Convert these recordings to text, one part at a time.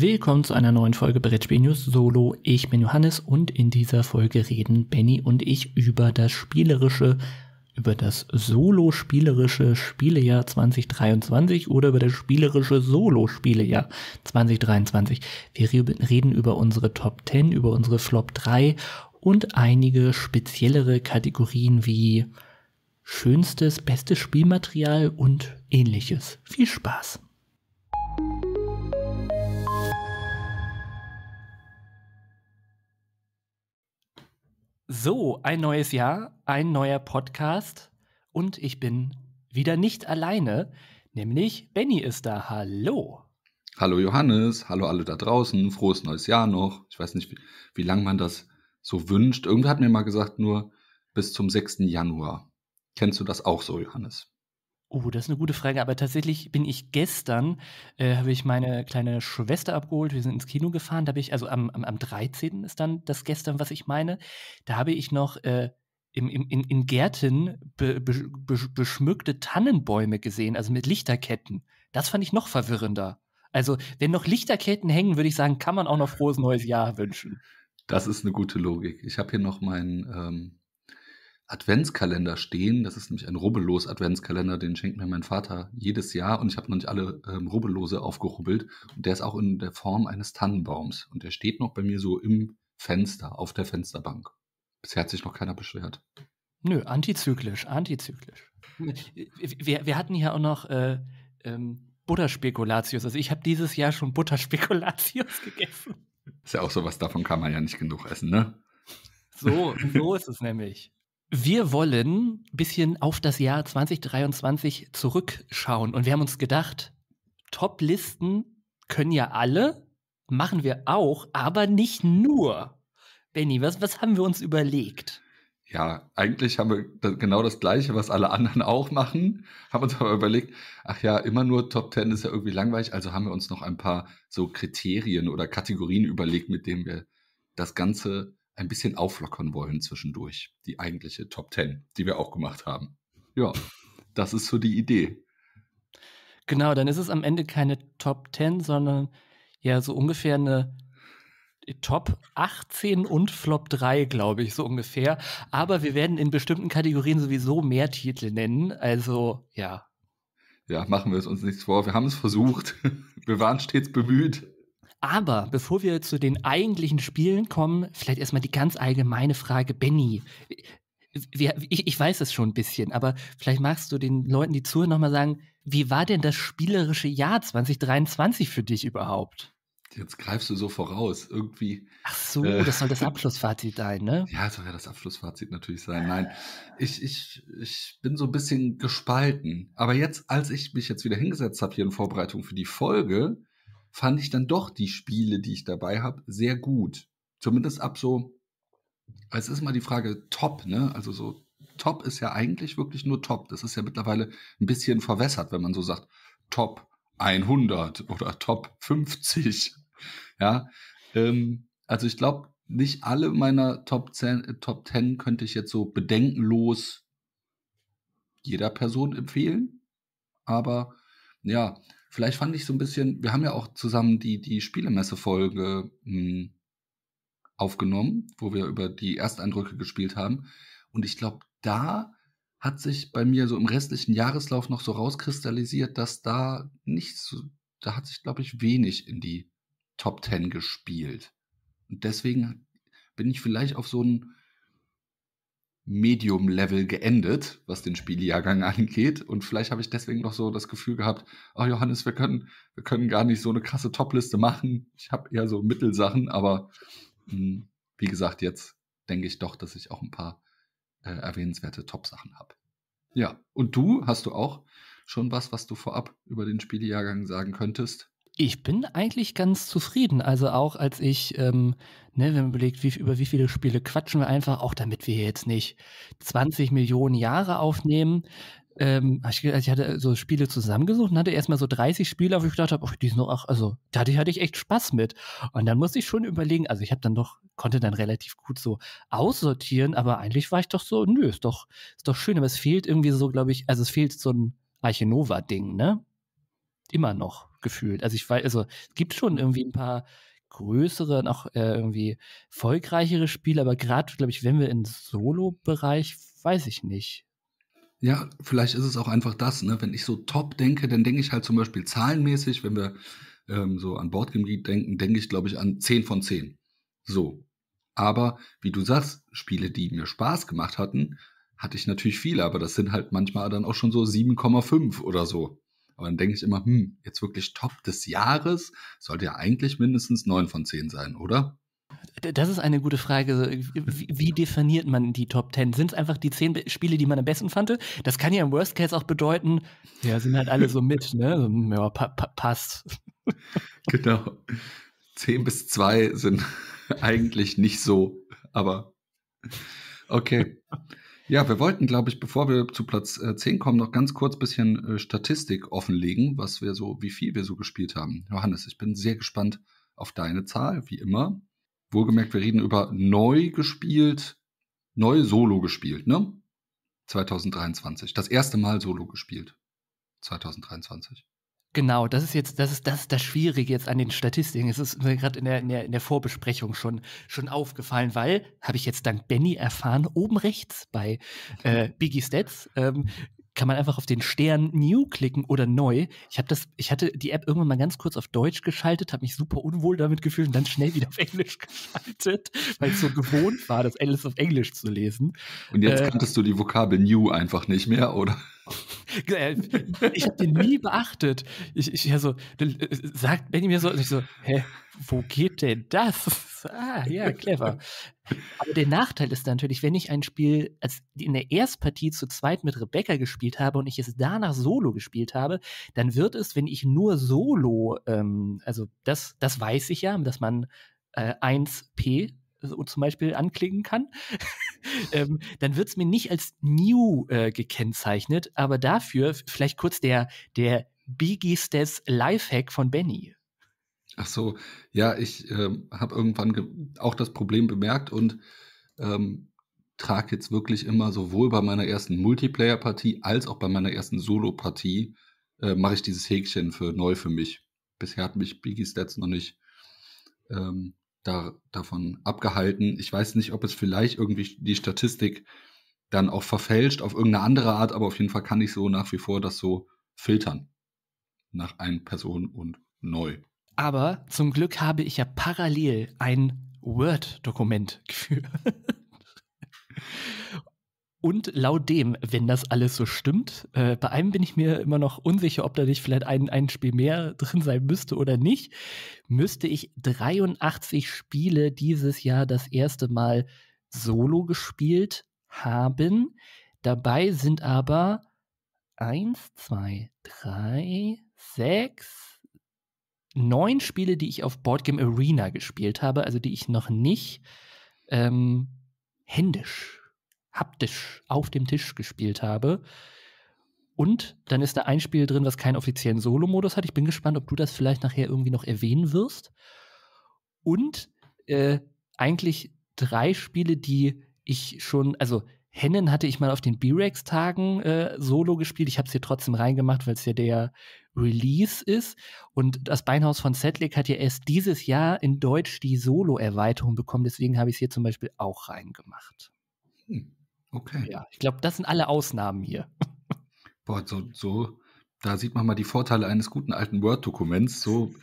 Willkommen zu einer neuen Folge Brettspiel News Solo. Ich bin Johannes und in dieser Folge reden Benny und ich über das spielerische, über das Solo-spielerische Spielejahr 2023 oder über das spielerische Solo-Spielejahr 2023. Wir reden über unsere Top 10, über unsere Flop 3 und einige speziellere Kategorien wie schönstes, bestes Spielmaterial und ähnliches. Viel Spaß! So, ein neues Jahr, ein neuer Podcast und ich bin wieder nicht alleine, nämlich Benny ist da. Hallo. Hallo Johannes, hallo alle da draußen, frohes neues Jahr noch. Ich weiß nicht, wie, wie lange man das so wünscht. Irgendwer hat mir mal gesagt, nur bis zum 6. Januar. Kennst du das auch so, Johannes? Oh, das ist eine gute Frage. Aber tatsächlich bin ich gestern, äh, habe ich meine kleine Schwester abgeholt. Wir sind ins Kino gefahren. Da habe ich, also am, am, am 13. ist dann das gestern, was ich meine. Da habe ich noch äh, im, im, in, in Gärten be, be, beschmückte Tannenbäume gesehen, also mit Lichterketten. Das fand ich noch verwirrender. Also, wenn noch Lichterketten hängen, würde ich sagen, kann man auch noch frohes neues Jahr wünschen. Das ist eine gute Logik. Ich habe hier noch meinen. Ähm Adventskalender stehen. Das ist nämlich ein rubbellos Adventskalender, den schenkt mir mein Vater jedes Jahr und ich habe noch nicht alle ähm, rubbellose aufgerubbelt. Und der ist auch in der Form eines Tannenbaums und der steht noch bei mir so im Fenster, auf der Fensterbank. Bisher hat sich noch keiner beschwert. Nö, antizyklisch, antizyklisch. Äh, wir, wir hatten ja auch noch äh, ähm, Butterspekulatius. Also ich habe dieses Jahr schon Butterspekulatius gegessen. Ist ja auch sowas, davon kann man ja nicht genug essen, ne? So, so ist es nämlich. Wir wollen ein bisschen auf das Jahr 2023 zurückschauen und wir haben uns gedacht, Top-Listen können ja alle, machen wir auch, aber nicht nur. Benny, was, was haben wir uns überlegt? Ja, eigentlich haben wir genau das Gleiche, was alle anderen auch machen, haben uns aber überlegt, ach ja, immer nur Top 10 ist ja irgendwie langweilig, also haben wir uns noch ein paar so Kriterien oder Kategorien überlegt, mit denen wir das Ganze ein bisschen auflockern wollen zwischendurch. Die eigentliche Top 10, die wir auch gemacht haben. Ja, das ist so die Idee. Genau, dann ist es am Ende keine Top 10, sondern ja so ungefähr eine Top 18 und Flop 3, glaube ich, so ungefähr. Aber wir werden in bestimmten Kategorien sowieso mehr Titel nennen. Also ja. Ja, machen wir es uns nichts vor. Wir haben es versucht. Wir waren stets bemüht. Aber bevor wir zu den eigentlichen Spielen kommen, vielleicht erstmal die ganz allgemeine Frage, Benny. Ich, ich, weiß es schon ein bisschen, aber vielleicht magst du den Leuten, die zuhören, nochmal sagen, wie war denn das spielerische Jahr 2023 für dich überhaupt? Jetzt greifst du so voraus, irgendwie. Ach so, äh, das soll das Abschlussfazit sein, ne? Ja, das soll ja das Abschlussfazit natürlich sein. Nein, ich, ich, ich bin so ein bisschen gespalten. Aber jetzt, als ich mich jetzt wieder hingesetzt habe hier in Vorbereitung für die Folge, fand ich dann doch die Spiele, die ich dabei habe, sehr gut. Zumindest ab so, es ist mal die Frage Top, ne? Also so Top ist ja eigentlich wirklich nur Top. Das ist ja mittlerweile ein bisschen verwässert, wenn man so sagt Top 100 oder Top 50. Ja, ähm, also ich glaube, nicht alle meiner Top 10, äh, Top 10 könnte ich jetzt so bedenkenlos jeder Person empfehlen. Aber ja, Vielleicht fand ich so ein bisschen, wir haben ja auch zusammen die, die Spielemesse-Folge hm, aufgenommen, wo wir über die Ersteindrücke gespielt haben. Und ich glaube, da hat sich bei mir so im restlichen Jahreslauf noch so rauskristallisiert, dass da nicht so, da hat sich, glaube ich, wenig in die Top Ten gespielt. Und deswegen bin ich vielleicht auf so einen Medium-Level geendet, was den Spieljahrgang angeht. Und vielleicht habe ich deswegen noch so das Gefühl gehabt, oh Johannes, wir können, wir können gar nicht so eine krasse Top-Liste machen. Ich habe eher so Mittelsachen, aber mh, hm, wie gesagt, jetzt denke ich doch, dass ich auch ein paar äh, erwähnenswerte Top-Sachen habe. Ja, und du, hast du auch schon was, was du vorab über den Spieljahrgang sagen könntest? Ich bin eigentlich ganz zufrieden. Also auch als ich, ähm, ne, wenn man überlegt, wie, über wie viele Spiele quatschen wir einfach, auch damit wir jetzt nicht 20 Millionen Jahre aufnehmen. Ähm, ich, ich hatte so Spiele zusammengesucht und hatte erstmal so 30 Spiele, wo ich gedacht habe, die sind noch, ach, also da hatte, hatte ich echt Spaß mit. Und dann musste ich schon überlegen, also ich habe dann doch, konnte dann relativ gut so aussortieren, aber eigentlich war ich doch so, nö, ist doch, ist doch schön, aber es fehlt irgendwie so, glaube ich, also es fehlt so ein Archinova-Ding, ne? Immer noch gefühlt. Also ich weiß, also es gibt schon mhm. irgendwie ein paar größere noch äh, irgendwie erfolgreichere Spiele, aber gerade, glaube ich, wenn wir in Solo-Bereich, weiß ich nicht. Ja, vielleicht ist es auch einfach das, ne? Wenn ich so top denke, dann denke ich halt zum Beispiel zahlenmäßig, wenn wir ähm, so an Boardgame denken, denke ich, glaube ich, an 10 von 10. So. Aber wie du sagst, Spiele, die mir Spaß gemacht hatten, hatte ich natürlich viele, aber das sind halt manchmal dann auch schon so 7,5 oder so. Aber dann denke ich immer, hm, jetzt wirklich Top des Jahres, sollte ja eigentlich mindestens 9 von 10 sein, oder? Das ist eine gute Frage. Wie, wie definiert man die Top 10? Sind es einfach die 10 Spiele, die man am besten fand? Das kann ja im Worst Case auch bedeuten, ja, sind halt alle so mit, ne? Hm, ja, pa pa passt. Genau. 10 bis 2 sind eigentlich nicht so, aber okay. Ja, wir wollten, glaube ich, bevor wir zu Platz äh, 10 kommen, noch ganz kurz ein bisschen äh, Statistik offenlegen, was wir so, wie viel wir so gespielt haben. Johannes, ich bin sehr gespannt auf deine Zahl, wie immer. Wohlgemerkt, wir reden über neu gespielt, neu Solo gespielt, ne? 2023. Das erste Mal Solo gespielt. 2023. Genau, das ist jetzt, das ist, das ist das Schwierige jetzt an den Statistiken. Es ist mir gerade in der, in, der, in der Vorbesprechung schon, schon aufgefallen, weil, habe ich jetzt dank Benny erfahren, oben rechts bei äh, Biggie Stats ähm, kann man einfach auf den Stern New klicken oder neu. Ich habe das, ich hatte die App irgendwann mal ganz kurz auf Deutsch geschaltet, habe mich super unwohl damit gefühlt und dann schnell wieder auf Englisch geschaltet, weil ich so gewohnt war, das alles auf Englisch zu lesen. Und jetzt äh, kanntest du die Vokabel New einfach nicht mehr, oder? ich habe den nie beachtet. Ich, ich ja so, äh, sagt Benny mir so, ich so, hä, wo geht denn das? Ah, ja, clever. Aber der Nachteil ist natürlich, wenn ich ein Spiel als in der Erstpartie zu zweit mit Rebecca gespielt habe und ich es danach solo gespielt habe, dann wird es, wenn ich nur solo, ähm, also das, das weiß ich ja, dass man äh, 1P äh, zum Beispiel anklicken kann, ähm, dann wird es mir nicht als New äh, gekennzeichnet, aber dafür vielleicht kurz der, der Biggie Stats Lifehack von Benny. Ach so, ja, ich äh, habe irgendwann auch das Problem bemerkt und ähm, trage jetzt wirklich immer sowohl bei meiner ersten Multiplayer-Partie als auch bei meiner ersten Solo-Partie äh, mache ich dieses Häkchen für neu für mich. Bisher hat mich Biggie Stats noch nicht ähm, da, davon abgehalten. Ich weiß nicht, ob es vielleicht irgendwie die Statistik dann auch verfälscht auf irgendeine andere Art, aber auf jeden Fall kann ich so nach wie vor das so filtern. Nach ein Person und neu. Aber zum Glück habe ich ja parallel ein Word-Dokument geführt. Und laut dem, wenn das alles so stimmt, äh, bei einem bin ich mir immer noch unsicher, ob da nicht vielleicht ein, ein Spiel mehr drin sein müsste oder nicht, müsste ich 83 Spiele dieses Jahr das erste Mal solo gespielt haben. Dabei sind aber 1, 2, 3, 6, 9 Spiele, die ich auf Boardgame Arena gespielt habe, also die ich noch nicht ähm, händisch haptisch auf dem Tisch gespielt habe. Und dann ist da ein Spiel drin, was keinen offiziellen Solo-Modus hat. Ich bin gespannt, ob du das vielleicht nachher irgendwie noch erwähnen wirst. Und äh, eigentlich drei Spiele, die ich schon, also Hennen hatte ich mal auf den B-Rex-Tagen äh, solo gespielt. Ich habe es hier trotzdem reingemacht, weil es ja der Release ist. Und das Beinhaus von Sedlick hat ja erst dieses Jahr in Deutsch die Solo-Erweiterung bekommen. Deswegen habe ich es hier zum Beispiel auch reingemacht. Hm. Okay. Ja, ich glaube, das sind alle Ausnahmen hier. Boah, so, so, da sieht man mal die Vorteile eines guten alten Word-Dokuments. So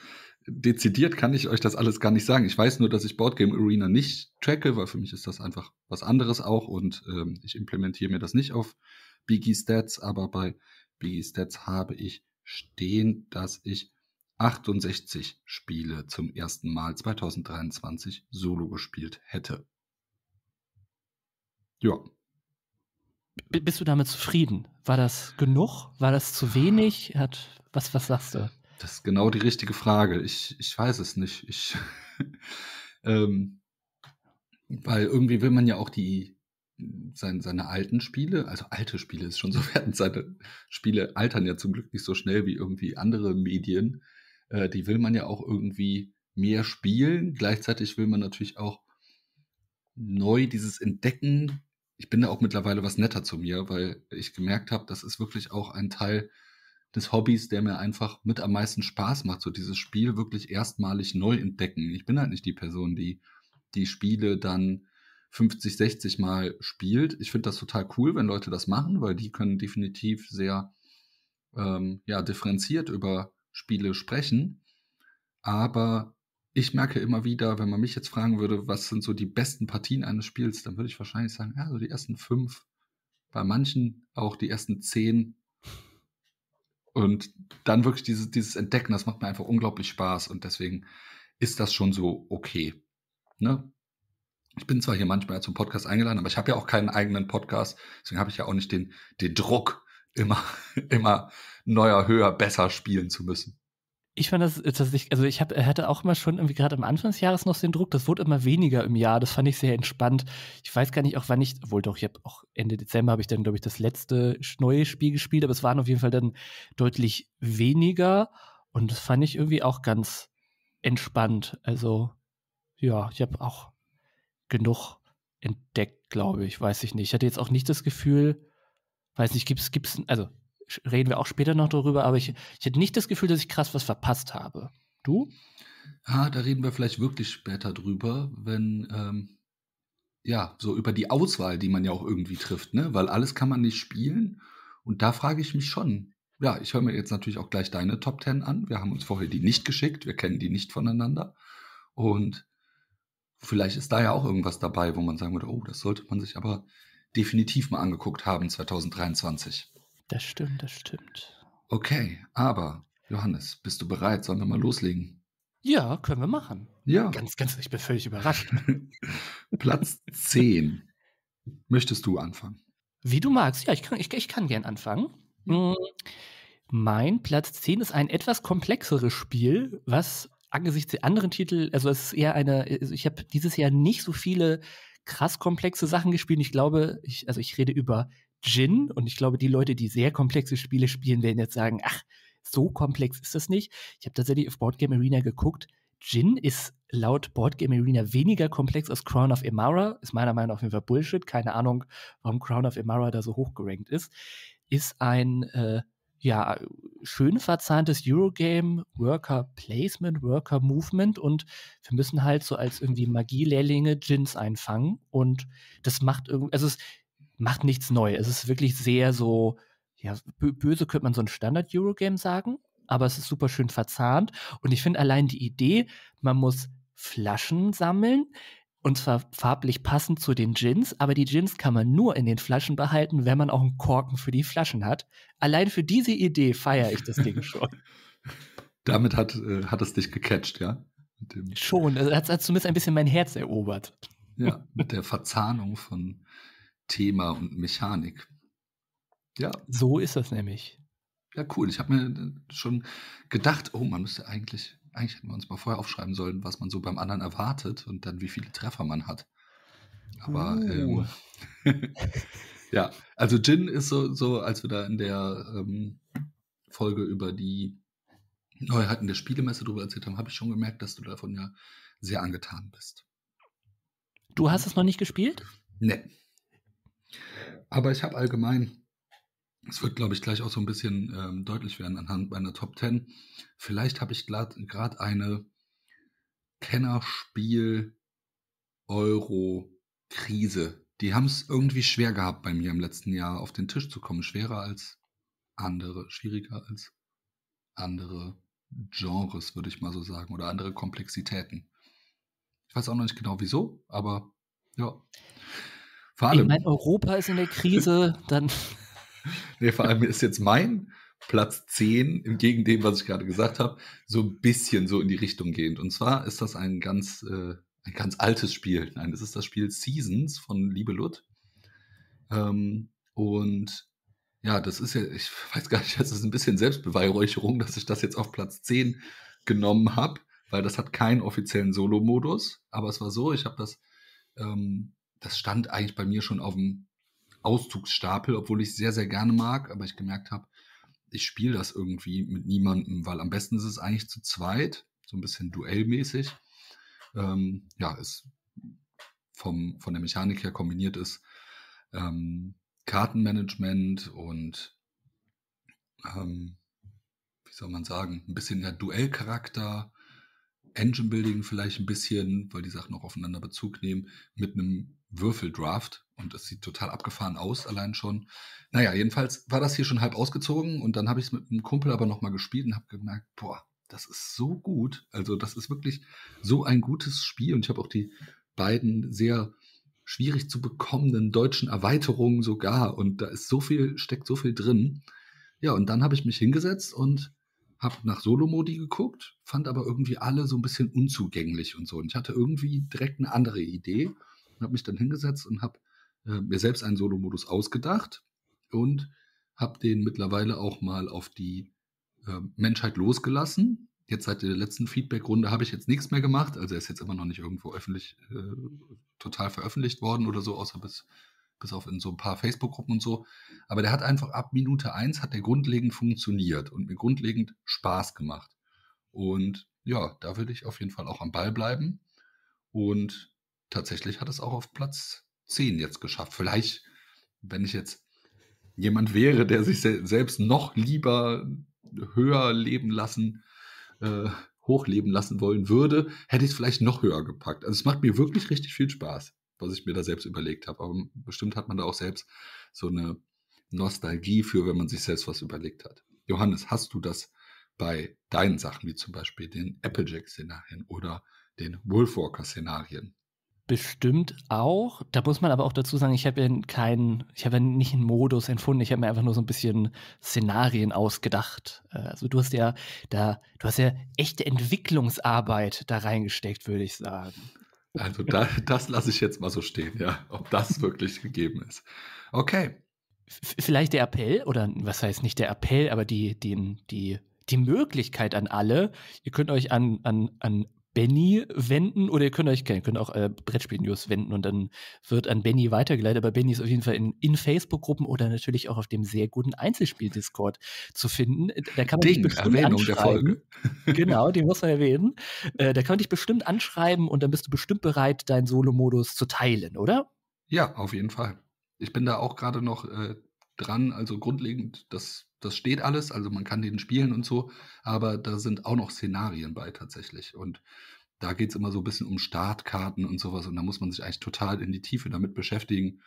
dezidiert kann ich euch das alles gar nicht sagen. Ich weiß nur, dass ich Boardgame Arena nicht tracke, weil für mich ist das einfach was anderes auch und ähm, ich implementiere mir das nicht auf Biggie Stats, aber bei Biggie Stats habe ich stehen, dass ich 68 Spiele zum ersten Mal 2023 solo gespielt hätte. Ja, bist du damit zufrieden? War das genug? War das zu wenig? Hat, was, was sagst du? Das ist genau die richtige Frage. Ich, ich weiß es nicht. Ich, ähm, weil irgendwie will man ja auch die, sein, seine alten Spiele, also alte Spiele ist schon so werden, seine Spiele altern ja zum Glück nicht so schnell wie irgendwie andere Medien. Äh, die will man ja auch irgendwie mehr spielen. Gleichzeitig will man natürlich auch neu dieses Entdecken ich bin da auch mittlerweile was netter zu mir, weil ich gemerkt habe, das ist wirklich auch ein Teil des Hobbys, der mir einfach mit am meisten Spaß macht, so dieses Spiel wirklich erstmalig neu entdecken. Ich bin halt nicht die Person, die die Spiele dann 50, 60 Mal spielt. Ich finde das total cool, wenn Leute das machen, weil die können definitiv sehr ähm, ja, differenziert über Spiele sprechen. Aber ich merke immer wieder, wenn man mich jetzt fragen würde, was sind so die besten Partien eines Spiels, dann würde ich wahrscheinlich sagen, ja, so die ersten fünf, bei manchen auch die ersten zehn. Und dann wirklich dieses, dieses Entdecken, das macht mir einfach unglaublich Spaß und deswegen ist das schon so okay. Ne? Ich bin zwar hier manchmal zum Podcast eingeladen, aber ich habe ja auch keinen eigenen Podcast, deswegen habe ich ja auch nicht den, den Druck, immer, immer neuer, höher, besser spielen zu müssen ich fand das tatsächlich, äh, also ich hab, hatte auch immer schon irgendwie gerade am Anfang des Jahres noch den Druck, das wurde immer weniger im Jahr. Das fand ich sehr entspannt. Ich weiß gar nicht, auch wann ich, wohl doch, ich habe auch Ende Dezember habe ich dann, glaube ich, das letzte neue Spiel gespielt, aber es waren auf jeden Fall dann deutlich weniger. Und das fand ich irgendwie auch ganz entspannt. Also, ja, ich habe auch genug entdeckt, glaube ich. Weiß ich nicht. Ich hatte jetzt auch nicht das Gefühl, weiß nicht, gibt es, also reden wir auch später noch darüber, aber ich, ich hätte nicht das Gefühl, dass ich krass was verpasst habe. Du? Ja, da reden wir vielleicht wirklich später drüber, wenn, ähm, ja, so über die Auswahl, die man ja auch irgendwie trifft, ne? Weil alles kann man nicht spielen. Und da frage ich mich schon. Ja, ich höre mir jetzt natürlich auch gleich deine Top Ten an. Wir haben uns vorher die nicht geschickt, wir kennen die nicht voneinander. Und vielleicht ist da ja auch irgendwas dabei, wo man sagen würde, oh, das sollte man sich aber definitiv mal angeguckt haben 2023. Das stimmt, das stimmt. Okay, aber Johannes, bist du bereit? Sollen wir mal loslegen? Ja, können wir machen. Ja. Ganz, ganz, ich bin völlig überrascht. Platz 10. Möchtest du anfangen? Wie du magst. Ja, ich kann, ich, ich kann gern anfangen. Mhm. Mein Platz 10 ist ein etwas komplexeres Spiel, was angesichts der anderen Titel, also es ist eher eine, also ich habe dieses Jahr nicht so viele krass komplexe Sachen gespielt. Ich glaube, ich, also ich rede über Gin. Und ich glaube, die Leute, die sehr komplexe Spiele spielen, werden jetzt sagen, ach, so komplex ist das nicht. Ich habe tatsächlich auf Boardgame Arena geguckt. Gin ist laut Boardgame Arena weniger komplex als Crown of Emara. Ist meiner Meinung nach auf jeden Fall Bullshit. Keine Ahnung, warum Crown of Emara da so hochgerankt ist. Ist ein äh, ja, schön verzahntes Eurogame, Worker Placement, Worker Movement und wir müssen halt so als irgendwie Magielehrlinge Gins einfangen und das macht irgendwie, also es macht nichts neu. Es ist wirklich sehr so, ja, böse könnte man so ein Standard-Eurogame sagen, aber es ist super schön verzahnt. Und ich finde allein die Idee, man muss Flaschen sammeln, und zwar farblich passend zu den Gins, aber die Gins kann man nur in den Flaschen behalten, wenn man auch einen Korken für die Flaschen hat. Allein für diese Idee feiere ich das Ding schon. Damit hat, äh, hat es dich gecatcht, ja? Schon, also, es hat, hat zumindest ein bisschen mein Herz erobert. Ja, mit der Verzahnung von Thema und Mechanik. Ja. So ist das nämlich. Ja, cool. Ich habe mir äh, schon gedacht, oh, man müsste eigentlich, eigentlich hätten wir uns mal vorher aufschreiben sollen, was man so beim anderen erwartet und dann wie viele Treffer man hat. Aber ähm, uh. ähm, ja, also Jin ist so, so, als wir da in der ähm, Folge über die Neuheiten der Spielemesse drüber erzählt haben, habe ich schon gemerkt, dass du davon ja sehr angetan bist. Du hast es noch nicht gespielt? Nee. Aber ich habe allgemein, es wird, glaube ich, gleich auch so ein bisschen ähm, deutlich werden anhand meiner Top 10. Vielleicht habe ich gerade eine Kennerspiel-Euro-Krise. Die haben es irgendwie schwer gehabt bei mir im letzten Jahr, auf den Tisch zu kommen. Schwerer als andere, schwieriger als andere Genres, würde ich mal so sagen, oder andere Komplexitäten. Ich weiß auch noch nicht genau wieso, aber ja. Vor allem. Ich meine, Europa ist in der Krise, dann. nee, vor allem ist jetzt mein Platz 10, im Gegen dem, was ich gerade gesagt habe, so ein bisschen so in die Richtung gehend. Und zwar ist das ein ganz, äh, ein ganz altes Spiel. Nein, es ist das Spiel Seasons von Liebe Lutt. Ähm, und ja, das ist ja, ich weiß gar nicht, das ist ein bisschen Selbstbeweihräucherung, dass ich das jetzt auf Platz 10 genommen habe, weil das hat keinen offiziellen Solo-Modus. Aber es war so, ich habe das ähm, das stand eigentlich bei mir schon auf dem Auszugsstapel, obwohl ich es sehr, sehr gerne mag, aber ich gemerkt habe, ich spiele das irgendwie mit niemandem, weil am besten ist es eigentlich zu zweit, so ein bisschen duellmäßig. Ähm, ja, es vom, von der Mechanik her kombiniert ist ähm, Kartenmanagement und ähm, wie soll man sagen, ein bisschen der Duellcharakter, Engine Building vielleicht ein bisschen, weil die Sachen auch aufeinander Bezug nehmen, mit einem Würfeldraft und es sieht total abgefahren aus, allein schon. Naja, jedenfalls war das hier schon halb ausgezogen und dann habe ich es mit einem Kumpel aber nochmal gespielt und habe gemerkt, boah, das ist so gut. Also, das ist wirklich so ein gutes Spiel und ich habe auch die beiden sehr schwierig zu bekommenden deutschen Erweiterungen sogar und da ist so viel, steckt so viel drin. Ja, und dann habe ich mich hingesetzt und habe nach Solo-Modi geguckt, fand aber irgendwie alle so ein bisschen unzugänglich und so. Und ich hatte irgendwie direkt eine andere Idee und habe mich dann hingesetzt und habe äh, mir selbst einen Solo-Modus ausgedacht und habe den mittlerweile auch mal auf die äh, Menschheit losgelassen. Jetzt seit der letzten Feedback-Runde habe ich jetzt nichts mehr gemacht. Also er ist jetzt immer noch nicht irgendwo öffentlich, äh, total veröffentlicht worden oder so, außer bis, bis auf in so ein paar Facebook-Gruppen und so. Aber der hat einfach ab Minute 1 hat der grundlegend funktioniert und mir grundlegend Spaß gemacht. Und ja, da würde ich auf jeden Fall auch am Ball bleiben. Und tatsächlich hat es auch auf Platz 10 jetzt geschafft. Vielleicht, wenn ich jetzt jemand wäre, der sich se selbst noch lieber höher leben lassen, äh, hochleben lassen wollen würde, hätte ich es vielleicht noch höher gepackt. Also es macht mir wirklich richtig viel Spaß, was ich mir da selbst überlegt habe. Aber bestimmt hat man da auch selbst so eine Nostalgie für, wenn man sich selbst was überlegt hat. Johannes, hast du das bei deinen Sachen, wie zum Beispiel den Applejack-Szenarien oder den Wolfwalker-Szenarien? bestimmt auch. Da muss man aber auch dazu sagen, ich habe ja keinen, ich habe ja nicht einen Modus empfunden, ich habe mir einfach nur so ein bisschen Szenarien ausgedacht. Äh, also du hast ja da, du hast ja echte Entwicklungsarbeit da reingesteckt, würde ich sagen. Also da, das lasse ich jetzt mal so stehen, ja, ob das wirklich gegeben ist. Okay. Vielleicht der Appell, oder was heißt nicht der Appell, aber die, die, die die Möglichkeit an alle, ihr könnt euch an, an, an Benny wenden oder ihr könnt euch kennen, könnt auch äh, Brettspiel-News wenden und dann wird an Benny weitergeleitet. Aber Benny ist auf jeden Fall in, in Facebook-Gruppen oder natürlich auch auf dem sehr guten Einzelspiel-Discord zu finden. Äh, da kann man Ding, dich bestimmt Erwähnung der Folge. genau, den muss man erwähnen. Äh, da kann man dich bestimmt anschreiben und dann bist du bestimmt bereit, deinen Solo-Modus zu teilen, oder? Ja, auf jeden Fall. Ich bin da auch gerade noch äh, dran, also grundlegend das das steht alles, also man kann den spielen und so, aber da sind auch noch Szenarien bei tatsächlich. Und da geht es immer so ein bisschen um Startkarten und sowas und da muss man sich eigentlich total in die Tiefe damit beschäftigen.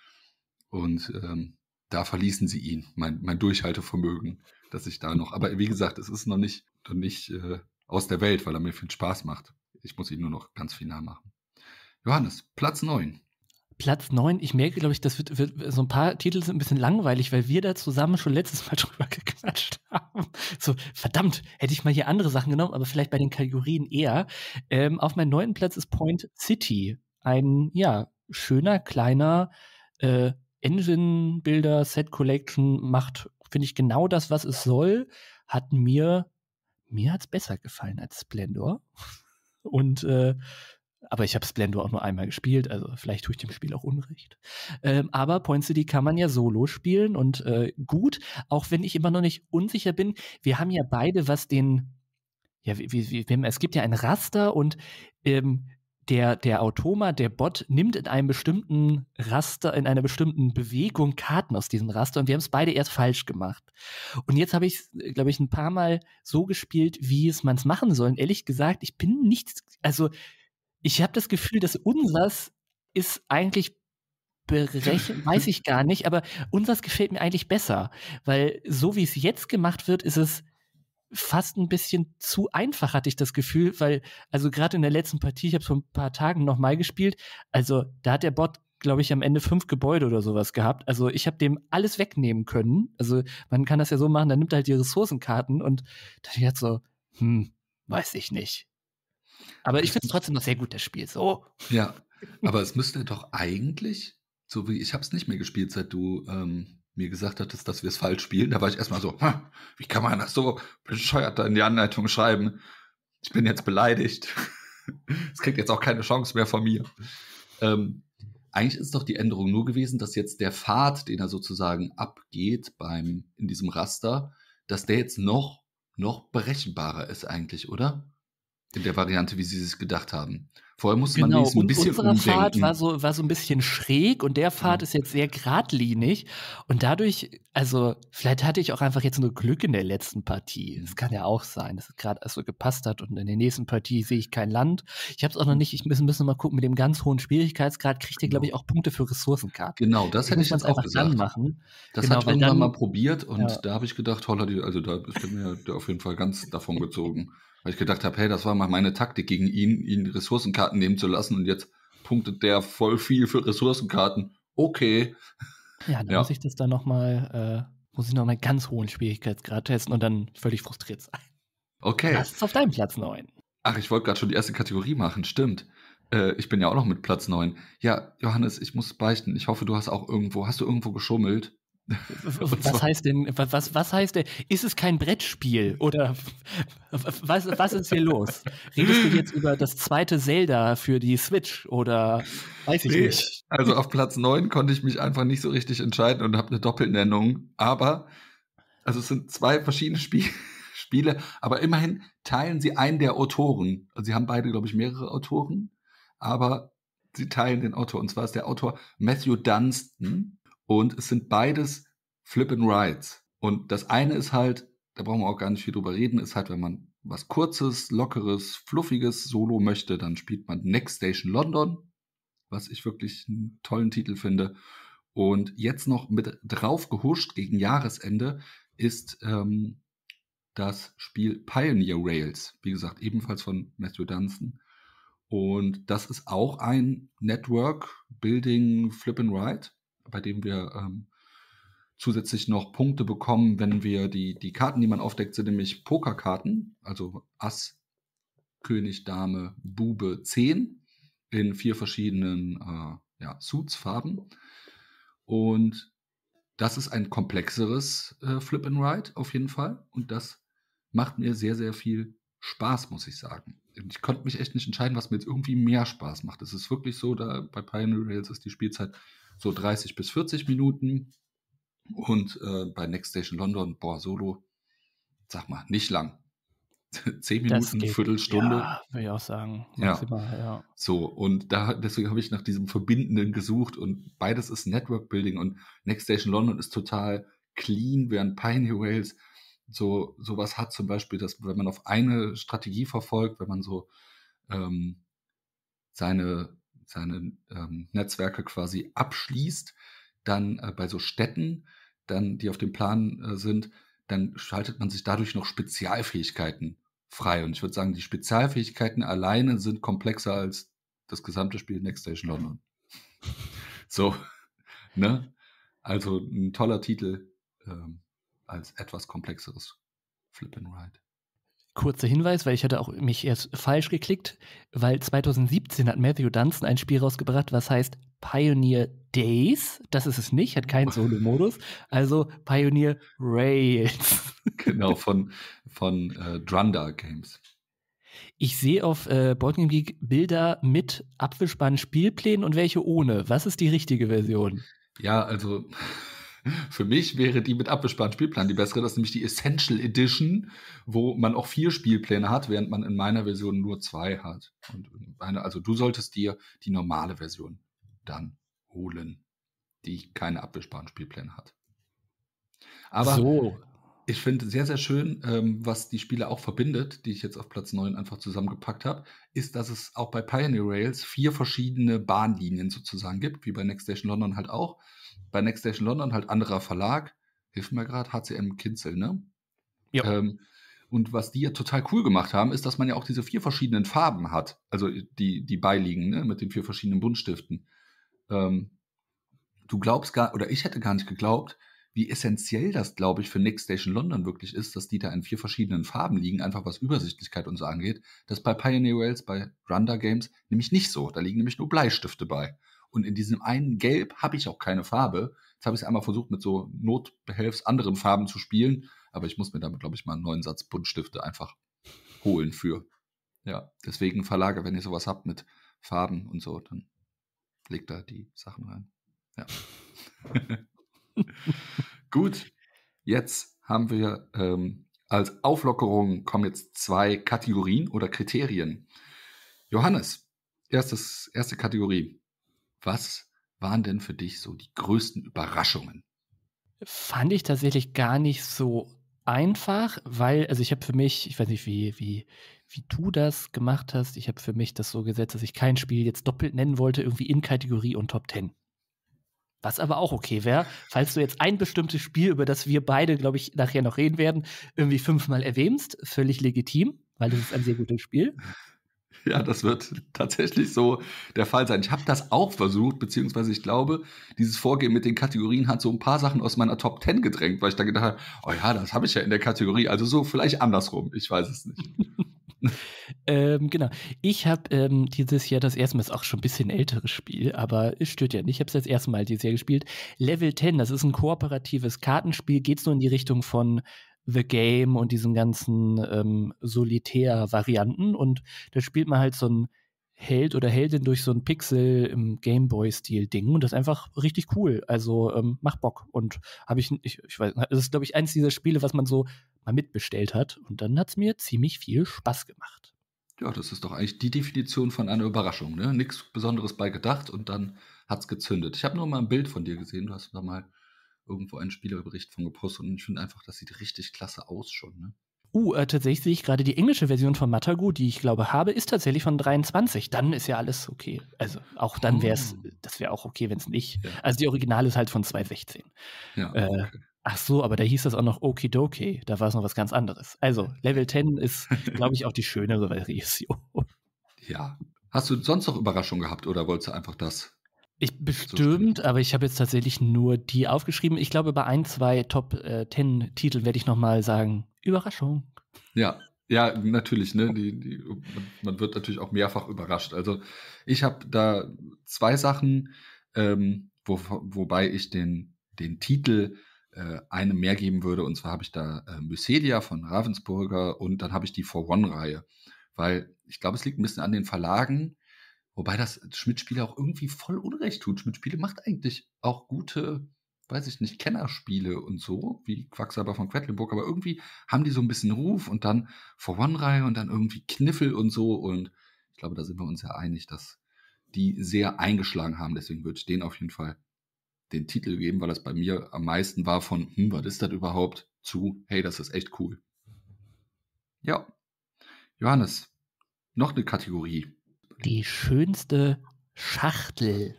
Und ähm, da verließen sie ihn, mein, mein Durchhaltevermögen, dass ich da noch. Aber wie gesagt, es ist noch nicht, noch nicht äh, aus der Welt, weil er mir viel Spaß macht. Ich muss ihn nur noch ganz final machen. Johannes, Platz 9. Platz 9, ich merke, glaube ich, das wird, wird, so ein paar Titel sind ein bisschen langweilig, weil wir da zusammen schon letztes Mal drüber geklatscht haben. So, verdammt, hätte ich mal hier andere Sachen genommen, aber vielleicht bei den Kategorien eher. Ähm, auf meinem neunten Platz ist Point City. Ein, ja, schöner, kleiner äh, Engine-Builder, Set-Collection, macht, finde ich, genau das, was es soll. Hat mir, mir es besser gefallen als Splendor. Und äh, aber ich habe Splendor auch nur einmal gespielt, also vielleicht tue ich dem Spiel auch Unrecht. Ähm, aber Point City kann man ja solo spielen und äh, gut, auch wenn ich immer noch nicht unsicher bin. Wir haben ja beide, was den, ja, wie, wie, wie, es gibt ja ein Raster und ähm, der, der Automa, der Bot, nimmt in einem bestimmten Raster, in einer bestimmten Bewegung Karten aus diesem Raster und wir haben es beide erst falsch gemacht. Und jetzt habe ich, glaube ich, ein paar Mal so gespielt, wie es man es machen soll. Und ehrlich gesagt, ich bin nicht, also ich habe das Gefühl, dass unsers ist eigentlich berechnet, weiß ich gar nicht, aber unsers gefällt mir eigentlich besser, weil so wie es jetzt gemacht wird, ist es fast ein bisschen zu einfach, hatte ich das Gefühl, weil, also gerade in der letzten Partie, ich habe es vor ein paar Tagen nochmal gespielt, also da hat der Bot, glaube ich, am Ende fünf Gebäude oder sowas gehabt. Also ich habe dem alles wegnehmen können. Also man kann das ja so machen, dann nimmt er halt die Ressourcenkarten und da dachte ich halt so, hm, weiß ich nicht. Aber ich finde es trotzdem noch sehr gut, das Spiel. So. Ja, aber es müsste doch eigentlich, so wie ich habe es nicht mehr gespielt, seit du ähm, mir gesagt hattest, dass wir es falsch spielen. Da war ich erstmal so, wie kann man das so bescheuert da in die Anleitung schreiben? Ich bin jetzt beleidigt. Es kriegt jetzt auch keine Chance mehr von mir. Ähm, eigentlich ist doch die Änderung nur gewesen, dass jetzt der Pfad, den er sozusagen abgeht beim, in diesem Raster, dass der jetzt noch, noch berechenbarer ist eigentlich, oder? In der Variante, wie sie es gedacht haben. Vorher musste genau. man ein bisschen unsere umdenken. Fahrt war so, war so ein bisschen schräg und der Fahrt ja. ist jetzt sehr geradlinig. Und dadurch, also vielleicht hatte ich auch einfach jetzt nur Glück in der letzten Partie. Mhm. Das kann ja auch sein, dass es gerade so also gepasst hat. Und in der nächsten Partie sehe ich kein Land. Ich habe es auch noch mhm. nicht, ich müssen, müssen mal gucken, mit dem ganz hohen Schwierigkeitsgrad kriegt ihr, glaube genau. ich, auch Punkte für Ressourcenkarten. Genau, das hätte ich jetzt auch gesagt. Dann machen. Das genau, hat irgendwann dann, mal probiert und ja. da habe ich gedacht, holla, also da ist mir auf jeden Fall ganz davon gezogen. Weil ich gedacht habe, hey, das war mal meine Taktik gegen ihn, ihn Ressourcenkarten nehmen zu lassen und jetzt punktet der voll viel für Ressourcenkarten. Okay. Ja, dann ja. muss ich das dann nochmal, äh, muss ich nochmal ganz hohen Schwierigkeitsgrad testen und dann völlig frustriert sein. Okay. Das ist auf deinem Platz 9. Ach, ich wollte gerade schon die erste Kategorie machen, stimmt. Äh, ich bin ja auch noch mit Platz 9. Ja, Johannes, ich muss beichten. Ich hoffe, du hast auch irgendwo, hast du irgendwo geschummelt? Was heißt denn, was, was heißt denn, ist es kein Brettspiel oder was, was ist hier los? Redest du jetzt über das zweite Zelda für die Switch oder weiß ich nee, nicht? Also auf Platz 9 konnte ich mich einfach nicht so richtig entscheiden und habe eine Doppelnennung, aber also es sind zwei verschiedene Spie Spiele, aber immerhin teilen sie einen der Autoren. Also sie haben beide, glaube ich, mehrere Autoren, aber sie teilen den Autor und zwar ist der Autor Matthew Dunstan und es sind beides Flip Rides. Und das eine ist halt, da brauchen wir auch gar nicht viel drüber reden, ist halt, wenn man was Kurzes, Lockeres, Fluffiges Solo möchte, dann spielt man Next Station London, was ich wirklich einen tollen Titel finde. Und jetzt noch mit drauf gehuscht gegen Jahresende ist ähm, das Spiel Pioneer Rails, wie gesagt, ebenfalls von Matthew Dunstan. Und das ist auch ein Network Building Flip and Ride bei dem wir ähm, zusätzlich noch Punkte bekommen, wenn wir die, die Karten, die man aufdeckt, sind nämlich Pokerkarten, also Ass, König, Dame, Bube, Zehn in vier verschiedenen äh, ja, Suits-Farben. Und das ist ein komplexeres äh, Flip and Ride auf jeden Fall. Und das macht mir sehr, sehr viel Spaß, muss ich sagen. Ich konnte mich echt nicht entscheiden, was mir jetzt irgendwie mehr Spaß macht. Es ist wirklich so, da bei Pioneer Rails ist die Spielzeit so 30 bis 40 Minuten. Und äh, bei Next Station London, boah, Solo, sag mal, nicht lang. Zehn Minuten, geht, Viertelstunde. Ja, würde ich auch sagen. ja. ja. So, und da, deswegen habe ich nach diesem Verbindenden gesucht und beides ist Network Building und Next Station London ist total clean, während Pioneer Wales so sowas hat zum Beispiel, dass wenn man auf eine Strategie verfolgt, wenn man so ähm, seine seine ähm, Netzwerke quasi abschließt, dann äh, bei so Städten, dann die auf dem Plan äh, sind, dann schaltet man sich dadurch noch Spezialfähigkeiten frei. Und ich würde sagen, die Spezialfähigkeiten alleine sind komplexer als das gesamte Spiel Next Station London. So, ne? Also ein toller Titel ähm, als etwas komplexeres Flip and Ride. Kurzer Hinweis, weil ich hatte auch mich erst falsch geklickt, weil 2017 hat Matthew Dunson ein Spiel rausgebracht, was heißt Pioneer Days. Das ist es nicht, hat keinen Solo-Modus. Also Pioneer Rails. genau, von, von äh, Drundar Games. Ich sehe auf äh, Boardgame Geek Bilder mit abwischbaren Spielplänen und welche ohne. Was ist die richtige Version? Ja, also für mich wäre die mit abgesparten Spielplan die bessere. Das ist nämlich die Essential Edition, wo man auch vier Spielpläne hat, während man in meiner Version nur zwei hat. Und eine, also du solltest dir die normale Version dann holen, die keine abgesparten Spielpläne hat. Aber so. ich finde sehr, sehr schön, ähm, was die Spiele auch verbindet, die ich jetzt auf Platz 9 einfach zusammengepackt habe, ist, dass es auch bei Pioneer Rails vier verschiedene Bahnlinien sozusagen gibt, wie bei Next Station London halt auch bei Next Station London halt anderer Verlag, hilf mir gerade, HCM Kinzel, ne? Ja. Ähm, und was die ja total cool gemacht haben, ist, dass man ja auch diese vier verschiedenen Farben hat, also die, die beiliegen, ne? mit den vier verschiedenen Buntstiften. Ähm, du glaubst gar, oder ich hätte gar nicht geglaubt, wie essentiell das, glaube ich, für Next Station London wirklich ist, dass die da in vier verschiedenen Farben liegen, einfach was Übersichtlichkeit und so angeht. Das bei Pioneer Rails, bei Runda Games nämlich nicht so. Da liegen nämlich nur Bleistifte bei. Und in diesem einen Gelb habe ich auch keine Farbe. Jetzt habe ich es einmal versucht, mit so Notbehelfs anderen Farben zu spielen. Aber ich muss mir damit, glaube ich, mal einen neuen Satz Buntstifte einfach holen für. Ja, deswegen Verlage, wenn ihr sowas habt mit Farben und so, dann legt da die Sachen rein. Ja. Gut, jetzt haben wir ähm, als Auflockerung kommen jetzt zwei Kategorien oder Kriterien. Johannes, erstes, erste Kategorie. Was waren denn für dich so die größten Überraschungen? Fand ich tatsächlich gar nicht so einfach, weil, also ich habe für mich, ich weiß nicht, wie, wie, wie du das gemacht hast, ich habe für mich das so gesetzt, dass ich kein Spiel jetzt doppelt nennen wollte, irgendwie in Kategorie und Top Ten. Was aber auch okay wäre, falls du jetzt ein bestimmtes Spiel, über das wir beide, glaube ich, nachher noch reden werden, irgendwie fünfmal erwähnst, völlig legitim, weil das ist ein sehr gutes Spiel. Ja, das wird tatsächlich so der Fall sein. Ich habe das auch versucht, beziehungsweise ich glaube, dieses Vorgehen mit den Kategorien hat so ein paar Sachen aus meiner Top 10 gedrängt, weil ich da gedacht habe, oh ja, das habe ich ja in der Kategorie. Also so vielleicht andersrum. Ich weiß es nicht. ähm, genau. Ich habe ähm, dieses Jahr das erste Mal, ist auch schon ein bisschen älteres Spiel, aber es stört ja nicht. Ich habe es das erste Mal dieses Jahr gespielt. Level 10, das ist ein kooperatives Kartenspiel, geht es nur in die Richtung von The Game und diesen ganzen ähm, Solitär-Varianten. Und da spielt man halt so ein Held oder Heldin durch so ein Pixel im Gameboy-Stil-Ding und das ist einfach richtig cool. Also ähm, macht Bock. Und habe ich, ich, ich weiß, das ist, glaube ich, eins dieser Spiele, was man so mal mitbestellt hat. Und dann hat es mir ziemlich viel Spaß gemacht. Ja, das ist doch eigentlich die Definition von einer Überraschung, ne? Nichts Besonderes bei gedacht und dann hat es gezündet. Ich habe nur mal ein Bild von dir gesehen, du hast da mal irgendwo einen Spielerbericht von gepostet und ich finde einfach, das sieht richtig klasse aus schon. Ne? Uh, äh, tatsächlich sehe ich gerade die englische Version von Matago, die ich glaube habe, ist tatsächlich von 23. Dann ist ja alles okay. Also auch dann oh. wäre es, das wäre auch okay, wenn es nicht. Ja. Also die Original ist halt von 2016. Ja, äh, okay. Ach so, aber da hieß das auch noch Okidoki. Da war es noch was ganz anderes. Also Level 10 ist, glaube ich, auch die schönere Version. Ja. Hast du sonst noch Überraschungen gehabt oder wolltest du einfach das? Ich bestimmt, aber ich habe jetzt tatsächlich nur die aufgeschrieben. Ich glaube, bei ein, zwei Top äh, Ten Titeln werde ich nochmal sagen, Überraschung. Ja, ja, natürlich, ne? Die, die, man wird natürlich auch mehrfach überrascht. Also ich habe da zwei Sachen, ähm, wo, wobei ich den, den Titel äh, einem mehr geben würde. Und zwar habe ich da äh, Mycelia von Ravensburger und dann habe ich die For One-Reihe. Weil ich glaube, es liegt ein bisschen an den Verlagen Wobei das Schmidt-Spiele auch irgendwie voll Unrecht tut. Schmidt-Spiele macht eigentlich auch gute, weiß ich nicht, Kennerspiele und so, wie Quacksalber von Quedlinburg, aber irgendwie haben die so ein bisschen Ruf und dann For One-Reihe und dann irgendwie Kniffel und so und ich glaube, da sind wir uns ja einig, dass die sehr eingeschlagen haben. Deswegen würde ich denen auf jeden Fall den Titel geben, weil das bei mir am meisten war von, hm, was ist das überhaupt, zu, hey, das ist echt cool. Ja. Johannes, noch eine Kategorie die schönste Schachtel.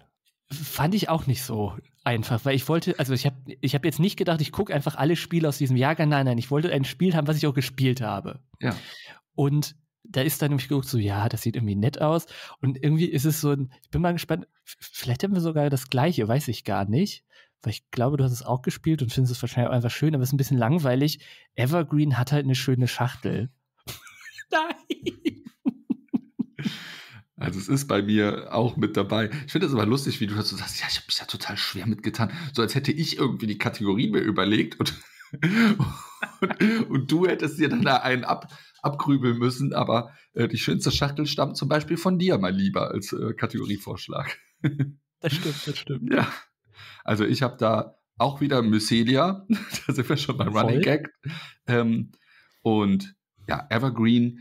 Fand ich auch nicht so einfach, weil ich wollte, also ich habe ich hab jetzt nicht gedacht, ich gucke einfach alle Spiele aus diesem Jahrgang. Nein, nein, ich wollte ein Spiel haben, was ich auch gespielt habe. Ja. Und da ist dann nämlich geguckt, so, ja, das sieht irgendwie nett aus. Und irgendwie ist es so ein, ich bin mal gespannt, vielleicht haben wir sogar das gleiche, weiß ich gar nicht. Weil ich glaube, du hast es auch gespielt und findest es wahrscheinlich auch einfach schön, aber es ist ein bisschen langweilig. Evergreen hat halt eine schöne Schachtel. Nein! Also es ist bei mir auch mit dabei. Ich finde das aber lustig, wie du das so sagst, ja, ich habe mich da total schwer mitgetan. So als hätte ich irgendwie die Kategorie mir überlegt und, und, und du hättest dir dann da einen ab, abgrübeln müssen. Aber äh, die schönste Schachtel stammt zum Beispiel von dir, mein Lieber, als äh, Kategorievorschlag. das stimmt, das stimmt. Ja. Also ich habe da auch wieder Mycelia. da sind wir schon beim Running Gag. Ähm, und ja, Evergreen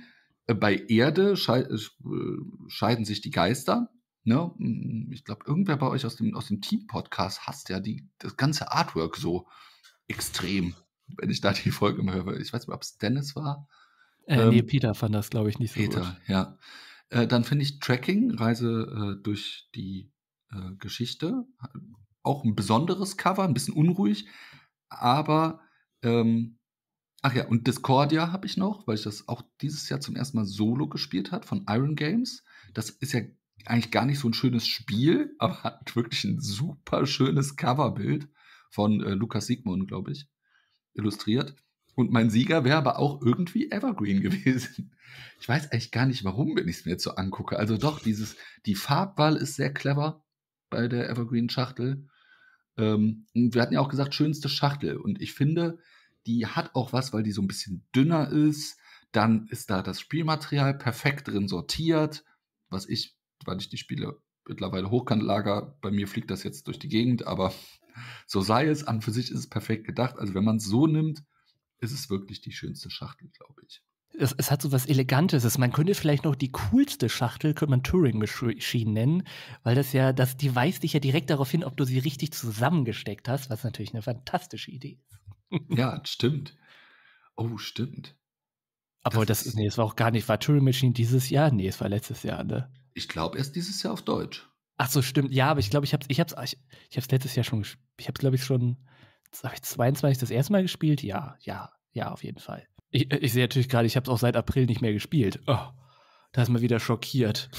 äh, bei Erde äh, äh, scheiden sich die Geister. Ne? Mm, ich glaube, irgendwer bei euch aus dem, aus dem Team-Podcast hasst ja die, das ganze Artwork so extrem, wenn ich da die Folge mal höre. Ich weiß nicht, ob es Dennis war. Äh, ähm, nee, Peter fand das, glaube ich, nicht so Peter, gut. Peter, ja. Äh, dann finde ich Tracking, Reise äh, durch die Geschichte, auch ein besonderes Cover, ein bisschen unruhig, aber ähm, Ach ja, und Discordia habe ich noch, weil ich das auch dieses Jahr zum ersten Mal solo gespielt habe von Iron Games. Das ist ja eigentlich gar nicht so ein schönes Spiel, aber hat wirklich ein super schönes Coverbild von äh, Lukas Sigmund, glaube ich, illustriert. Und mein Sieger wäre aber auch irgendwie Evergreen gewesen. Ich weiß eigentlich gar nicht, warum, wenn ich es mir jetzt so angucke. Also doch, dieses, die Farbwahl ist sehr clever bei der Evergreen-Schachtel. Ähm, wir hatten ja auch gesagt, schönste Schachtel. Und ich finde, die hat auch was, weil die so ein bisschen dünner ist. Dann ist da das Spielmaterial perfekt drin sortiert, was ich, weil ich die Spiele mittlerweile Hochkantlager, bei mir fliegt das jetzt durch die Gegend, aber so sei es, an für sich ist es perfekt gedacht. Also wenn man es so nimmt, ist es wirklich die schönste Schachtel, glaube ich. Es, es, hat so was Elegantes. Man könnte vielleicht noch die coolste Schachtel, könnte man Turing Machine nennen, weil das ja, das, die weist dich ja direkt darauf hin, ob du sie richtig zusammengesteckt hast, was natürlich eine fantastische Idee ist ja, stimmt. Oh, stimmt. Aber das, das ist, nee, es war auch gar nicht, war Turing Machine dieses Jahr? Nee, es war letztes Jahr, ne? Ich glaube erst dieses Jahr auf Deutsch. Ach so, stimmt. Ja, aber ich glaube, ich habe ich hab's, ich, ich hab's letztes Jahr schon Ich habe es, glaube ich, schon, habe ich 22 das erste Mal gespielt? Ja, ja, ja, auf jeden Fall. Ich, äh, ich sehe natürlich gerade, ich habe es auch seit April nicht mehr gespielt. Oh, da ist man wieder schockiert.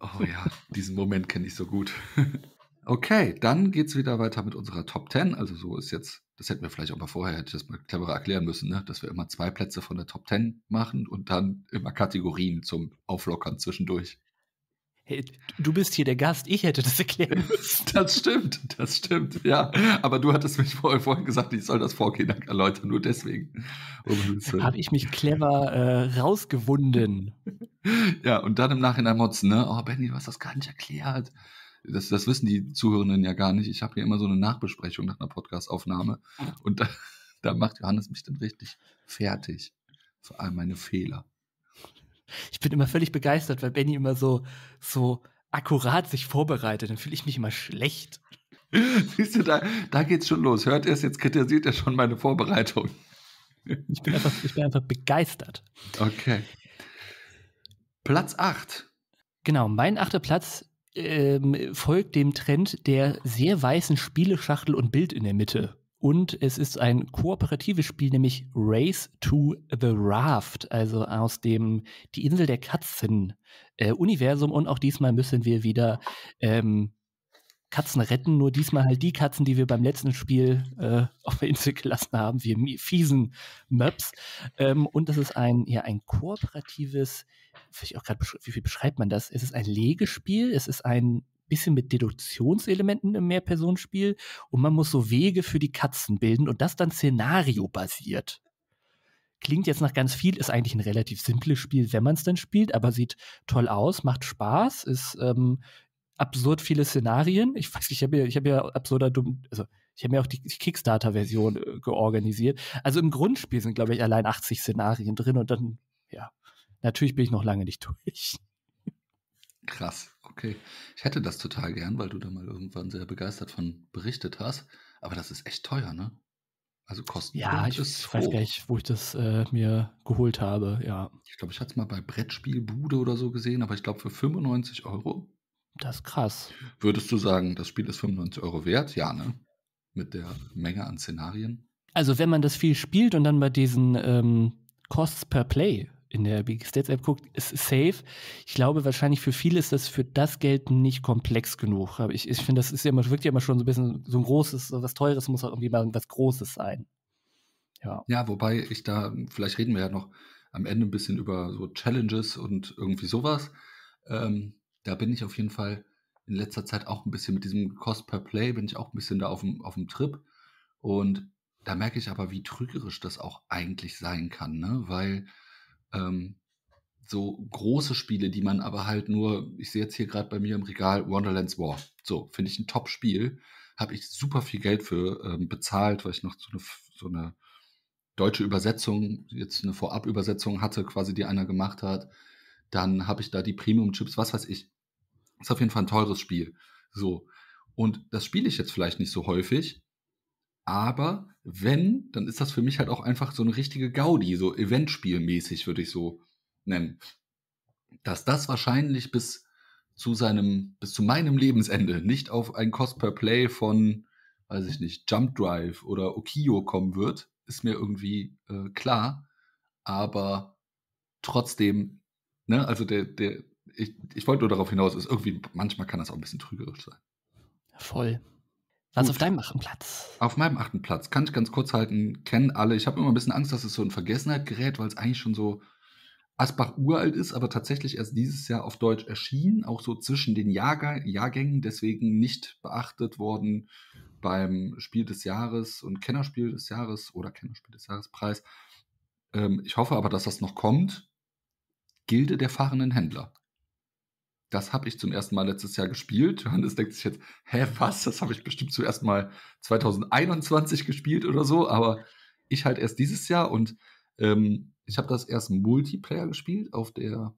Oh ja, diesen Moment kenne ich so gut. Okay, dann geht es wieder weiter mit unserer Top 10. Also so ist jetzt, das hätten wir vielleicht auch mal vorher, hätte ich das mal cleverer erklären müssen, ne? dass wir immer zwei Plätze von der Top 10 machen und dann immer Kategorien zum Auflockern zwischendurch. Hey, du bist hier der Gast, ich hätte das erklären müssen. Das stimmt, das stimmt, ja. Aber du hattest mich vorhin gesagt, ich soll das Vorgehen erläutern, nur deswegen. Um Habe ich mich clever äh, rausgewunden. Ja, und dann im Nachhinein motzen, ne? Oh, Benny, du hast das gar nicht erklärt das, das wissen die Zuhörenden ja gar nicht. Ich habe ja immer so eine Nachbesprechung nach einer Podcastaufnahme und da, da macht Johannes mich dann richtig fertig. für all meine Fehler. Ich bin immer völlig begeistert, weil Benny immer so, so akkurat sich vorbereitet. Dann fühle ich mich immer schlecht. Siehst du, da, da geht's schon los. Hört er es, jetzt kritisiert er schon meine Vorbereitung. Ich bin einfach, ich bin einfach begeistert. Okay. Platz 8. Genau, mein achter Platz ähm, folgt dem Trend der sehr weißen Spieleschachtel und Bild in der Mitte. Und es ist ein kooperatives Spiel, nämlich Race to the Raft, also aus dem Die Insel der Katzen äh, Universum. Und auch diesmal müssen wir wieder ähm, Katzen retten, nur diesmal halt die Katzen, die wir beim letzten Spiel äh, auf der Insel gelassen haben, wir fiesen Möps. Ähm, und das ist ein, ja, ein kooperatives ich auch gerade, wie viel beschreibt man das? Es ist ein Legespiel, es ist ein bisschen mit Deduktionselementen im Mehrpersonenspiel und man muss so Wege für die Katzen bilden und das dann szenariobasiert. Klingt jetzt nach ganz viel, ist eigentlich ein relativ simples Spiel, wenn man es dann spielt, aber sieht toll aus, macht Spaß, ist ähm, absurd viele Szenarien. Ich weiß, ich habe ja, hab ja absurder dumm, also ich habe mir auch die Kickstarter-Version äh, georganisiert. Also im Grundspiel sind, glaube ich, allein 80 Szenarien drin und dann, ja. Natürlich bin ich noch lange nicht durch. Krass, okay. Ich hätte das total gern, weil du da mal irgendwann sehr begeistert von berichtet hast. Aber das ist echt teuer, ne? Also Kosten. Ja, ich weiß hoch. gar nicht, wo ich das äh, mir geholt habe, ja. Ich glaube, ich hatte es mal bei Brettspielbude oder so gesehen, aber ich glaube für 95 Euro. Das ist krass. Würdest du sagen, das Spiel ist 95 Euro wert? Ja, ne? Mit der Menge an Szenarien. Also wenn man das viel spielt und dann bei diesen ähm, Costs per Play in der Big Stats App guckt, ist safe. Ich glaube, wahrscheinlich für viele ist das für das Geld nicht komplex genug. Aber ich, ich finde, das ist ja immer, wirkt ja immer schon so ein bisschen so ein großes, so was Teures muss auch halt irgendwie mal was Großes sein. Ja. ja, wobei ich da, vielleicht reden wir ja noch am Ende ein bisschen über so Challenges und irgendwie sowas. Ähm, da bin ich auf jeden Fall in letzter Zeit auch ein bisschen mit diesem Cost per Play, bin ich auch ein bisschen da auf dem, auf dem Trip. Und da merke ich aber, wie trügerisch das auch eigentlich sein kann, ne? Weil ähm, so große Spiele, die man aber halt nur, ich sehe jetzt hier gerade bei mir im Regal Wonderlands War. So, finde ich ein Top-Spiel. Habe ich super viel Geld für ähm, bezahlt, weil ich noch so eine, so eine deutsche Übersetzung, jetzt eine Vorab-Übersetzung hatte, quasi, die einer gemacht hat. Dann habe ich da die Premium-Chips, was weiß ich. Ist auf jeden Fall ein teures Spiel. So. Und das spiele ich jetzt vielleicht nicht so häufig, aber wenn, dann ist das für mich halt auch einfach so eine richtige Gaudi, so eventspielmäßig würde ich so nennen. Dass das wahrscheinlich bis zu seinem, bis zu meinem Lebensende nicht auf ein Cost per Play von, weiß ich nicht, Jump Drive oder Okio kommen wird, ist mir irgendwie äh, klar. Aber trotzdem, ne, also der, der, ich, ich wollte nur darauf hinaus, ist irgendwie, manchmal kann das auch ein bisschen trügerisch sein. Voll. Also auf deinem achten Platz. Auf meinem achten Platz. Kann ich ganz kurz halten. Kennen alle. Ich habe immer ein bisschen Angst, dass es so in Vergessenheit gerät, weil es eigentlich schon so Asbach uralt ist, aber tatsächlich erst dieses Jahr auf Deutsch erschienen. Auch so zwischen den Jahrg Jahrgängen. Deswegen nicht beachtet worden beim Spiel des Jahres und Kennerspiel des Jahres oder Kennerspiel des Jahrespreis. Ähm, ich hoffe aber, dass das noch kommt. Gilde der fahrenden Händler das habe ich zum ersten Mal letztes Jahr gespielt. Johannes denkt sich jetzt, hä, was? Das habe ich bestimmt zuerst mal 2021 gespielt oder so, aber ich halt erst dieses Jahr und ähm, ich habe das erst Multiplayer gespielt auf der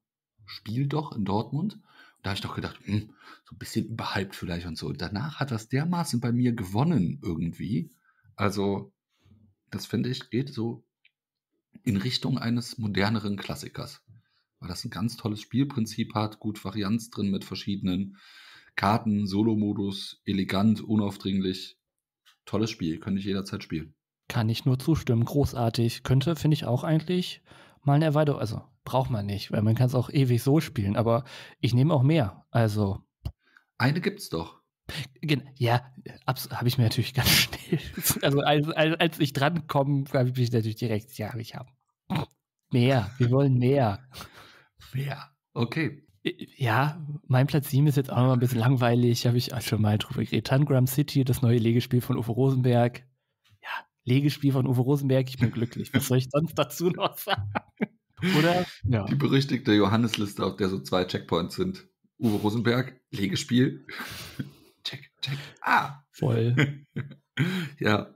Spiel doch in Dortmund. Und da habe ich doch gedacht, hm, so ein bisschen überhyped vielleicht und so. Und danach hat das dermaßen bei mir gewonnen irgendwie. Also, das finde ich, geht so in Richtung eines moderneren Klassikers weil das ein ganz tolles Spielprinzip hat, gut Varianz drin mit verschiedenen Karten, Solo-Modus, elegant, unaufdringlich. Tolles Spiel, könnte ich jederzeit spielen. Kann ich nur zustimmen, großartig. Könnte, finde ich auch eigentlich mal eine Erweiterung, also braucht man nicht, weil man kann es auch ewig so spielen, aber ich nehme auch mehr, also. Eine gibt's doch. Ja, habe ich mir natürlich ganz schnell, also als, als ich drankomme, habe ich mich natürlich direkt, ja, ich habe Mehr, wir wollen mehr. Ja, Okay. Ja, mein Platz 7 ist jetzt auch noch ein bisschen langweilig. Habe ich auch schon mal drüber geredet. Tangram City, das neue Legespiel von Uwe Rosenberg. Ja, Legespiel von Uwe Rosenberg. Ich bin glücklich. Was soll ich sonst dazu noch sagen? Oder? Ja. Die berüchtigte Johannesliste, auf der so zwei Checkpoints sind. Uwe Rosenberg, Legespiel. check, check. Ah! Voll. ja.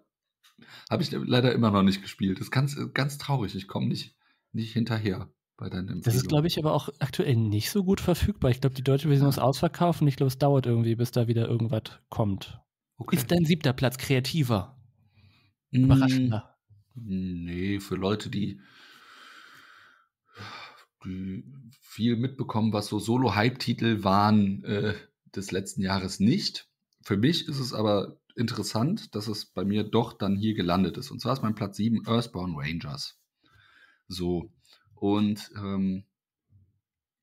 Habe ich leider immer noch nicht gespielt. Das ist ganz, ganz traurig. Ich komme nicht, nicht hinterher bei deinen Empfehlungen. Das ist, glaube ich, aber auch aktuell nicht so gut verfügbar. Ich glaube, die deutsche Version ist ausverkauft und ich glaube, es dauert irgendwie, bis da wieder irgendwas kommt. Okay. Ist dein siebter Platz kreativer? Hm. Überraschender? Nee, für Leute, die, die viel mitbekommen, was so Solo-Hype-Titel waren äh, des letzten Jahres nicht. Für mich ist es aber interessant, dass es bei mir doch dann hier gelandet ist. Und zwar ist mein Platz 7 Earthbound Rangers. So, und ähm,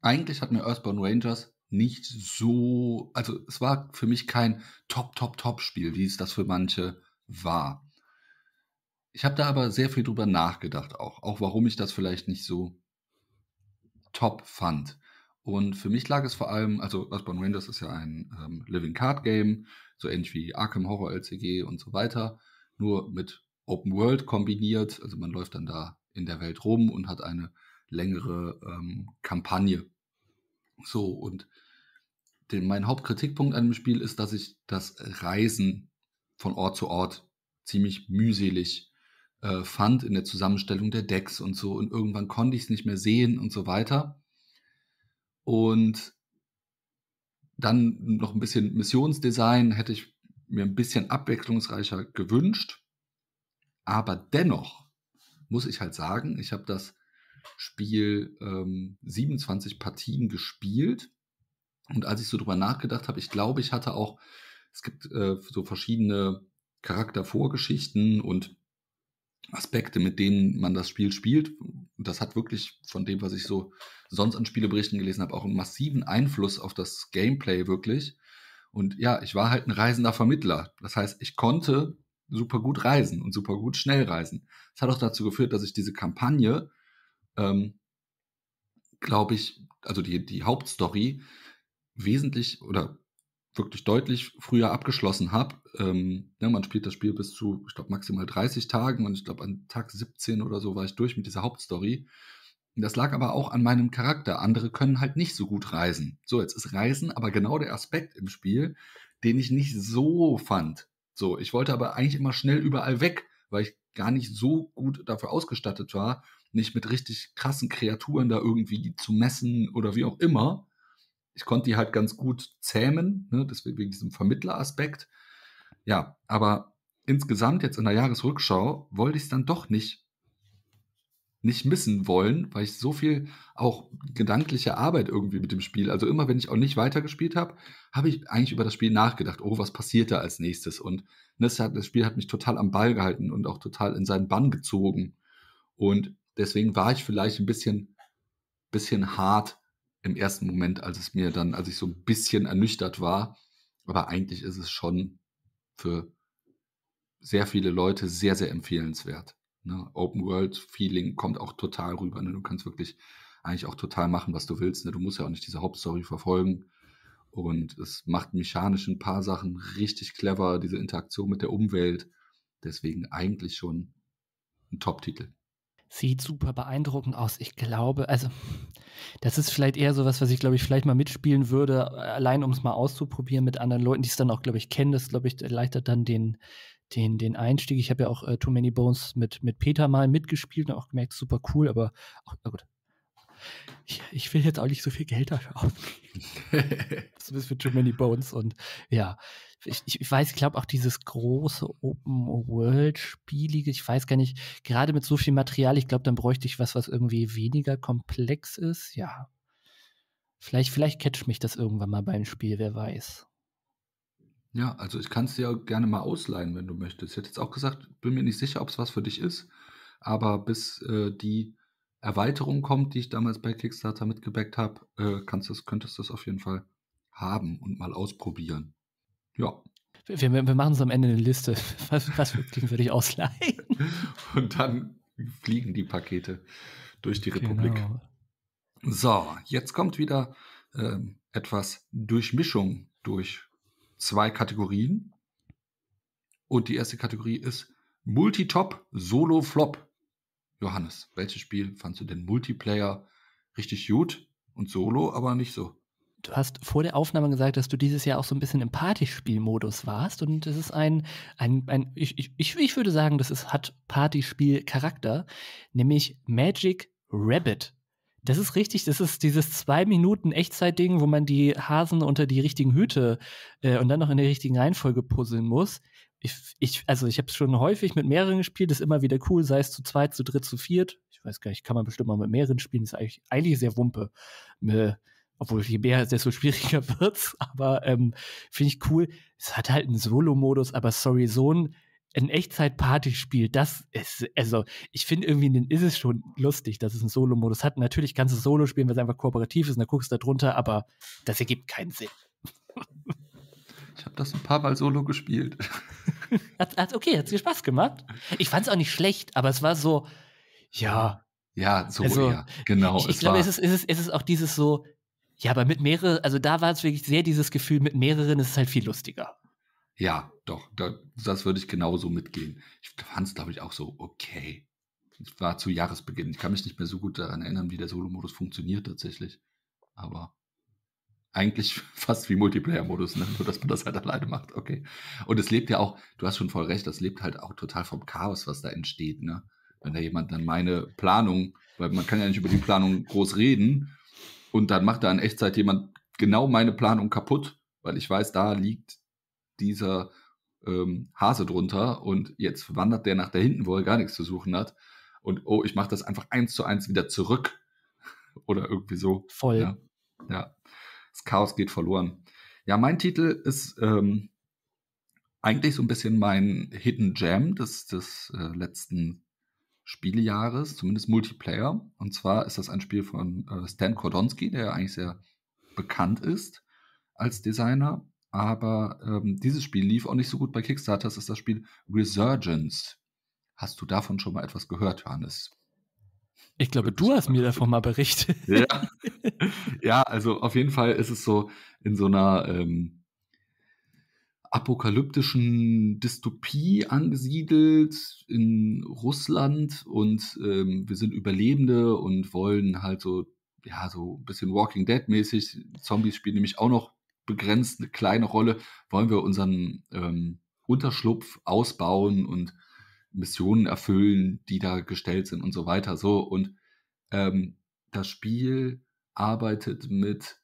eigentlich hat mir Earthbound Rangers nicht so, also es war für mich kein Top, Top, Top-Spiel, wie es das für manche war. Ich habe da aber sehr viel drüber nachgedacht auch, auch warum ich das vielleicht nicht so top fand. Und für mich lag es vor allem, also Earthbound Rangers ist ja ein ähm, Living Card Game, so ähnlich wie Arkham Horror LCG und so weiter, nur mit Open World kombiniert. Also man läuft dann da in der Welt rum und hat eine längere ähm, Kampagne. So, und den, mein Hauptkritikpunkt an dem Spiel ist, dass ich das Reisen von Ort zu Ort ziemlich mühselig äh, fand in der Zusammenstellung der Decks und so. Und irgendwann konnte ich es nicht mehr sehen und so weiter. Und dann noch ein bisschen Missionsdesign hätte ich mir ein bisschen abwechslungsreicher gewünscht. Aber dennoch muss ich halt sagen, ich habe das Spiel ähm, 27 Partien gespielt. Und als ich so drüber nachgedacht habe, ich glaube, ich hatte auch, es gibt äh, so verschiedene Charaktervorgeschichten und Aspekte, mit denen man das Spiel spielt. Das hat wirklich von dem, was ich so sonst an Spieleberichten gelesen habe, auch einen massiven Einfluss auf das Gameplay wirklich. Und ja, ich war halt ein reisender Vermittler. Das heißt, ich konnte super gut reisen und super gut schnell reisen. Das hat auch dazu geführt, dass ich diese Kampagne ähm, glaube ich, also die, die Hauptstory wesentlich oder wirklich deutlich früher abgeschlossen habe. Ähm, ja, ne, man spielt das Spiel bis zu, ich glaube, maximal 30 Tagen und ich glaube, an Tag 17 oder so war ich durch mit dieser Hauptstory. Das lag aber auch an meinem Charakter. Andere können halt nicht so gut reisen. So, jetzt ist Reisen aber genau der Aspekt im Spiel, den ich nicht so fand. So, ich wollte aber eigentlich immer schnell überall weg, weil ich gar nicht so gut dafür ausgestattet war, nicht mit richtig krassen Kreaturen da irgendwie zu messen oder wie auch immer. Ich konnte die halt ganz gut zähmen, ne, deswegen wegen diesem Vermittleraspekt. Ja, aber insgesamt jetzt in der Jahresrückschau wollte ich es dann doch nicht nicht missen wollen, weil ich so viel auch gedankliche Arbeit irgendwie mit dem Spiel, also immer wenn ich auch nicht weitergespielt habe, habe ich eigentlich über das Spiel nachgedacht, oh, was passiert da als nächstes? Und das, das Spiel hat mich total am Ball gehalten und auch total in seinen Bann gezogen. Und Deswegen war ich vielleicht ein bisschen, bisschen hart im ersten Moment, als es mir dann, als ich so ein bisschen ernüchtert war. Aber eigentlich ist es schon für sehr viele Leute sehr, sehr empfehlenswert. Ne? Open World Feeling kommt auch total rüber. Ne? Du kannst wirklich eigentlich auch total machen, was du willst. Ne? Du musst ja auch nicht diese Hauptstory verfolgen. Und es macht mechanisch ein paar Sachen richtig clever, diese Interaktion mit der Umwelt. Deswegen eigentlich schon ein Top-Titel sieht super beeindruckend aus. Ich glaube, also das ist vielleicht eher so was, was ich glaube ich vielleicht mal mitspielen würde, äh, allein um es mal auszuprobieren mit anderen Leuten, die es dann auch glaube ich kennen. Das glaube ich erleichtert dann den den den Einstieg. Ich habe ja auch äh, Too Many Bones mit mit Peter mal mitgespielt und auch gemerkt, super cool, aber auch, na gut. Ich, ich will jetzt auch nicht so viel Geld dafür ausgeben. Zumindest für Too Many Bones und ja, ich, ich weiß, ich glaube auch dieses große Open-World-Spielige, ich weiß gar nicht, gerade mit so viel Material, ich glaube, dann bräuchte ich was, was irgendwie weniger komplex ist. Ja. Vielleicht, vielleicht catcht mich das irgendwann mal beim Spiel, wer weiß. Ja, also ich kann es dir gerne mal ausleihen, wenn du möchtest. Ich hätte jetzt auch gesagt, bin mir nicht sicher, ob es was für dich ist, aber bis äh, die Erweiterung kommt, die ich damals bei Kickstarter mitgebackt habe, äh, kannst das, könntest du das auf jeden Fall haben und mal ausprobieren. Ja. Wir, wir machen uns am Ende eine Liste, was, was würde ich ausleihen. Und dann fliegen die Pakete durch die Republik. Genau. So, jetzt kommt wieder äh, etwas Durchmischung durch zwei Kategorien. Und die erste Kategorie ist Multitop Solo Flop. Johannes, welches Spiel fandst du denn Multiplayer richtig gut und Solo aber nicht so? du hast vor der Aufnahme gesagt, dass du dieses Jahr auch so ein bisschen im Partyspielmodus warst und es ist ein, ein, ein ich, ich, ich würde sagen, das ist, hat Partyspielcharakter, nämlich Magic Rabbit. Das ist richtig, das ist dieses zwei Minuten Echtzeit-Ding, wo man die Hasen unter die richtigen Hüte äh, und dann noch in der richtigen Reihenfolge puzzeln muss. Ich, ich also ich habe es schon häufig mit mehreren gespielt, ist immer wieder cool, sei es zu zweit, zu dritt, zu viert. Ich weiß gar nicht, kann man bestimmt mal mit mehreren spielen, ist eigentlich, eigentlich sehr Wumpe. Äh, obwohl je mehr, desto schwieriger wird's, aber ähm, finde ich cool. Es hat halt einen Solo-Modus, aber sorry, so ein in Echtzeit Party spielt, das ist, also ich finde irgendwie, dann ist es schon lustig, dass es einen Solo-Modus hat. Natürlich kannst du Solo spielen, weil es einfach kooperativ ist und dann guckst du da drunter, aber das ergibt keinen Sinn. Ich habe das ein paar Mal Solo gespielt. hat, hat, okay, hat dir Spaß gemacht? Ich fand es auch nicht schlecht, aber es war so, ja. Ja, so, also, ja, genau. Ich, ich glaube, es ist, es, ist, es ist auch dieses so, ja, aber mit mehreren, also da war es wirklich sehr dieses Gefühl, mit mehreren ist es halt viel lustiger. Ja, doch, da, das würde ich genauso mitgehen. Ich fand es, glaube ich, auch so, okay. Es war zu Jahresbeginn. Ich kann mich nicht mehr so gut daran erinnern, wie der Solo-Modus funktioniert tatsächlich. Aber eigentlich fast wie Multiplayer-Modus, ne? nur dass man das halt alleine macht. Okay. Und es lebt ja auch, du hast schon voll recht, das lebt halt auch total vom Chaos, was da entsteht. Ne? Wenn da jemand dann meine Planung, weil man kann ja nicht über die Planung groß reden, und dann macht da in Echtzeit jemand genau meine Planung kaputt, weil ich weiß, da liegt dieser ähm, Hase drunter und jetzt wandert der nach da hinten, wo er gar nichts zu suchen hat. Und oh, ich mache das einfach eins zu eins wieder zurück. Oder irgendwie so. Voll. Ja. ja. Das Chaos geht verloren. Ja, mein Titel ist ähm, eigentlich so ein bisschen mein Hidden Jam des, des äh, letzten Spielejahres, zumindest Multiplayer. Und zwar ist das ein Spiel von äh, Stan Kordonski, der ja eigentlich sehr bekannt ist als Designer. Aber ähm, dieses Spiel lief auch nicht so gut bei Kickstarter. Das ist das Spiel Resurgence. Hast du davon schon mal etwas gehört, Johannes? Ich glaube, du hast mir davon mal berichtet. Ja. ja, also auf jeden Fall ist es so in so einer ähm, apokalyptischen Dystopie angesiedelt in Russland und ähm, wir sind Überlebende und wollen halt so, ja, so ein bisschen Walking Dead-mäßig. Zombies spielen nämlich auch noch begrenzt eine kleine Rolle. Wollen wir unseren ähm, Unterschlupf ausbauen und Missionen erfüllen, die da gestellt sind und so weiter. So und ähm, das Spiel arbeitet mit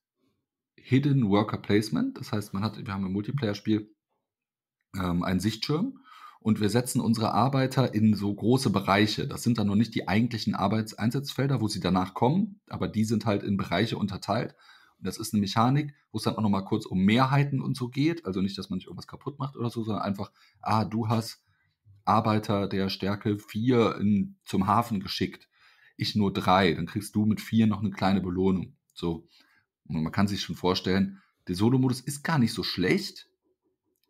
Hidden Worker Placement. Das heißt, man hat, wir haben ein Multiplayer-Spiel, ähm, einen Sichtschirm und wir setzen unsere Arbeiter in so große Bereiche. Das sind dann noch nicht die eigentlichen Arbeitseinsatzfelder, wo sie danach kommen, aber die sind halt in Bereiche unterteilt. Und das ist eine Mechanik, wo es dann auch nochmal kurz um Mehrheiten und so geht. Also nicht, dass man nicht irgendwas kaputt macht oder so, sondern einfach, ah, du hast Arbeiter der Stärke 4 in, zum Hafen geschickt. Ich nur drei. Dann kriegst du mit vier noch eine kleine Belohnung. So. Und man kann sich schon vorstellen, der Solo-Modus ist gar nicht so schlecht,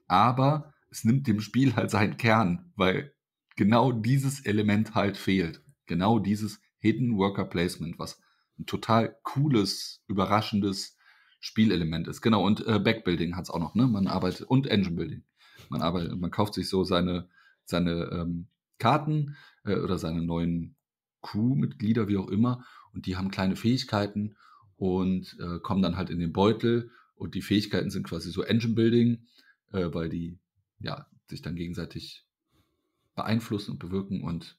aber es nimmt dem Spiel halt seinen Kern, weil genau dieses Element halt fehlt. Genau dieses Hidden Worker Placement, was ein total cooles, überraschendes Spielelement ist. Genau, und äh, Backbuilding es auch noch, ne? Man arbeitet und Engine Building. Man arbeitet, man kauft sich so seine, seine ähm, Karten äh, oder seine neuen Crewmitglieder, wie auch immer, und die haben kleine Fähigkeiten und äh, kommen dann halt in den Beutel und die Fähigkeiten sind quasi so Engine Building, äh, weil die ja, sich dann gegenseitig beeinflussen und bewirken und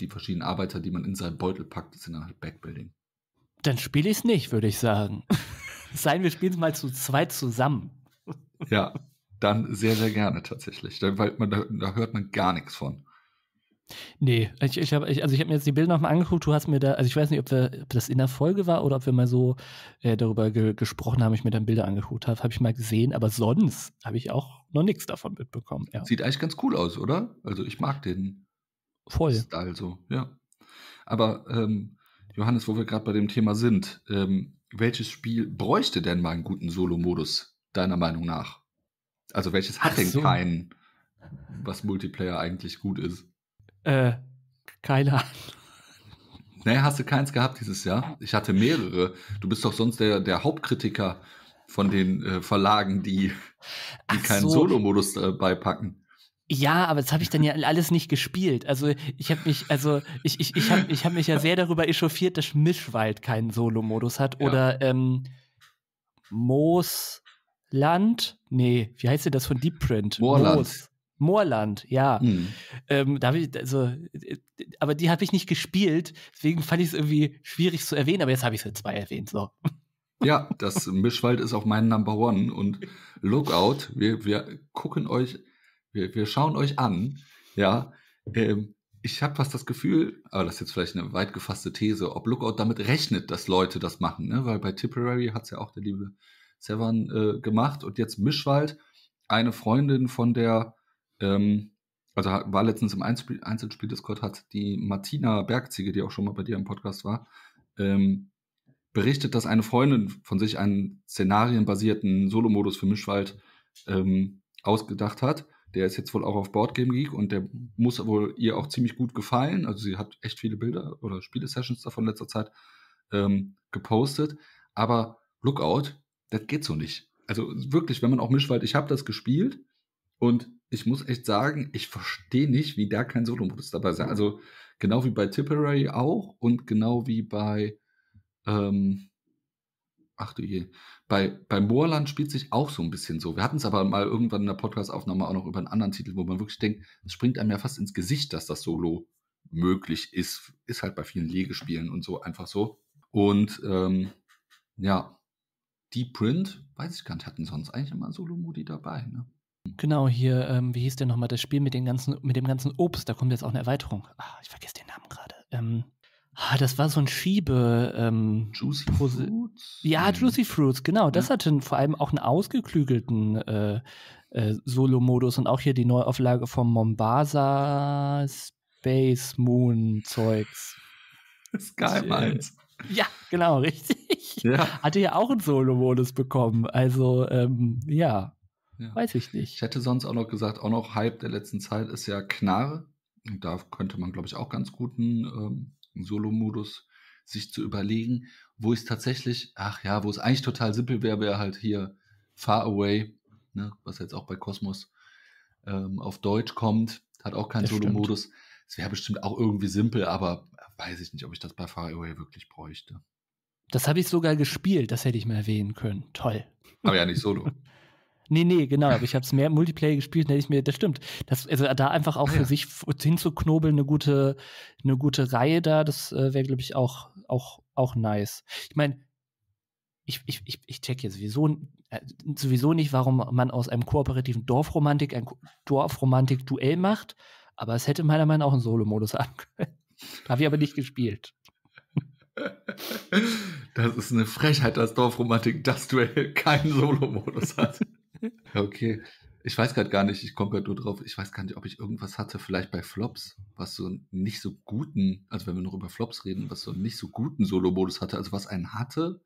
die verschiedenen Arbeiter, die man in seinen Beutel packt, sind dann halt Backbuilding. Dann spiele ich es nicht, würde ich sagen. Seien wir spielen es mal zu zweit zusammen. ja, dann sehr, sehr gerne tatsächlich. Da, weil man, da, da hört man gar nichts von. Nee, ich, ich habe also ich hab mir jetzt die Bilder nochmal angeguckt. Du hast mir da, also ich weiß nicht, ob, wir, ob das in der Folge war oder ob wir mal so äh, darüber ge gesprochen haben, ich mir dann Bilder angeguckt habe. Habe ich mal gesehen, aber sonst habe ich auch noch nichts davon mitbekommen. Ja. Sieht eigentlich ganz cool aus, oder? Also ich mag den Voll. Style so, ja. Aber ähm, Johannes, wo wir gerade bei dem Thema sind, ähm, welches Spiel bräuchte denn mal einen guten Solo-Modus, deiner Meinung nach? Also welches hat so. denn keinen, was Multiplayer eigentlich gut ist? Äh, keine Ahnung. Nee, hast du keins gehabt dieses Jahr? Ich hatte mehrere. Du bist doch sonst der, der Hauptkritiker von den äh, Verlagen, die, die keinen so. Solo-Modus äh, beipacken. Ja, aber das habe ich dann ja alles nicht gespielt. Also ich habe mich, also ich, ich, ich habe ich hab mich ja sehr darüber echauffiert, dass Mischwald keinen Solo-Modus hat. Ja. Oder ähm, Moosland? Nee, wie heißt denn das von Deep Print? Moorland. Moos. Moorland, ja. Mhm. Ähm, da ich, also, äh, aber die habe ich nicht gespielt, deswegen fand ich es irgendwie schwierig zu erwähnen, aber jetzt habe ich es halt zwei erwähnt. So. Ja, das Mischwald ist auch mein Number One und Lookout, wir, wir gucken euch, wir, wir schauen euch an, ja. Ähm, ich habe fast das Gefühl, aber das ist jetzt vielleicht eine weit gefasste These, ob Lookout damit rechnet, dass Leute das machen, ne? weil bei Tipperary hat es ja auch der liebe Severn äh, gemacht und jetzt Mischwald, eine Freundin von der ähm, also war letztens im Einzel Einzelspiel-Discord, hat die Martina Bergziege, die auch schon mal bei dir im Podcast war, ähm, berichtet, dass eine Freundin von sich einen szenarienbasierten Solo-Modus für Mischwald ähm, ausgedacht hat. Der ist jetzt wohl auch auf Board Game Geek und der muss wohl ihr auch ziemlich gut gefallen. Also sie hat echt viele Bilder oder Spiele-Sessions davon in letzter Zeit ähm, gepostet. Aber Lookout, das geht so nicht. Also wirklich, wenn man auch Mischwald, ich habe das gespielt und ich muss echt sagen, ich verstehe nicht, wie da kein Solo-Modus dabei sein. Also genau wie bei Tipperary auch und genau wie bei ähm, ach du je, bei, bei Moorland spielt sich auch so ein bisschen so. Wir hatten es aber mal irgendwann in der Podcast-Aufnahme auch noch über einen anderen Titel, wo man wirklich denkt, es springt einem ja fast ins Gesicht, dass das Solo möglich ist. Ist halt bei vielen Legespielen und so einfach so. Und ähm, ja, Deep Print, weiß ich gar nicht, hatten sonst eigentlich immer Solo-Modi dabei, ne? Genau, hier, ähm, wie hieß denn nochmal das Spiel mit, den ganzen, mit dem ganzen Obst? Da kommt jetzt auch eine Erweiterung. Ah, ich vergesse den Namen gerade. Ähm, ah, das war so ein Schiebe. Ähm, Juicy Fruits? Ja, Juicy Fruits, genau. Das ja. hatte vor allem auch einen ausgeklügelten äh, äh, Solo-Modus und auch hier die Neuauflage vom Mombasa Space Moon Zeugs. Sky Mines. Ja, genau, richtig. Ja. Hatte ja auch einen Solo-Modus bekommen. Also, ähm, ja. Ja. Weiß ich nicht. Ich hätte sonst auch noch gesagt, auch noch Hype der letzten Zeit ist ja Knarre. Und da könnte man, glaube ich, auch ganz guten ähm, Solo-Modus sich zu überlegen, wo ich es tatsächlich, ach ja, wo es eigentlich total simpel wäre, wäre halt hier Far Away, ne, was jetzt auch bei Kosmos ähm, auf Deutsch kommt, hat auch keinen Solo-Modus. Es wäre bestimmt auch irgendwie simpel, aber weiß ich nicht, ob ich das bei Far Away wirklich bräuchte. Das habe ich sogar gespielt, das hätte ich mir erwähnen können. Toll. Aber ja nicht solo. Nee, nee, genau. Aber ich habe es mehr Multiplayer gespielt, hätte ich mir, das stimmt. Das, also da einfach auch ah für sich hinzuknobeln, eine gute, eine gute Reihe da, das äh, wäre, glaube ich, auch, auch, auch nice. Ich meine, ich, ich, ich, ich check hier sowieso, äh, sowieso nicht, warum man aus einem kooperativen Dorfromantik ein Dorfromantik-Duell macht, aber es hätte meiner Meinung nach auch einen Solo-Modus haben können. habe ich aber nicht gespielt. Das ist eine Frechheit, dass Dorfromantik das Duell keinen Solo-Modus hat. Okay. Ich weiß gerade gar nicht, ich komme gerade nur drauf, ich weiß gar nicht, ob ich irgendwas hatte, vielleicht bei Flops, was so nicht so guten, also wenn wir noch über Flops reden, was so nicht so guten Solo-Modus hatte, also was einen hatte,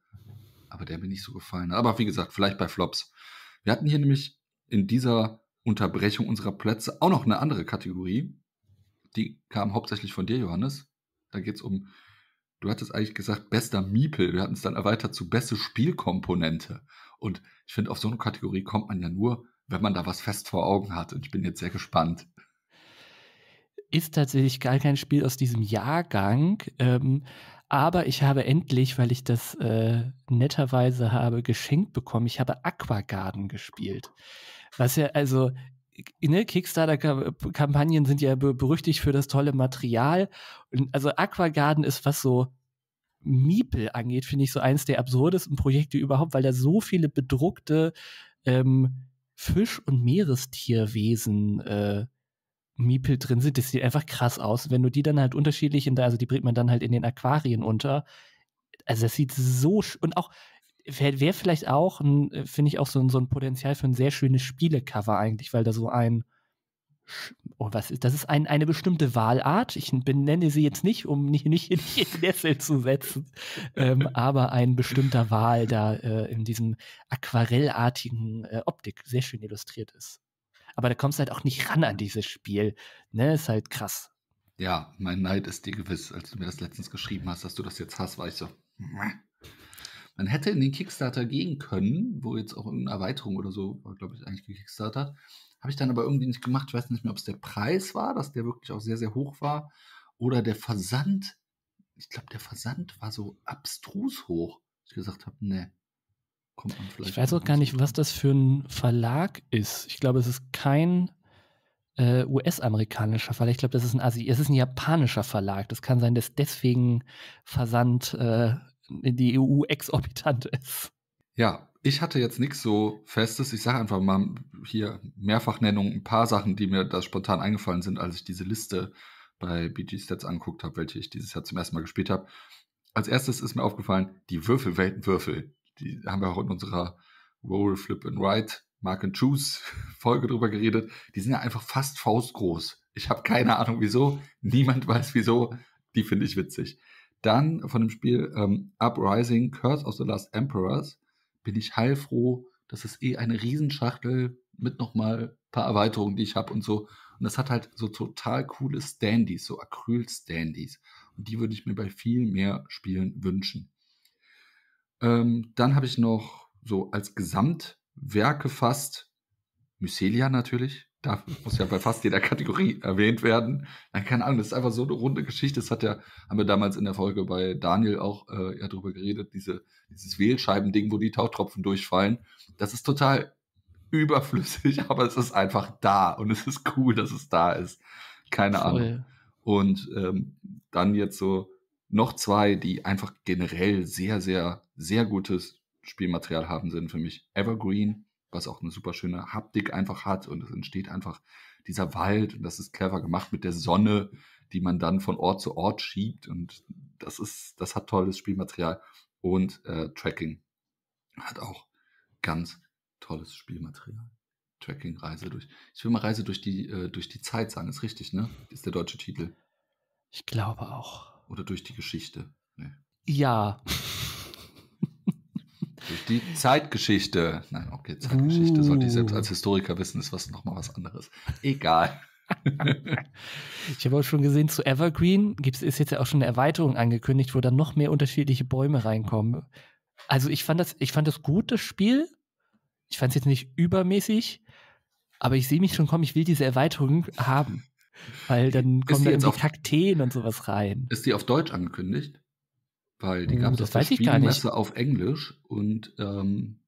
aber der mir nicht so gefallen hat. Aber wie gesagt, vielleicht bei Flops. Wir hatten hier nämlich in dieser Unterbrechung unserer Plätze auch noch eine andere Kategorie. Die kam hauptsächlich von dir, Johannes. Da geht es um, du hattest eigentlich gesagt, bester Miepel. Wir hatten es dann erweitert zu beste Spielkomponente. Und ich finde, auf so eine Kategorie kommt man ja nur, wenn man da was fest vor Augen hat. Und ich bin jetzt sehr gespannt. Ist tatsächlich gar kein Spiel aus diesem Jahrgang. Ähm, aber ich habe endlich, weil ich das äh, netterweise habe geschenkt bekommen, ich habe Aquagarden gespielt. Was ja, also ne, Kickstarter-Kampagnen sind ja berüchtigt für das tolle Material. Und also Aquagarden ist was so Miepel angeht, finde ich so eins der absurdesten Projekte überhaupt, weil da so viele bedruckte ähm, Fisch- und Meerestierwesen äh, Miepel drin sind. Das sieht einfach krass aus. Wenn du die dann halt unterschiedlich in da, also die bringt man dann halt in den Aquarien unter. Also das sieht so und auch wäre wär vielleicht auch, äh, finde ich auch so, so ein Potenzial für ein sehr schönes Spielecover eigentlich, weil da so ein oh, was ist, das ist ein, eine bestimmte Wahlart. Ich benenne sie jetzt nicht, um nicht, nicht, in die Nessel zu setzen, ähm, aber ein bestimmter Wahl da äh, in diesem aquarellartigen äh, Optik sehr schön illustriert ist. Aber da kommst du halt auch nicht ran an dieses Spiel. Ne, ist halt krass. Ja, mein Neid ist dir gewiss, als du mir das letztens geschrieben hast, dass du das jetzt hast, war ich so. Man hätte in den Kickstarter gehen können, wo jetzt auch irgendeine Erweiterung oder so, glaube ich, eigentlich gekickstartert habe ich dann aber irgendwie nicht gemacht. Ich weiß nicht mehr, ob es der Preis war, dass der wirklich auch sehr, sehr hoch war. Oder der Versand. Ich glaube, der Versand war so abstrus hoch. Ich gesagt habe, nee. Kommt man vielleicht ich weiß auch gar nicht, was das für ein Verlag ist. Ich glaube, es ist kein äh, US-amerikanischer Verlag. Ich glaube, das ist ein Asi es ist ein japanischer Verlag. Das kann sein, dass deswegen Versand äh, in die EU exorbitant ist. Ja, ich hatte jetzt nichts so Festes. Ich sage einfach mal hier Mehrfachnennung, ein paar Sachen, die mir da spontan eingefallen sind, als ich diese Liste bei BG Stats angeguckt habe, welche ich dieses Jahr zum ersten Mal gespielt habe. Als erstes ist mir aufgefallen, die Würfelweltenwürfel. Die haben wir auch in unserer Roll, Flip and Write, Mark and Choose Folge drüber geredet. Die sind ja einfach fast faustgroß. Ich habe keine Ahnung wieso. Niemand weiß wieso. Die finde ich witzig. Dann von dem Spiel ähm, Uprising Curse of the Last Emperors bin ich heilfroh. Das ist eh eine Riesenschachtel mit nochmal ein paar Erweiterungen, die ich habe und so. Und das hat halt so total coole Standys, so Acryl-Standys. Und die würde ich mir bei viel mehr Spielen wünschen. Ähm, dann habe ich noch so als Gesamtwerke fast Mycelia natürlich da muss ja bei fast jeder Kategorie erwähnt werden. keine Ahnung, das ist einfach so eine runde Geschichte. Das hat ja, haben wir damals in der Folge bei Daniel auch äh, ja, drüber geredet, diese, dieses Wählscheibending, wo die Tautropfen durchfallen. Das ist total überflüssig, aber es ist einfach da und es ist cool, dass es da ist. Keine Voll. Ahnung. Und ähm, dann jetzt so noch zwei, die einfach generell sehr, sehr, sehr gutes Spielmaterial haben, sind für mich Evergreen was auch eine super schöne Haptik einfach hat und es entsteht einfach dieser Wald und das ist clever gemacht mit der Sonne, die man dann von Ort zu Ort schiebt und das ist, das hat tolles Spielmaterial und äh, Tracking hat auch ganz tolles Spielmaterial. Tracking Reise durch. Ich will mal Reise durch die äh, durch die Zeit sagen, ist richtig, ne? Ist der deutsche Titel. Ich glaube auch. Oder durch die Geschichte. Nee. Ja. Die Zeitgeschichte. Nein, okay, Zeitgeschichte uh. sollte ich selbst als Historiker wissen, ist was nochmal was anderes. Egal. ich habe auch schon gesehen, zu Evergreen gibt's, ist jetzt ja auch schon eine Erweiterung angekündigt, wo dann noch mehr unterschiedliche Bäume reinkommen. Also ich fand das, ich fand das gut, das Spiel. Ich fand es jetzt nicht übermäßig, aber ich sehe mich schon kommen, ich will diese Erweiterung haben. Weil dann kommen da irgendwie Kakteen und sowas rein. Ist die auf Deutsch angekündigt? Weil die gab es auf der Spielmesse auf Englisch und ähm,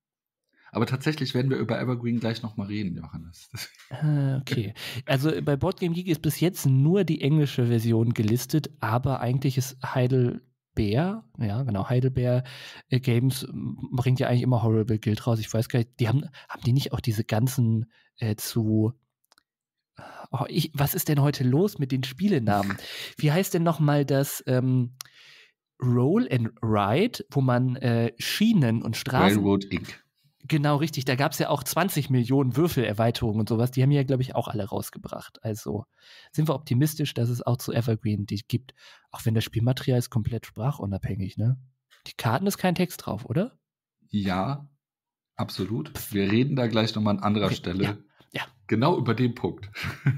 aber tatsächlich werden wir über Evergreen gleich nochmal reden, Johannes. Ah, okay. Also bei Board Game Geek ist bis jetzt nur die englische Version gelistet, aber eigentlich ist Heidelbeer, ja, genau, Heidelbeer äh, Games bringt ja eigentlich immer Horrible Guild raus. Ich weiß gar nicht, die haben, haben die nicht auch diese ganzen äh, zu. Oh, ich, was ist denn heute los mit den Spielenamen? Wie heißt denn nochmal das, ähm, Roll and Ride, wo man äh, Schienen und Straßen. Railroad Inc. Genau, richtig. Da gab es ja auch 20 Millionen Würfelerweiterungen und sowas. Die haben ja, glaube ich, auch alle rausgebracht. Also sind wir optimistisch, dass es auch zu Evergreen die gibt. Auch wenn das Spielmaterial ist komplett sprachunabhängig, ne? Die Karten ist kein Text drauf, oder? Ja, absolut. Wir reden da gleich nochmal an anderer okay, Stelle. Ja, ja. Genau über den Punkt.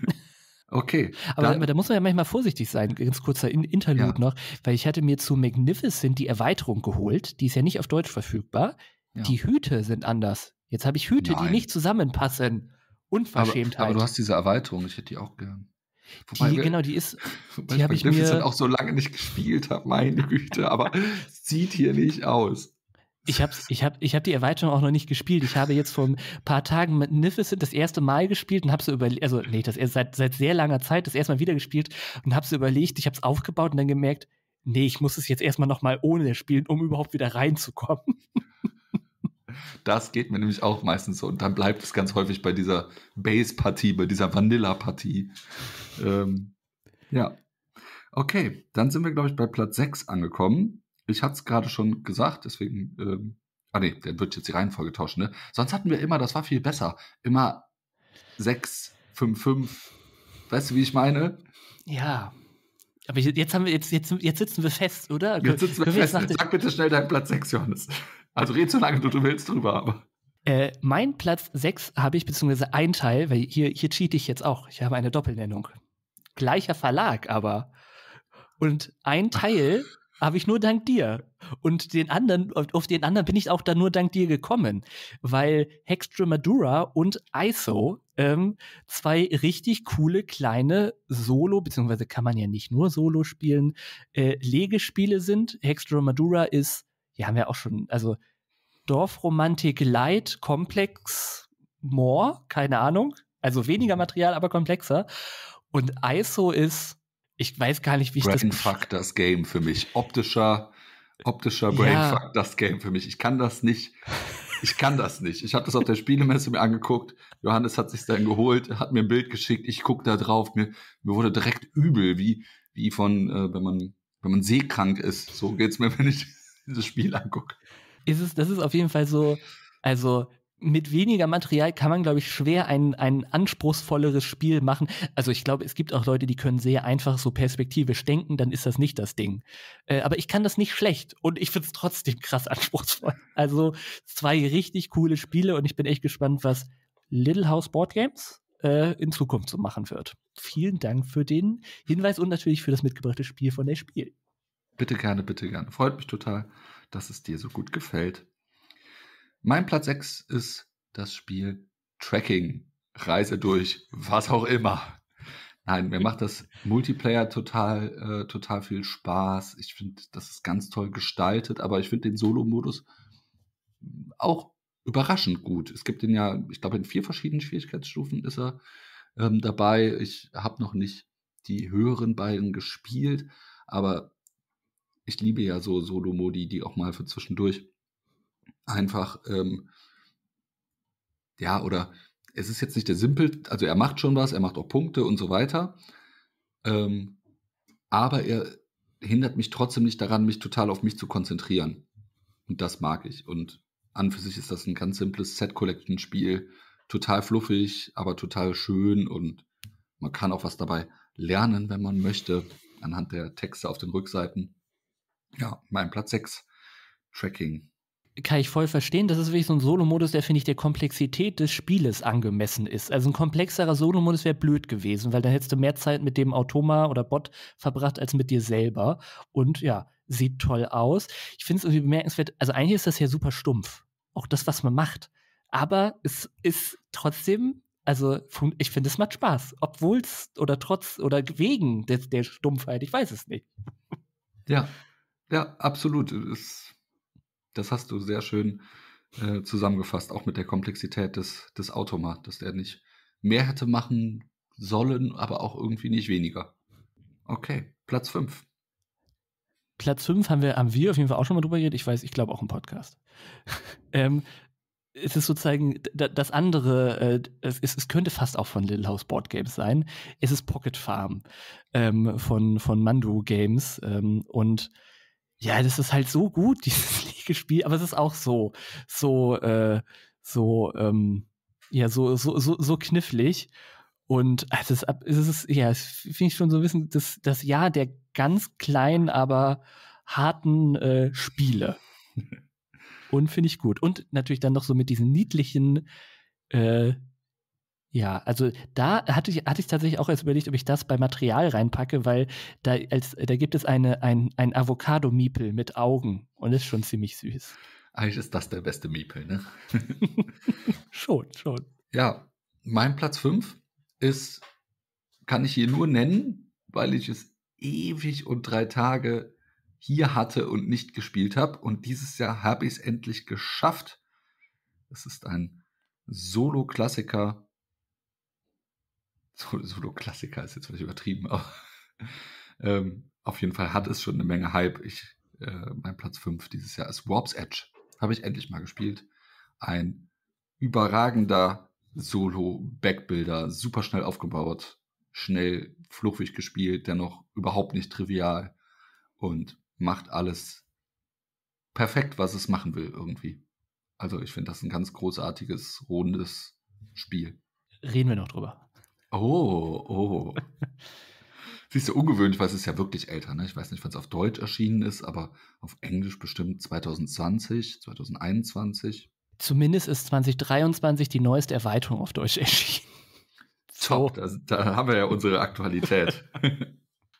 Okay. Aber dann, da muss man ja manchmal vorsichtig sein, ganz kurzer Interlude ja. noch, weil ich hatte mir zu Magnificent die Erweiterung geholt, die ist ja nicht auf Deutsch verfügbar. Ja. Die Hüte sind anders. Jetzt habe ich Hüte, Nein. die nicht zusammenpassen. Unverschämtheit. Aber, aber, du hast diese Erweiterung, ich hätte die auch gern. Wobei die, wir, genau, die ist, die habe ich mir auch so lange nicht gespielt habe, meine Güte, aber sieht hier nicht aus. Ich habe ich hab, ich hab die Erweiterung auch noch nicht gespielt. Ich habe jetzt vor ein paar Tagen Magnificent das erste Mal gespielt und habe so überlegt, also nee, das erst seit, seit sehr langer Zeit das erste Mal wieder gespielt und habe so überlegt, ich habe es aufgebaut und dann gemerkt, nee, ich muss es jetzt erstmal nochmal ohne spielen, um überhaupt wieder reinzukommen. Das geht mir nämlich auch meistens so. Und dann bleibt es ganz häufig bei dieser Base-Partie, bei dieser Vanilla-Partie. Ähm, ja. Okay, dann sind wir, glaube ich, bei Platz 6 angekommen. Ich hatte es gerade schon gesagt, deswegen. Ähm, ah, ne, dann wird jetzt die Reihenfolge tauschen, ne? Sonst hatten wir immer, das war viel besser, immer 6, 5, 5. Weißt du, wie ich meine? Ja. Aber jetzt, haben wir, jetzt, jetzt, jetzt sitzen wir fest, oder? Jetzt sitzen wir, wir fest. Sag bitte schnell deinen Platz 6, Johannes. Also red so lange du, du willst drüber, aber. Äh, mein Platz 6 habe ich, beziehungsweise ein Teil, weil hier, hier cheate ich jetzt auch. Ich habe eine Doppelnennung. Gleicher Verlag, aber. Und ein Teil habe ich nur dank dir. Und den anderen, auf den anderen bin ich auch dann nur dank dir gekommen, weil Hextremadura und ISO ähm, zwei richtig coole kleine Solo, beziehungsweise kann man ja nicht nur Solo spielen, äh, Legespiele sind. Hextremadura ist, ja, haben wir auch schon, also Dorfromantik Light, Komplex, More, keine Ahnung. Also weniger Material, aber komplexer. Und ISO ist ich weiß gar nicht, wie ich Brainfuck das. Brainfuck das Game für mich. Optischer, optischer Brainfuck ja. das Game für mich. Ich kann das nicht. Ich kann das nicht. Ich habe das auf der Spielemesse mir angeguckt. Johannes hat sich dann geholt, hat mir ein Bild geschickt. Ich gucke da drauf. Mir, mir wurde direkt übel, wie, wie von, äh, wenn man, wenn man seekrank ist. So geht es mir, wenn ich dieses Spiel angucke. Ist es, das ist auf jeden Fall so, also mit weniger Material kann man, glaube ich, schwer ein, ein anspruchsvolleres Spiel machen. Also ich glaube, es gibt auch Leute, die können sehr einfach so perspektivisch denken, dann ist das nicht das Ding. Äh, aber ich kann das nicht schlecht und ich finde es trotzdem krass anspruchsvoll. Also zwei richtig coole Spiele und ich bin echt gespannt, was Little House Board Games äh, in Zukunft so machen wird. Vielen Dank für den Hinweis und natürlich für das mitgebrachte Spiel von der Spiel. Bitte gerne, bitte gerne. Freut mich total, dass es dir so gut gefällt. Mein Platz 6 ist das Spiel Tracking. Reise durch, was auch immer. Nein, mir macht das Multiplayer total, äh, total viel Spaß. Ich finde, das ist ganz toll gestaltet, aber ich finde den Solo-Modus auch überraschend gut. Es gibt ihn ja, ich glaube, in vier verschiedenen Schwierigkeitsstufen ist er ähm, dabei. Ich habe noch nicht die höheren beiden gespielt, aber ich liebe ja so Solo-Modi, die auch mal für zwischendurch einfach, ähm, ja, oder es ist jetzt nicht der simpel, also er macht schon was, er macht auch Punkte und so weiter, ähm, aber er hindert mich trotzdem nicht daran, mich total auf mich zu konzentrieren. Und das mag ich. Und an und für sich ist das ein ganz simples Set-Collection-Spiel, total fluffig, aber total schön und man kann auch was dabei lernen, wenn man möchte, anhand der Texte auf den Rückseiten. Ja, mein Platz 6, Tracking kann ich voll verstehen. Das ist wirklich so ein Solo-Modus, der, finde ich, der Komplexität des Spieles angemessen ist. Also ein komplexerer Solo-Modus wäre blöd gewesen, weil da hättest du mehr Zeit mit dem Automa oder Bot verbracht als mit dir selber. Und ja, sieht toll aus. Ich finde es irgendwie bemerkenswert. Also eigentlich ist das ja super stumpf. Auch das, was man macht. Aber es ist trotzdem, also ich finde, es macht Spaß. Obwohl es oder trotz oder wegen der, der Stumpfheit, ich weiß es nicht. Ja, ja, absolut. Es ist das hast du sehr schön äh, zusammengefasst, auch mit der Komplexität des, des Automat, dass der nicht mehr hätte machen sollen, aber auch irgendwie nicht weniger. Okay, Platz 5. Platz 5 haben wir, haben wir auf jeden Fall auch schon mal drüber geredet. Ich weiß, ich glaube auch im Podcast. ähm, es ist sozusagen das andere, äh, es, es könnte fast auch von Little House Board Games sein. Es ist Pocket Farm ähm, von, von Mandu Games. Ähm, und ja, das ist halt so gut, dieses Liegespiel, aber es ist auch so, so, äh, so, ähm, ja, so, so, so, so knifflig. Und ah, es ist, es ist ja, das finde ich schon so wissen, das, das ja der ganz kleinen, aber harten äh, Spiele. Und finde ich gut. Und natürlich dann noch so mit diesen niedlichen äh, ja, also da hatte ich, hatte ich tatsächlich auch erst überlegt, ob ich das bei Material reinpacke, weil da, als, da gibt es eine, ein, ein Avocado-Miepel mit Augen und das ist schon ziemlich süß. Eigentlich ist das der beste Miepel, ne? schon, schon. Ja, mein Platz 5 ist, kann ich hier nur nennen, weil ich es ewig und drei Tage hier hatte und nicht gespielt habe. Und dieses Jahr habe ich es endlich geschafft. Es ist ein Solo-Klassiker Solo-Klassiker ist jetzt vielleicht übertrieben, aber ähm, auf jeden Fall hat es schon eine Menge Hype. Ich, äh, mein Platz 5 dieses Jahr ist Warp's Edge. Habe ich endlich mal gespielt. Ein überragender Solo-Backbuilder, super schnell aufgebaut, schnell, fluffig gespielt, dennoch überhaupt nicht trivial und macht alles perfekt, was es machen will irgendwie. Also ich finde das ein ganz großartiges, rundes Spiel. Reden wir noch drüber. Oh, oh. Siehst du, ungewöhnlich, weil es ist ja wirklich älter. Ne? Ich weiß nicht, wann es auf Deutsch erschienen ist, aber auf Englisch bestimmt 2020, 2021. Zumindest ist 2023 die neueste Erweiterung auf Deutsch erschienen. Top, so. da, da haben wir ja unsere Aktualität.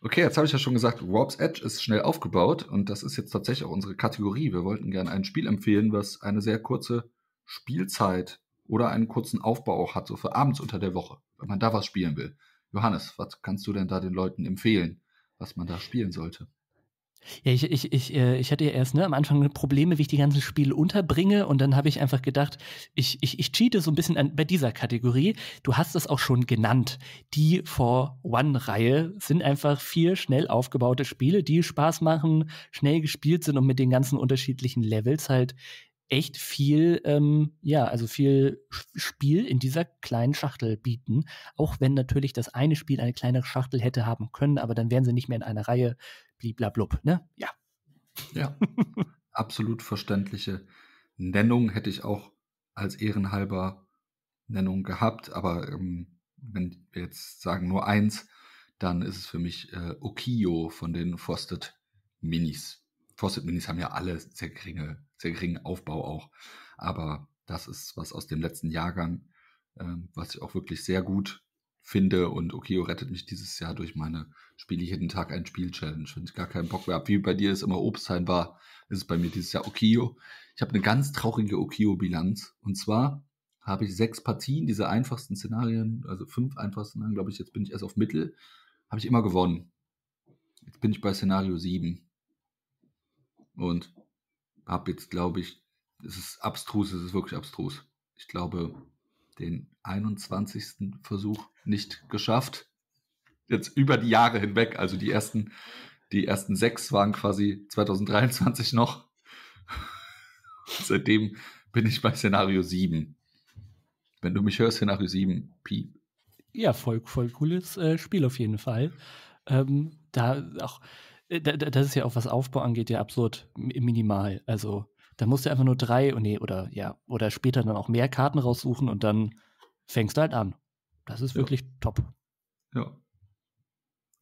Okay, jetzt habe ich ja schon gesagt, Warp's Edge ist schnell aufgebaut und das ist jetzt tatsächlich auch unsere Kategorie. Wir wollten gerne ein Spiel empfehlen, was eine sehr kurze Spielzeit oder einen kurzen Aufbau auch hat, so für abends unter der Woche wenn man da was spielen will. Johannes, was kannst du denn da den Leuten empfehlen, was man da spielen sollte? Ja, ich, ich, ich, äh, ich hatte ja erst ne, am Anfang Probleme, wie ich die ganzen Spiele unterbringe und dann habe ich einfach gedacht, ich, ich, ich cheate so ein bisschen an, bei dieser Kategorie. Du hast es auch schon genannt. Die For One-Reihe sind einfach vier schnell aufgebaute Spiele, die Spaß machen, schnell gespielt sind und mit den ganzen unterschiedlichen Levels halt echt viel, ähm, ja, also viel Spiel in dieser kleinen Schachtel bieten. Auch wenn natürlich das eine Spiel eine kleinere Schachtel hätte haben können, aber dann wären sie nicht mehr in einer Reihe, bliblablub, ne? Ja. Ja. Absolut verständliche Nennung hätte ich auch als ehrenhalber Nennung gehabt, aber ähm, wenn wir jetzt sagen nur eins, dann ist es für mich äh, Okio von den Frosted Minis. Faucet Minis haben ja alle sehr geringe, sehr geringen Aufbau auch. Aber das ist was aus dem letzten Jahrgang, ähm, was ich auch wirklich sehr gut finde. Und Okio oh, rettet mich dieses Jahr durch meine Spiele jeden Tag ein Spiel-Challenge. Wenn ich gar keinen Bock mehr habe, wie bei dir es immer Obstsein war, ist es bei mir dieses Jahr Okio. Ich habe eine ganz traurige Okio-Bilanz. Und zwar habe ich sechs Partien, diese einfachsten Szenarien, also fünf einfachsten glaube ich, jetzt bin ich erst auf Mittel, habe ich immer gewonnen. Jetzt bin ich bei Szenario sieben. Und habe jetzt, glaube ich, es ist abstrus, es ist wirklich abstrus. Ich glaube, den 21. Versuch nicht geschafft. Jetzt über die Jahre hinweg, also die ersten, die ersten sechs waren quasi 2023 noch. Seitdem bin ich bei Szenario 7. Wenn du mich hörst, Szenario 7, piep. Ja, voll, voll cooles äh, Spiel auf jeden Fall. Ähm, da auch äh, das ist ja auch, was Aufbau angeht, ja absurd minimal. Also da musst du einfach nur drei oh nee, oder ja, oder später dann auch mehr Karten raussuchen und dann fängst du halt an. Das ist wirklich ja. top. Ja.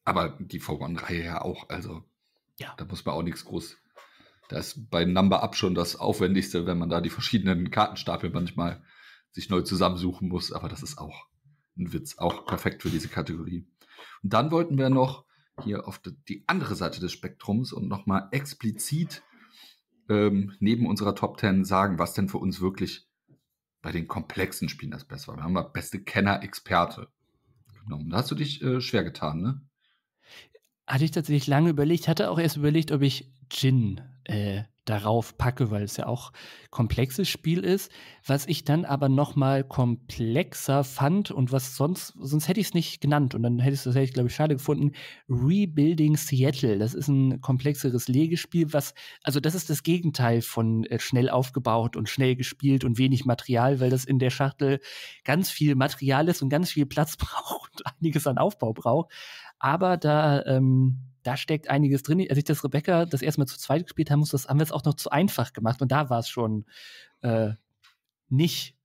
Aber die V1-Reihe ja auch, also ja. da muss man auch nichts groß. Da ist bei Number Up schon das Aufwendigste, wenn man da die verschiedenen Kartenstapel manchmal sich neu zusammensuchen muss, aber das ist auch ein Witz, auch perfekt für diese Kategorie. Und dann wollten wir noch hier auf die andere Seite des Spektrums und nochmal explizit ähm, neben unserer Top 10 sagen, was denn für uns wirklich bei den komplexen Spielen das Beste war. Wir haben mal beste Kenner, Experte genommen. Da hast du dich äh, schwer getan, ne? Hatte ich tatsächlich lange überlegt, hatte auch erst überlegt, ob ich Gin äh, darauf packe, weil es ja auch komplexes Spiel ist. Was ich dann aber noch mal komplexer fand und was sonst, sonst hätte ich es nicht genannt und dann hätte ich es tatsächlich, glaube ich, schade gefunden. Rebuilding Seattle. Das ist ein komplexeres Legespiel, was, also das ist das Gegenteil von äh, schnell aufgebaut und schnell gespielt und wenig Material, weil das in der Schachtel ganz viel Material ist und ganz viel Platz braucht und einiges an Aufbau braucht. Aber da, ähm, da steckt einiges drin. Als ich das Rebecca das erste Mal zu zweit gespielt haben muss, das haben wir es auch noch zu einfach gemacht. Und da war es schon äh, nicht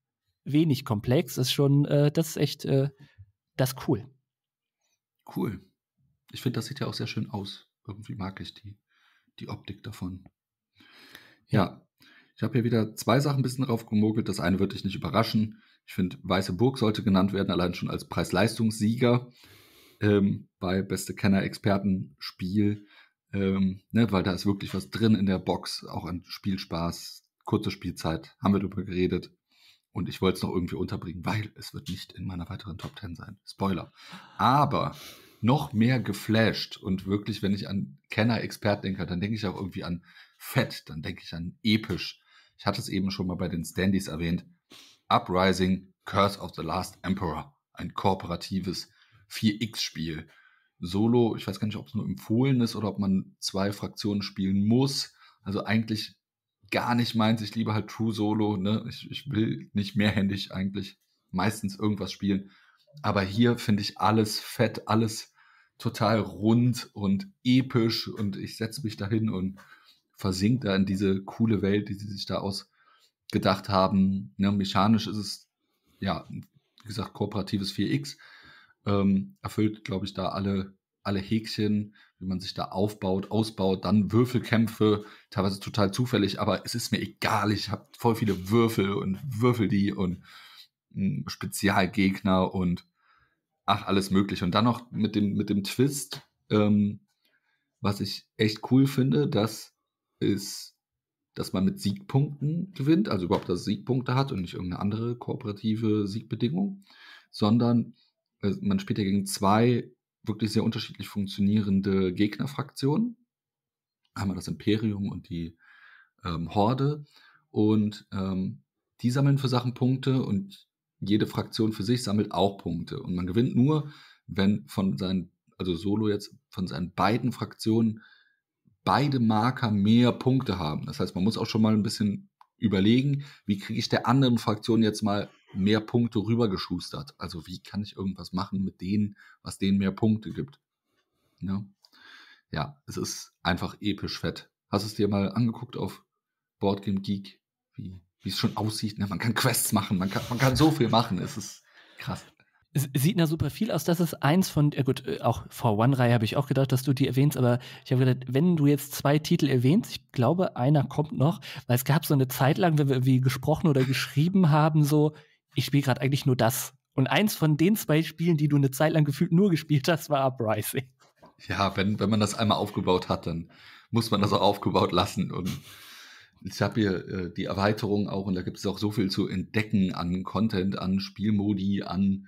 wenig komplex. Das ist schon, äh, das ist echt, äh, das ist cool. Cool. Ich finde, das sieht ja auch sehr schön aus. Irgendwie mag ich die, die Optik davon. Ja, ich habe hier wieder zwei Sachen ein bisschen raufgemogelt. Das eine wird dich nicht überraschen. Ich finde, Weiße Burg sollte genannt werden, allein schon als Preis-Leistungssieger ähm, bei Beste Kenner Expertenspiel, ähm, ne, weil da ist wirklich was drin in der Box, auch an Spielspaß, kurze Spielzeit, haben wir darüber geredet. Und ich wollte es noch irgendwie unterbringen, weil es wird nicht in meiner weiteren Top 10 sein. Spoiler. Aber noch mehr geflasht und wirklich, wenn ich an Kenner-Expert denke, dann denke ich auch irgendwie an fett, dann denke ich an episch. Ich hatte es eben schon mal bei den Standys erwähnt. Uprising, Curse of the Last Emperor. Ein kooperatives 4X-Spiel. Solo, ich weiß gar nicht, ob es nur empfohlen ist oder ob man zwei Fraktionen spielen muss. Also eigentlich gar nicht meins. Ich liebe halt True Solo. Ne? Ich, ich will nicht mehrhändig eigentlich meistens irgendwas spielen. Aber hier finde ich alles fett, alles total rund und episch und ich setze mich dahin und versinke da in diese coole Welt, die sie sich da ausgedacht haben. Ne, mechanisch ist es, ja, wie gesagt, kooperatives 4X ähm, erfüllt, glaube ich, da alle, alle Häkchen, wie man sich da aufbaut, ausbaut, dann Würfelkämpfe, teilweise total zufällig, aber es ist mir egal, ich habe voll viele Würfel und würfel die und hm, Spezialgegner und ach, alles möglich. Und dann noch mit dem, mit dem Twist, ähm, was ich echt cool finde, das ist, dass man mit Siegpunkten gewinnt, also überhaupt, dass Siegpunkte hat und nicht irgendeine andere kooperative Siegbedingung, sondern also, man spielt ja gegen zwei wirklich sehr unterschiedlich funktionierende Gegnerfraktionen. Einmal das Imperium und die ähm, Horde. Und ähm, die sammeln für Sachen Punkte und jede Fraktion für sich sammelt auch Punkte. Und man gewinnt nur, wenn von seinen, also Solo jetzt, von seinen beiden Fraktionen beide Marker mehr Punkte haben. Das heißt, man muss auch schon mal ein bisschen überlegen, wie kriege ich der anderen Fraktion jetzt mal mehr Punkte rübergeschustert. Also wie kann ich irgendwas machen mit denen, was denen mehr Punkte gibt? Ja, ne? ja es ist einfach episch fett. Hast du es dir mal angeguckt auf Boardgame Geek, wie, wie es schon aussieht? Na, ne? man kann Quests machen, man kann, man kann so viel machen. Es ist krass. Es sieht nach super viel aus. Das ist eins von, ja äh, gut, äh, auch vor One-Reihe habe ich auch gedacht, dass du die erwähnst, aber ich habe gedacht, wenn du jetzt zwei Titel erwähnst, ich glaube, einer kommt noch, weil es gab so eine Zeit lang, wenn wir irgendwie gesprochen oder geschrieben haben, so, ich spiele gerade eigentlich nur das. Und eins von den zwei Spielen, die du eine Zeit lang gefühlt nur gespielt hast, war Uprising. Ja, wenn, wenn man das einmal aufgebaut hat, dann muss man das auch aufgebaut lassen. Und ich habe hier äh, die Erweiterung auch, und da gibt es auch so viel zu entdecken an Content, an Spielmodi, an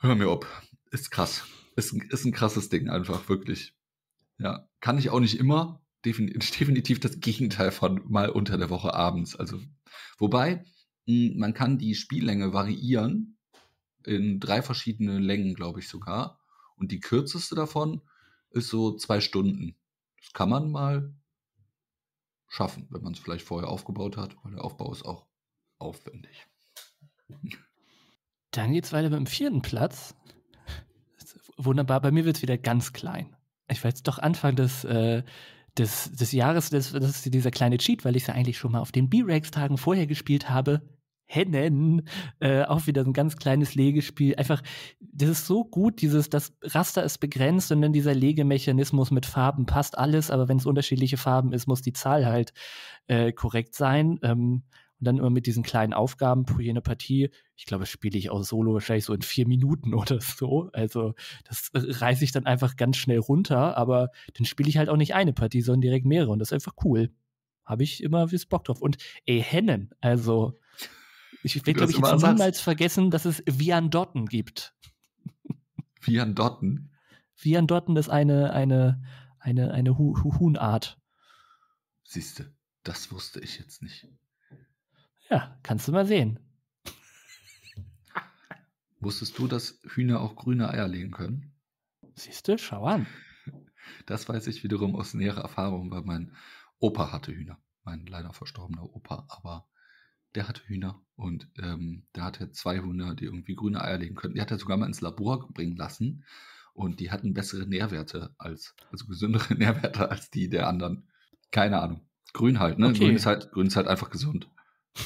Hör mir ob. Ist krass. Ist, ist ein krasses Ding einfach, wirklich. Ja. Kann ich auch nicht immer. definitiv das Gegenteil von mal unter der Woche abends. Also, wobei, man kann die Spiellänge variieren in drei verschiedene Längen, glaube ich sogar. Und die kürzeste davon ist so zwei Stunden. Das kann man mal schaffen, wenn man es vielleicht vorher aufgebaut hat, weil der Aufbau ist auch aufwendig. Dann geht es weiter mit dem vierten Platz. Wunderbar, bei mir wird es wieder ganz klein. Ich war jetzt doch Anfang des, äh, des, des Jahres, das, das ist dieser kleine Cheat, weil ich es ja eigentlich schon mal auf den B-Rex-Tagen vorher gespielt habe. Hennen. Äh, auch wieder so ein ganz kleines Legespiel. Einfach, das ist so gut, dieses, das Raster ist begrenzt und dann dieser Legemechanismus mit Farben passt alles, aber wenn es unterschiedliche Farben ist, muss die Zahl halt äh, korrekt sein. Ähm, und dann immer mit diesen kleinen Aufgaben pro jene Partie. Ich glaube, das spiele ich auch solo wahrscheinlich so in vier Minuten oder so. Also das reiße ich dann einfach ganz schnell runter, aber dann spiele ich halt auch nicht eine Partie, sondern direkt mehrere und das ist einfach cool. Habe ich immer bis Bock drauf. Und ey, Hennen, also ich werde, glaube ich, jetzt niemals vergessen, dass es Viandotten gibt. Viandotten? Viandotten ist eine, eine, eine, eine Huhnart. Siehste, das wusste ich jetzt nicht. Ja, kannst du mal sehen. Wusstest du, dass Hühner auch grüne Eier legen können? Siehste, schau an. Das weiß ich wiederum aus näherer Erfahrung, weil mein Opa hatte Hühner. Mein leider verstorbener Opa, aber der hatte Hühner und ähm, der hatte zwei Hühner, die irgendwie grüne Eier legen könnten. Die hat er sogar mal ins Labor bringen lassen und die hatten bessere Nährwerte als, also gesündere Nährwerte als die der anderen. Keine Ahnung. Grün halt, ne? Okay. Grün, ist halt, grün ist halt einfach gesund.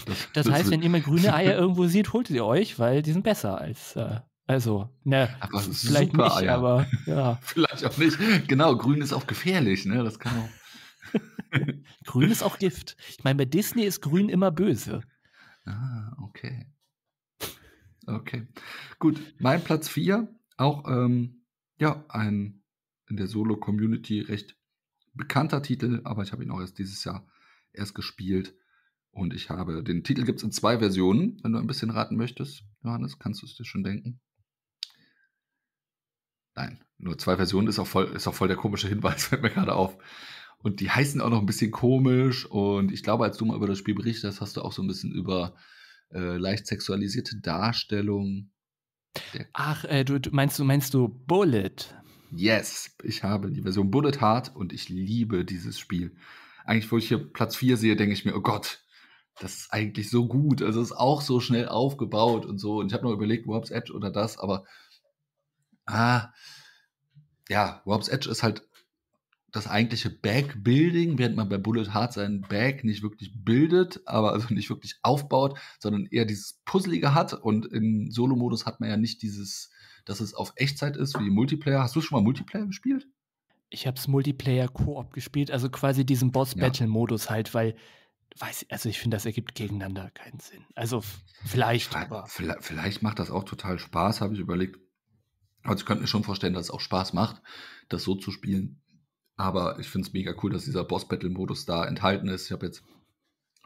Das, das heißt, wenn ihr mal grüne Eier irgendwo seht, holt ihr euch, weil die sind besser als. Äh, also, ne. Aber vielleicht super nicht, Eier. aber ja. vielleicht auch nicht. Genau, grün ist auch gefährlich, ne? Das kann auch. grün ist auch Gift. Ich meine, bei Disney ist grün immer böse. Ah, okay. Okay. Gut, mein Platz 4, auch ähm, ja, ein in der Solo-Community recht bekannter Titel, aber ich habe ihn auch erst dieses Jahr erst gespielt. Und ich habe, den Titel gibt es in zwei Versionen, wenn du ein bisschen raten möchtest, Johannes, kannst du es dir schon denken? Nein, nur zwei Versionen ist auch voll, ist auch voll der komische Hinweis, fällt mir gerade auf. Und die heißen auch noch ein bisschen komisch. Und ich glaube, als du mal über das Spiel berichtet hast, hast du auch so ein bisschen über äh, leicht sexualisierte Darstellungen. Ach, äh, du, du, meinst du meinst du Bullet? Yes, ich habe die Version Bullet Hard und ich liebe dieses Spiel. Eigentlich, wo ich hier Platz 4 sehe, denke ich mir, oh Gott, das ist eigentlich so gut. Also es ist auch so schnell aufgebaut und so. Und ich habe noch überlegt, Warps Edge oder das, aber ah, ja, Warps Edge ist halt das eigentliche bag building während man bei Bullet Hard seinen Bag nicht wirklich bildet, aber also nicht wirklich aufbaut, sondern eher dieses Puzzlige hat. Und im Solo-Modus hat man ja nicht dieses, dass es auf Echtzeit ist wie Multiplayer. Hast du schon mal Multiplayer gespielt? Ich habe es Multiplayer Koop gespielt, also quasi diesen Boss-Battle-Modus halt, weil weiß, also ich finde, das ergibt gegeneinander keinen Sinn. Also vielleicht, aber. Vielleicht, vielleicht macht das auch total Spaß, habe ich überlegt. Also ich könnte mir schon vorstellen, dass es auch Spaß macht, das so zu spielen. Aber ich finde es mega cool, dass dieser Boss-Battle-Modus da enthalten ist. Ich habe jetzt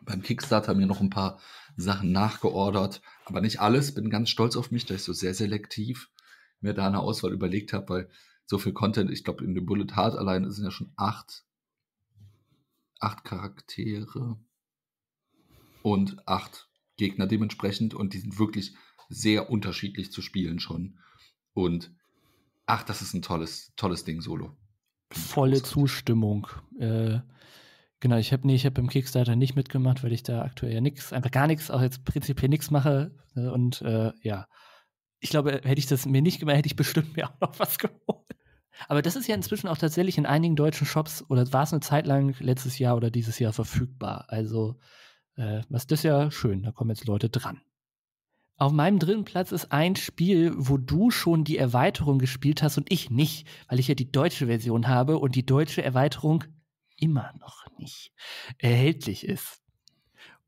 beim Kickstarter mir noch ein paar Sachen nachgeordert, aber nicht alles. Bin ganz stolz auf mich, dass ich so sehr selektiv mir da eine Auswahl überlegt habe, weil so viel Content, ich glaube, in dem Bullet Heart allein sind ja schon acht, acht Charaktere und acht Gegner dementsprechend und die sind wirklich sehr unterschiedlich zu spielen schon. Und ach, das ist ein tolles, tolles Ding solo. Volle Zustimmung. Äh, genau, ich habe nee, hab beim Kickstarter nicht mitgemacht, weil ich da aktuell ja nichts, einfach gar nichts, auch jetzt prinzipiell nichts mache. Ne, und äh, ja, ich glaube, hätte ich das mir nicht gemacht, hätte ich bestimmt mir auch noch was geholt. Aber das ist ja inzwischen auch tatsächlich in einigen deutschen Shops oder war es eine Zeit lang letztes Jahr oder dieses Jahr verfügbar. Also, äh, was das ja schön, da kommen jetzt Leute dran. Auf meinem dritten Platz ist ein Spiel, wo du schon die Erweiterung gespielt hast und ich nicht, weil ich ja die deutsche Version habe und die deutsche Erweiterung immer noch nicht erhältlich ist.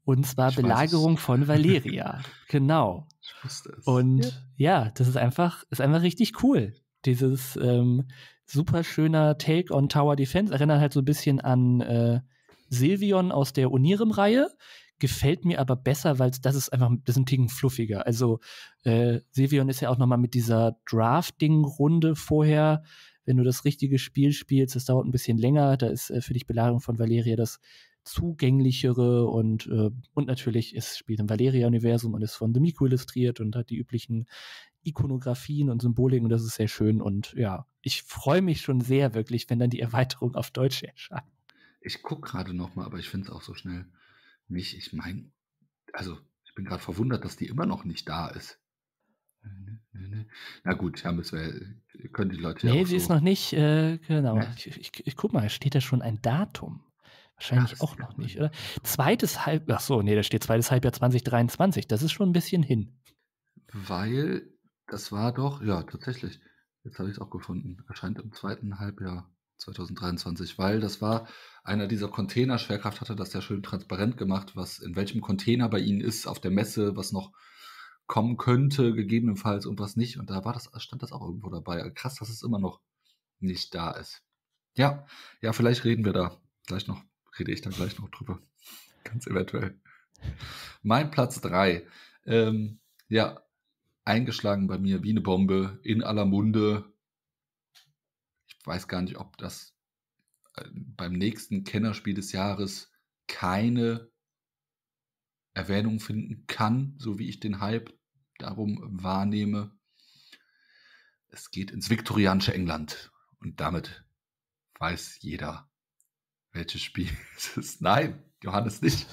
Und zwar ich Belagerung von Valeria. genau. Ich wusste es. Und ja. ja, das ist einfach, ist einfach richtig cool. Dieses ähm, super schöner Take on Tower Defense erinnert halt so ein bisschen an äh, Silvion aus der unirem reihe gefällt mir aber besser, weil das ist einfach das ist ein bisschen fluffiger. Also äh, Sevion ist ja auch nochmal mit dieser Drafting-Runde vorher, wenn du das richtige Spiel spielst, das dauert ein bisschen länger, da ist äh, für dich Belagerung von Valeria das zugänglichere und, äh, und natürlich, es spielt im Valeria-Universum und ist von The Miku illustriert und hat die üblichen Ikonografien und Symboliken und das ist sehr schön und ja, ich freue mich schon sehr wirklich, wenn dann die Erweiterung auf Deutsch erscheint. Ich gucke gerade nochmal, aber ich finde es auch so schnell. Nicht, ich meine, also ich bin gerade verwundert, dass die immer noch nicht da ist. Na gut, ja, müssen wir, äh, können die Leute nee, ja. Nee, sie so ist noch nicht, äh, genau. Ne? Ich, ich, ich, guck mal, steht da schon ein Datum? Wahrscheinlich ja, auch noch nicht, oder? Zweites Halbjahr, ach so, nee, da steht zweites Halbjahr 2023. Das ist schon ein bisschen hin. Weil das war doch, ja, tatsächlich. Jetzt habe ich es auch gefunden. Erscheint im zweiten Halbjahr 2023, weil das war einer dieser Container. Schwerkraft hatte das ja schön transparent gemacht, was in welchem Container bei ihnen ist auf der Messe, was noch kommen könnte, gegebenenfalls und was nicht. Und da war das, stand das auch irgendwo dabei. Krass, dass es immer noch nicht da ist. Ja, ja, vielleicht reden wir da gleich noch, rede ich da gleich noch drüber. Ganz eventuell. Mein Platz 3. Ähm, ja, eingeschlagen bei mir wie eine Bombe in aller Munde ich weiß gar nicht, ob das äh, beim nächsten Kennerspiel des Jahres keine Erwähnung finden kann, so wie ich den Hype darum wahrnehme. Es geht ins viktorianische England und damit weiß jeder, welches Spiel es ist. Nein, Johannes nicht.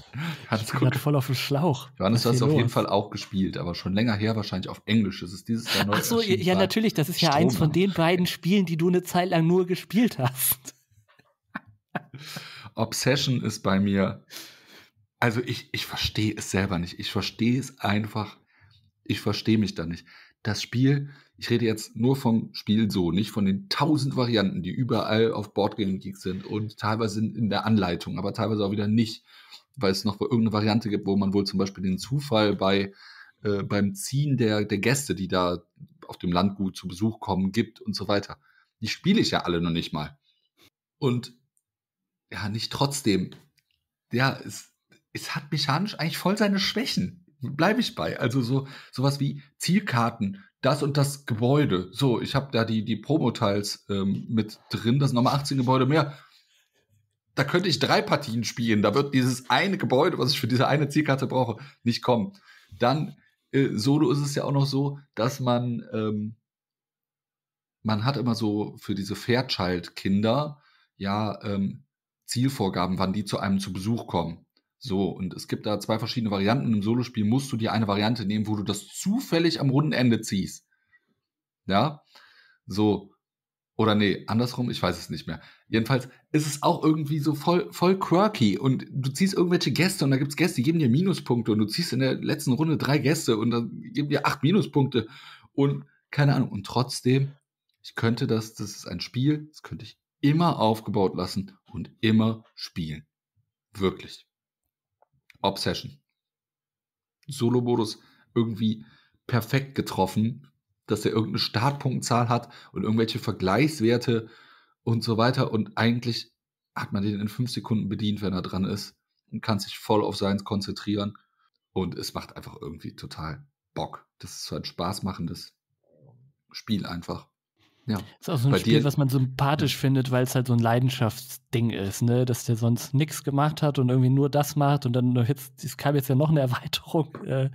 Johannes ich gerade voll auf dem Schlauch. Johannes, du hast auf jeden Fall auch gespielt, aber schon länger her, wahrscheinlich auf Englisch. Das ist dieses Jahr neu. Ach so, ja, natürlich. Das ist ja Stromer. eins von den beiden Spielen, die du eine Zeit lang nur gespielt hast. Obsession ist bei mir. Also ich, ich verstehe es selber nicht. Ich verstehe es einfach. Ich verstehe mich da nicht das Spiel, ich rede jetzt nur vom Spiel so, nicht von den tausend Varianten, die überall auf Boardgame Geek sind und teilweise in der Anleitung, aber teilweise auch wieder nicht, weil es noch irgendeine Variante gibt, wo man wohl zum Beispiel den Zufall bei äh, beim Ziehen der, der Gäste, die da auf dem Landgut zu Besuch kommen, gibt und so weiter. Die spiele ich ja alle noch nicht mal. Und ja, nicht trotzdem. Ja, es, es hat mechanisch eigentlich voll seine Schwächen bleibe ich bei. Also so sowas wie Zielkarten, das und das Gebäude. So, ich habe da die, die Promo-Teils ähm, mit drin, das sind nochmal 18 Gebäude mehr. Da könnte ich drei Partien spielen. Da wird dieses eine Gebäude, was ich für diese eine Zielkarte brauche, nicht kommen. Dann äh, Solo ist es ja auch noch so, dass man ähm, man hat immer so für diese Fairchild-Kinder ja ähm, Zielvorgaben, wann die zu einem zu Besuch kommen. So, und es gibt da zwei verschiedene Varianten. Im Solospiel musst du dir eine Variante nehmen, wo du das zufällig am Rundenende ziehst. Ja? So. Oder nee, andersrum, ich weiß es nicht mehr. Jedenfalls ist es auch irgendwie so voll, voll quirky und du ziehst irgendwelche Gäste und da gibt es Gäste, die geben dir Minuspunkte und du ziehst in der letzten Runde drei Gäste und dann geben dir acht Minuspunkte und keine Ahnung. Und trotzdem, ich könnte das, das ist ein Spiel, das könnte ich immer aufgebaut lassen und immer spielen. Wirklich. Obsession. Solo-Modus irgendwie perfekt getroffen, dass er irgendeine Startpunktzahl hat und irgendwelche Vergleichswerte und so weiter. Und eigentlich hat man den in fünf Sekunden bedient, wenn er dran ist und kann sich voll auf seins konzentrieren. Und es macht einfach irgendwie total Bock. Das ist so ein spaßmachendes Spiel einfach. Ja. Ist auch so ein Bei Spiel, was man sympathisch findet, weil es halt so ein Leidenschaftsding ist, ne? Dass der sonst nichts gemacht hat und irgendwie nur das macht und dann jetzt, es kam jetzt ja noch eine Erweiterung äh,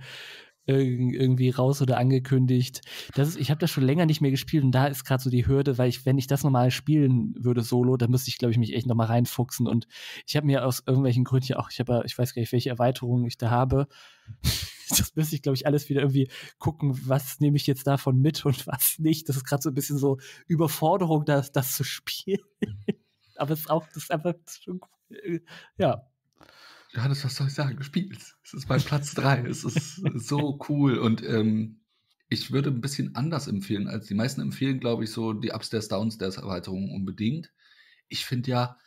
irgendwie raus oder angekündigt. Das ist, ich habe das schon länger nicht mehr gespielt und da ist gerade so die Hürde, weil ich, wenn ich das nochmal spielen würde solo, dann müsste ich, glaube ich, mich echt nochmal reinfuchsen und ich habe mir aus irgendwelchen Gründen ja auch, ich habe, ich weiß gar nicht, welche Erweiterungen ich da habe. das müsste ich, glaube ich, alles wieder irgendwie gucken, was nehme ich jetzt davon mit und was nicht. Das ist gerade so ein bisschen so Überforderung, das, das zu spielen. Aber es ist auch, das ist einfach schon, ja. Johannes, was soll ich sagen? Du Es ist mein Platz 3. Es ist so cool. Und ähm, ich würde ein bisschen anders empfehlen. Als die meisten empfehlen, glaube ich, so die Upstairs-Downstairs-Erweiterung unbedingt. Ich finde ja,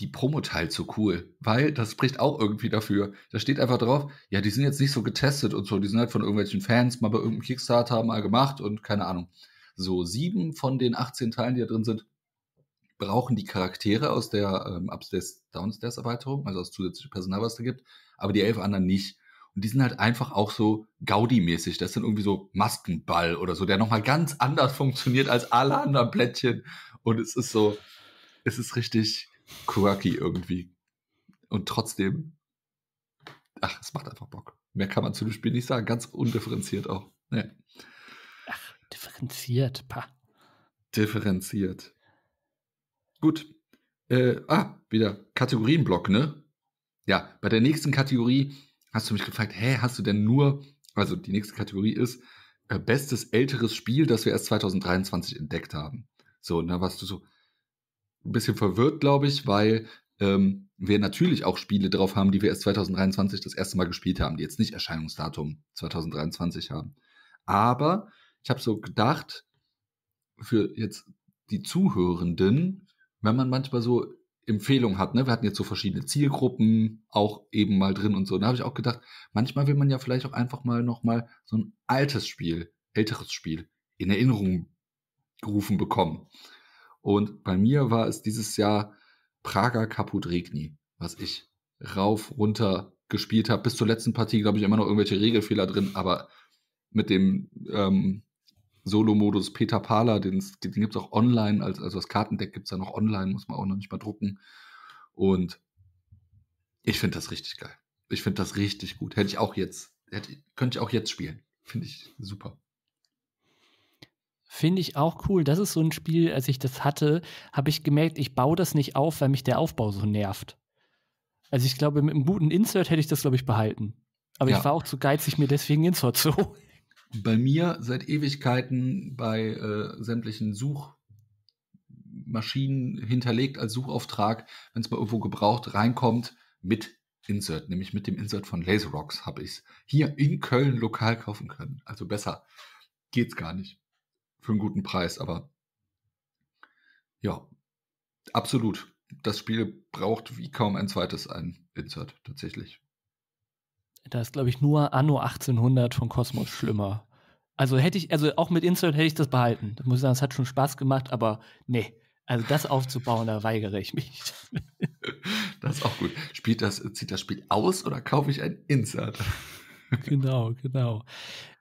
die Promo-Teil zu cool, weil das spricht auch irgendwie dafür. Da steht einfach drauf, ja, die sind jetzt nicht so getestet und so, die sind halt von irgendwelchen Fans mal bei irgendeinem Kickstarter mal gemacht und keine Ahnung. So, sieben von den 18 Teilen, die da drin sind, brauchen die Charaktere aus der ähm, Upstairs-Downstairs-Erweiterung, also aus zusätzlichem Personal, was da gibt, aber die elf anderen nicht. Und die sind halt einfach auch so Gaudi-mäßig. Das sind irgendwie so Maskenball oder so, der nochmal ganz anders funktioniert als alle anderen Plättchen. Und es ist so, es ist richtig, quirky irgendwie. Und trotzdem, ach, es macht einfach Bock. Mehr kann man zu dem Spiel nicht sagen. Ganz undifferenziert auch. Nee. Ach, differenziert, pa. Differenziert. Gut. Äh, ah, wieder Kategorienblock, ne? Ja, bei der nächsten Kategorie hast du mich gefragt, hä, hast du denn nur, also die nächste Kategorie ist, äh, bestes älteres Spiel, das wir erst 2023 entdeckt haben. So, und ne, da warst du so, ein bisschen verwirrt, glaube ich, weil ähm, wir natürlich auch Spiele drauf haben, die wir erst 2023 das erste Mal gespielt haben, die jetzt nicht Erscheinungsdatum 2023 haben. Aber ich habe so gedacht, für jetzt die Zuhörenden, wenn man manchmal so Empfehlungen hat, ne? Wir hatten jetzt so verschiedene Zielgruppen auch eben mal drin und so. Da habe ich auch gedacht, manchmal will man ja vielleicht auch einfach mal nochmal so ein altes Spiel, älteres Spiel in Erinnerung gerufen bekommen. Und bei mir war es dieses Jahr Prager Kaput Regni, was ich rauf, runter gespielt habe. Bis zur letzten Partie, glaube ich, immer noch irgendwelche Regelfehler drin, aber mit dem ähm, Solo-Modus Peter Pala, den, den gibt es auch online, also, also das Kartendeck gibt es da noch online, muss man auch noch nicht mal drucken. Und ich finde das richtig geil. Ich finde das richtig gut. Hätte ich auch jetzt, hätte, könnte ich auch jetzt spielen. Finde ich super. Finde ich auch cool. Das ist so ein Spiel, als ich das hatte, habe ich gemerkt, ich baue das nicht auf, weil mich der Aufbau so nervt. Also ich glaube, mit einem guten Insert hätte ich das, glaube ich, behalten. Aber ja. ich war auch zu geizig, mir deswegen Insert zu holen. Bei mir seit Ewigkeiten bei äh, sämtlichen Suchmaschinen hinterlegt als Suchauftrag, wenn es mal irgendwo gebraucht reinkommt, mit Insert, nämlich mit dem Insert von Laserrocks habe ich es hier in Köln lokal kaufen können. Also besser geht's gar nicht für einen guten Preis, aber ja, absolut. Das Spiel braucht wie kaum ein zweites ein Insert tatsächlich. Da ist, glaube ich, nur Anno 1800 von Cosmos schlimmer. Also hätte ich, also auch mit Insert hätte ich das behalten. Das muss ich sagen, es hat schon Spaß gemacht, aber nee. Also das aufzubauen, da weigere ich mich. Das ist auch gut. Spielt das, zieht das Spiel aus oder kaufe ich ein Insert? genau, genau.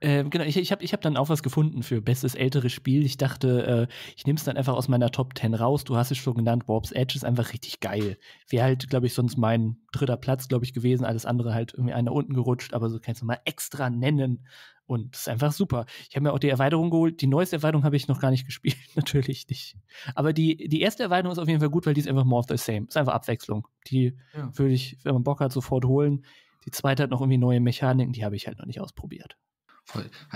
Ähm, genau, ich, ich habe ich hab dann auch was gefunden für bestes älteres Spiel. Ich dachte, äh, ich nehme es dann einfach aus meiner Top 10 raus. Du hast es schon genannt, Warp's Edge ist einfach richtig geil. Wäre halt, glaube ich, sonst mein dritter Platz, glaube ich, gewesen. Alles andere halt irgendwie einer unten gerutscht, aber so kannst du mal extra nennen. Und das ist einfach super. Ich habe mir auch die Erweiterung geholt. Die neueste Erweiterung habe ich noch gar nicht gespielt, natürlich nicht. Aber die, die erste Erweiterung ist auf jeden Fall gut, weil die ist einfach more of the same. Ist einfach Abwechslung. Die ja. würde ich, wenn man Bock hat, sofort holen. Die zweite hat noch irgendwie neue Mechaniken, die habe ich halt noch nicht ausprobiert.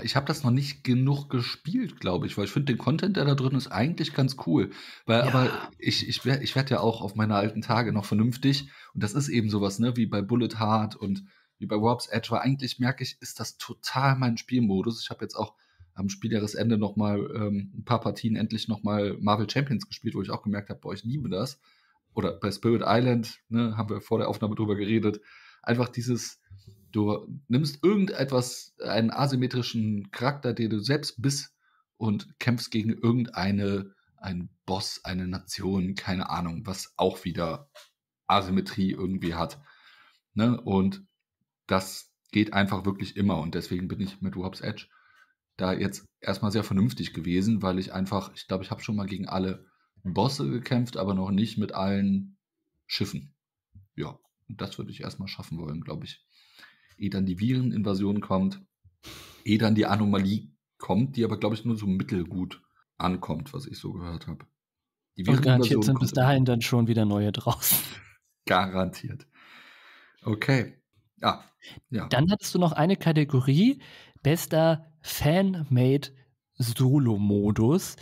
Ich habe das noch nicht genug gespielt, glaube ich, weil ich finde den Content, der da drin ist, eigentlich ganz cool. Weil, ja. aber ich, ich, ich werde ja auch auf meine alten Tage noch vernünftig. Und das ist eben sowas, ne, wie bei Bullet Heart und wie bei Warp's Edge, weil eigentlich merke ich, ist das total mein Spielmodus. Ich habe jetzt auch am Spieljahresende noch mal ähm, ein paar Partien endlich noch mal Marvel Champions gespielt, wo ich auch gemerkt habe, boah, ich liebe das. Oder bei Spirit Island, ne, haben wir vor der Aufnahme drüber geredet einfach dieses, du nimmst irgendetwas, einen asymmetrischen Charakter, den du selbst bist und kämpfst gegen irgendeine, einen Boss, eine Nation, keine Ahnung, was auch wieder Asymmetrie irgendwie hat. Ne? Und das geht einfach wirklich immer und deswegen bin ich mit Warp's Edge da jetzt erstmal sehr vernünftig gewesen, weil ich einfach, ich glaube, ich habe schon mal gegen alle Bosse gekämpft, aber noch nicht mit allen Schiffen. Ja, und das würde ich erstmal schaffen wollen, glaube ich. Ehe dann die Vireninvasion kommt, ehe dann die Anomalie kommt, die aber, glaube ich, nur so mittelgut ankommt, was ich so gehört habe. Die Viren Und garantiert sind bis dahin dann schon wieder neue draußen. garantiert. Okay. Ja. ja. Dann hattest du noch eine Kategorie, bester Fan-Made Solo-Modus.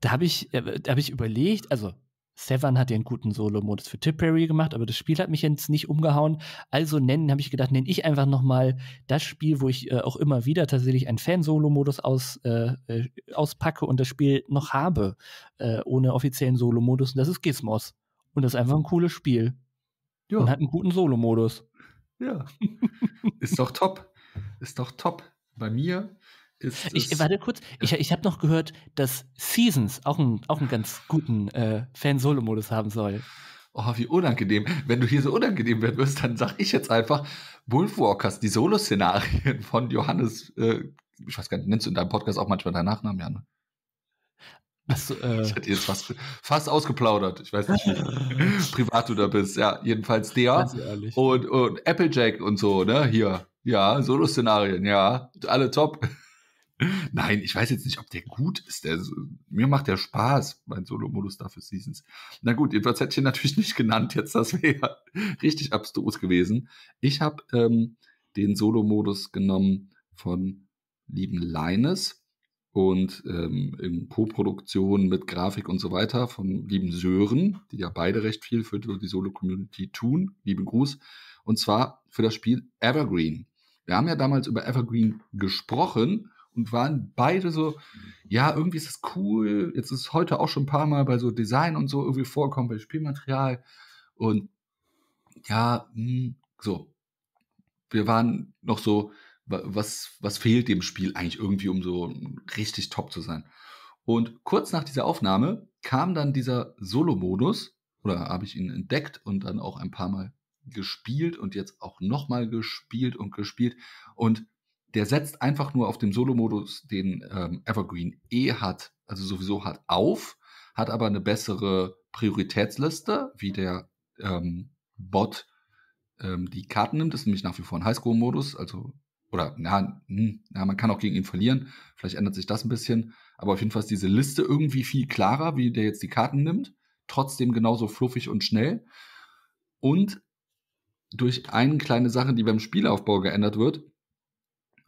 Da habe ich, äh, hab ich überlegt, also Severn hat ja einen guten Solo-Modus für Tipperary gemacht, aber das Spiel hat mich jetzt nicht umgehauen. Also nennen, habe ich gedacht, nenne ich einfach nochmal das Spiel, wo ich äh, auch immer wieder tatsächlich einen Fan-Solo-Modus aus, äh, äh, auspacke und das Spiel noch habe, äh, ohne offiziellen Solo-Modus. Und das ist Gizmos. Und das ist einfach ein cooles Spiel. Ja. Und hat einen guten Solo-Modus. Ja. ist doch top. Ist doch top. Bei mir ist, ich warte kurz, ich, ich habe noch gehört, dass Seasons auch, ein, auch einen ganz guten äh, Fan-Solo-Modus haben soll. Oh, wie unangenehm. Wenn du hier so unangenehm werden wirst, dann sag ich jetzt einfach Wolfwalkers, die Solo-Szenarien von Johannes, äh, ich weiß gar nicht, nennst du in deinem Podcast auch manchmal deinen Nachnamen, Jan? So, äh ich hätte jetzt fast, fast ausgeplaudert. Ich weiß nicht, wie privat du da bist. Ja, jedenfalls der. Und, und Applejack und so, ne? Hier. Ja, Solo-Szenarien, ja. Alle top. Nein, ich weiß jetzt nicht, ob der gut ist. Der, mir macht der Spaß, mein Solo-Modus dafür Seasons. Na gut, jedenfalls hätte ich ihn natürlich nicht genannt. Jetzt, das wäre ja richtig abstrus gewesen. Ich habe ähm, den Solo-Modus genommen von lieben Leines und ähm, in Co-Produktion mit Grafik und so weiter von lieben Sören, die ja beide recht viel für die Solo-Community tun. Lieben Gruß. Und zwar für das Spiel Evergreen. Wir haben ja damals über Evergreen gesprochen und waren beide so, ja, irgendwie ist es cool. Jetzt ist heute auch schon ein paar Mal bei so Design und so irgendwie vorkommen, bei Spielmaterial. Und ja, mh, hm, so. Wir waren noch so, was, was fehlt dem Spiel eigentlich irgendwie, um so richtig top zu sein? Und kurz nach dieser Aufnahme kam dann dieser Solo-Modus, oder habe ich ihn entdeckt und dann auch ein paar Mal gespielt und jetzt auch nochmal gespielt und gespielt. Und der setzt einfach nur auf dem Solo-Modus, den ähm, Evergreen eh hat, also sowieso hat, auf, hat aber eine bessere Prioritätsliste, wie der ähm, Bot ähm, die Karten nimmt. Das ist nämlich nach wie vor ein Highscore-Modus, also oder na, na, hm, man kann auch gegen ihn verlieren. Vielleicht ändert sich das ein bisschen. Aber auf jeden Fall ist diese Liste irgendwie viel klarer, wie der jetzt die Karten nimmt. Trotzdem genauso fluffig und schnell. Und durch eine kleine Sache, die beim Spielaufbau geändert wird,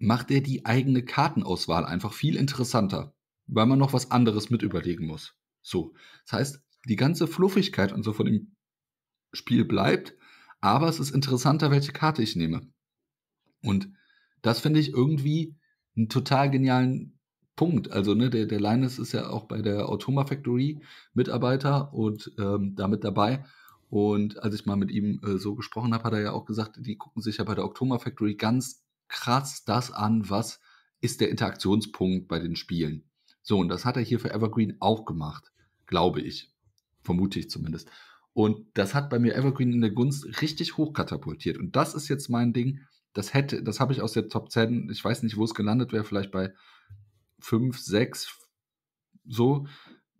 macht er die eigene Kartenauswahl einfach viel interessanter, weil man noch was anderes mit überlegen muss. So, das heißt, die ganze Fluffigkeit und so von dem Spiel bleibt, aber es ist interessanter, welche Karte ich nehme. Und das finde ich irgendwie einen total genialen Punkt. Also, ne, der, der Linus ist ja auch bei der Automa Factory Mitarbeiter und ähm, damit dabei. Und als ich mal mit ihm äh, so gesprochen habe, hat er ja auch gesagt, die gucken sich ja bei der Automa Factory ganz krass das an, was ist der Interaktionspunkt bei den Spielen. So, und das hat er hier für Evergreen auch gemacht, glaube ich. Vermute ich zumindest. Und das hat bei mir Evergreen in der Gunst richtig hochkatapultiert. Und das ist jetzt mein Ding. Das hätte, das habe ich aus der Top 10, ich weiß nicht, wo es gelandet wäre, vielleicht bei 5, 6, so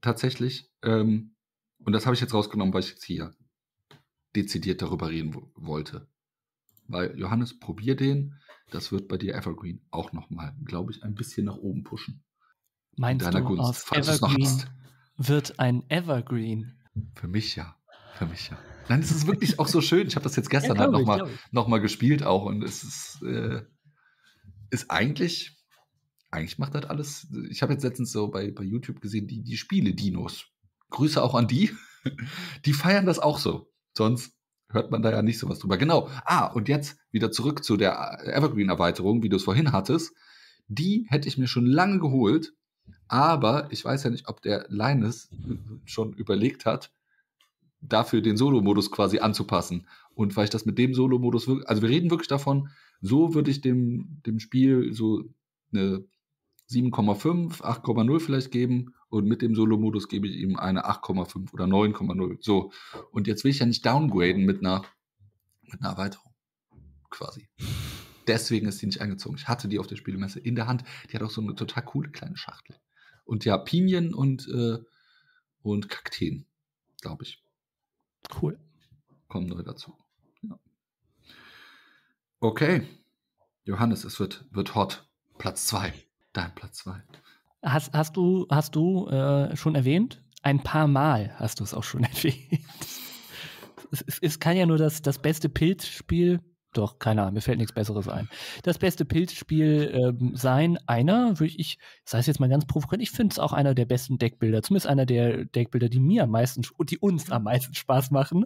tatsächlich. Ähm, und das habe ich jetzt rausgenommen, weil ich jetzt hier dezidiert darüber reden wollte. Weil, Johannes, probier den. Das wird bei dir Evergreen auch nochmal, glaube ich, ein bisschen nach oben pushen. Meinst du, Gunst, aus Evergreen wird ein Evergreen? Für mich ja. Für mich ja. Nein, es ist wirklich auch so schön. Ich habe das jetzt gestern ja, halt nochmal noch gespielt auch und es ist, äh, ist eigentlich, eigentlich macht das alles. Ich habe jetzt letztens so bei, bei YouTube gesehen, die, die Spiele-Dinos. Grüße auch an die. Die feiern das auch so. Sonst hört man da ja nicht sowas drüber. Genau. Ah, und jetzt wieder zurück zu der äh, Evergreen-Erweiterung, wie du es vorhin hattest. Die hätte ich mir schon lange geholt, aber ich weiß ja nicht, ob der Linus äh, schon überlegt hat, dafür den Solo-Modus quasi anzupassen. Und weil ich das mit dem Solo-Modus, also wir reden wirklich davon, so würde ich dem, dem Spiel so eine 7,5, 8,0 vielleicht geben und mit dem Solo-Modus gebe ich ihm eine 8,5 oder 9,0. So. Und jetzt will ich ja nicht downgraden mit einer, mit einer Erweiterung. Quasi. Deswegen ist die nicht eingezogen. Ich hatte die auf der Spielemesse in der Hand. Die hat auch so eine total coole kleine Schachtel. Und ja, Pinien und, äh, und Kakteen, glaube ich. Cool. Kommen neu dazu. Ja. Okay. Johannes, es wird, wird hot. Platz 2 dein Platz zwei. Hast, hast du, hast du äh, schon erwähnt? Ein paar Mal hast du es auch schon erwähnt. es, es, es, kann ja nur das, das beste Pilzspiel, doch, keine Ahnung, mir fällt nichts Besseres ein. Das beste Pilzspiel ähm, sein, einer, würde ich, sei es jetzt mal ganz provokant, ich finde es auch einer der besten Deckbilder, zumindest einer der Deckbilder, die mir am meisten, die uns am meisten Spaß machen.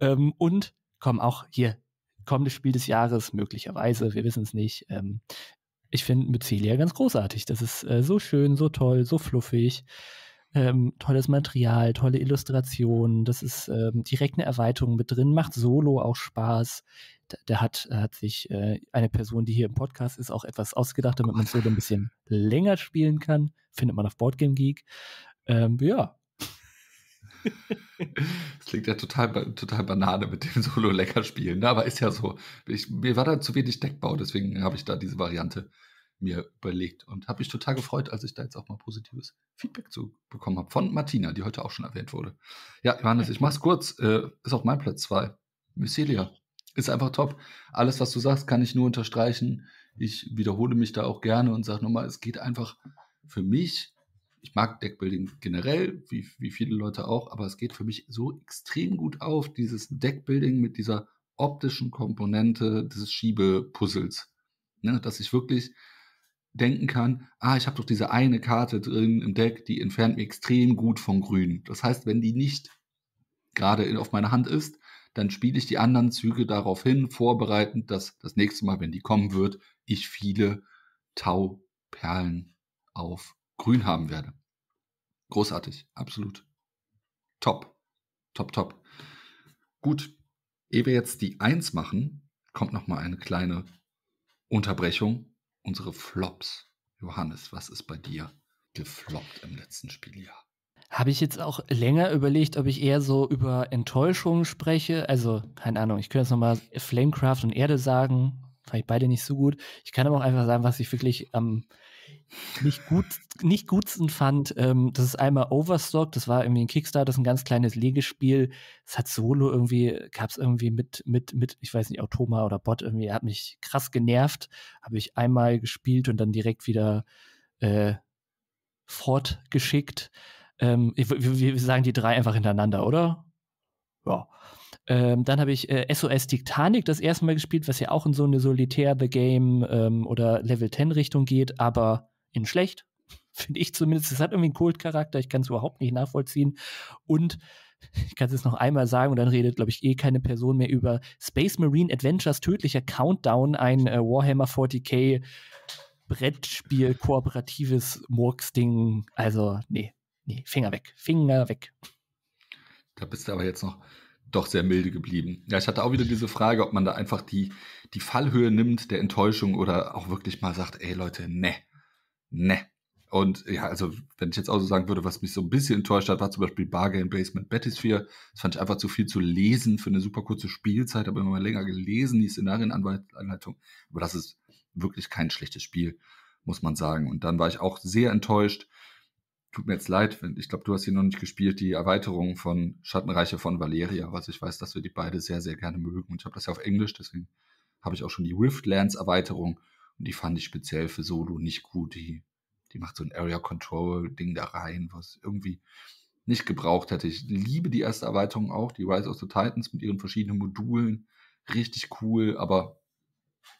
Ähm, und komm, auch hier kommendes Spiel des Jahres, möglicherweise, wir wissen es nicht, ähm, ich finde Mycelia ganz großartig. Das ist äh, so schön, so toll, so fluffig. Ähm, tolles Material, tolle Illustrationen. Das ist ähm, direkt eine Erweiterung mit drin. Macht Solo auch Spaß. Da, da hat, äh, hat sich äh, eine Person, die hier im Podcast ist, auch etwas ausgedacht, damit man Solo ein bisschen länger spielen kann. Findet man auf Boardgame Geek. Ähm, ja, das klingt ja total, total Banane mit dem Solo lecker spielen, ne? aber ist ja so. Ich, mir war da zu wenig Deckbau, deswegen habe ich da diese Variante mir überlegt und habe mich total gefreut, als ich da jetzt auch mal positives Feedback zu bekommen habe von Martina, die heute auch schon erwähnt wurde. Ja, Johannes, ich mach's kurz. Äh, ist auch mein Platz zwei. Mycelia ist einfach top. Alles, was du sagst, kann ich nur unterstreichen. Ich wiederhole mich da auch gerne und sage nochmal, es geht einfach für mich ich mag Deckbuilding generell, wie, wie viele Leute auch, aber es geht für mich so extrem gut auf, dieses Deckbuilding mit dieser optischen Komponente des Schiebepuzzles. Ne, dass ich wirklich denken kann, ah, ich habe doch diese eine Karte drin im Deck, die entfernt mich extrem gut von Grün. Das heißt, wenn die nicht gerade auf meiner Hand ist, dann spiele ich die anderen Züge darauf hin, vorbereitend, dass das nächste Mal, wenn die kommen wird, ich viele Tauperlen auf grün haben werde. Großartig, absolut. Top, top, top. Gut, ehe wir jetzt die 1 machen, kommt nochmal eine kleine Unterbrechung. Unsere Flops. Johannes, was ist bei dir gefloppt im letzten Spieljahr? Habe ich jetzt auch länger überlegt, ob ich eher so über Enttäuschungen spreche. Also, keine Ahnung, ich könnte jetzt nochmal Flamecraft und Erde sagen. Fand ich beide nicht so gut. Ich kann aber auch einfach sagen, was ich wirklich am ähm, nicht gut, nicht gutsten fand, ähm, das ist einmal Overstock, das war irgendwie ein Kickstarter, das ist ein ganz kleines Legespiel. Es hat Solo irgendwie, gab es irgendwie mit, mit, mit, ich weiß nicht, Automa oder Bot irgendwie, hat mich krass genervt. Habe ich einmal gespielt und dann direkt wieder äh, fortgeschickt. Ähm, wir, wir sagen die drei einfach hintereinander, oder? Ja. Ähm, dann habe ich äh, SOS Titanic das erste Mal gespielt, was ja auch in so eine Solitär The Game ähm, oder Level 10 Richtung geht, aber in schlecht, finde ich zumindest. Es hat irgendwie einen Kultcharakter, ich kann es überhaupt nicht nachvollziehen. Und ich kann es jetzt noch einmal sagen und dann redet, glaube ich, eh keine Person mehr über Space Marine Adventures tödlicher Countdown, ein äh, Warhammer 40k Brettspiel, kooperatives Murksding. Also, nee, nee, Finger weg, Finger weg. Da bist du aber jetzt noch doch sehr milde geblieben. Ja, ich hatte auch wieder diese Frage, ob man da einfach die, die Fallhöhe nimmt der Enttäuschung oder auch wirklich mal sagt, ey Leute, ne, ne. Und ja, also wenn ich jetzt auch so sagen würde, was mich so ein bisschen enttäuscht hat, war zum Beispiel Bargain Basement Battisphere. Das fand ich einfach zu viel zu lesen für eine super kurze Spielzeit, habe immer mal länger gelesen, die Szenarienanleitung. Aber das ist wirklich kein schlechtes Spiel, muss man sagen. Und dann war ich auch sehr enttäuscht. Tut mir jetzt leid, ich glaube, du hast hier noch nicht gespielt, die Erweiterung von Schattenreiche von Valeria, was also, ich weiß, dass wir die beide sehr, sehr gerne mögen. Und ich habe das ja auf Englisch, deswegen habe ich auch schon die Riftlands Erweiterung und die fand ich speziell für Solo nicht gut. Die, die macht so ein Area Control Ding da rein, was irgendwie nicht gebraucht hätte. Ich liebe die erste Erweiterung auch, die Rise of the Titans mit ihren verschiedenen Modulen. Richtig cool, aber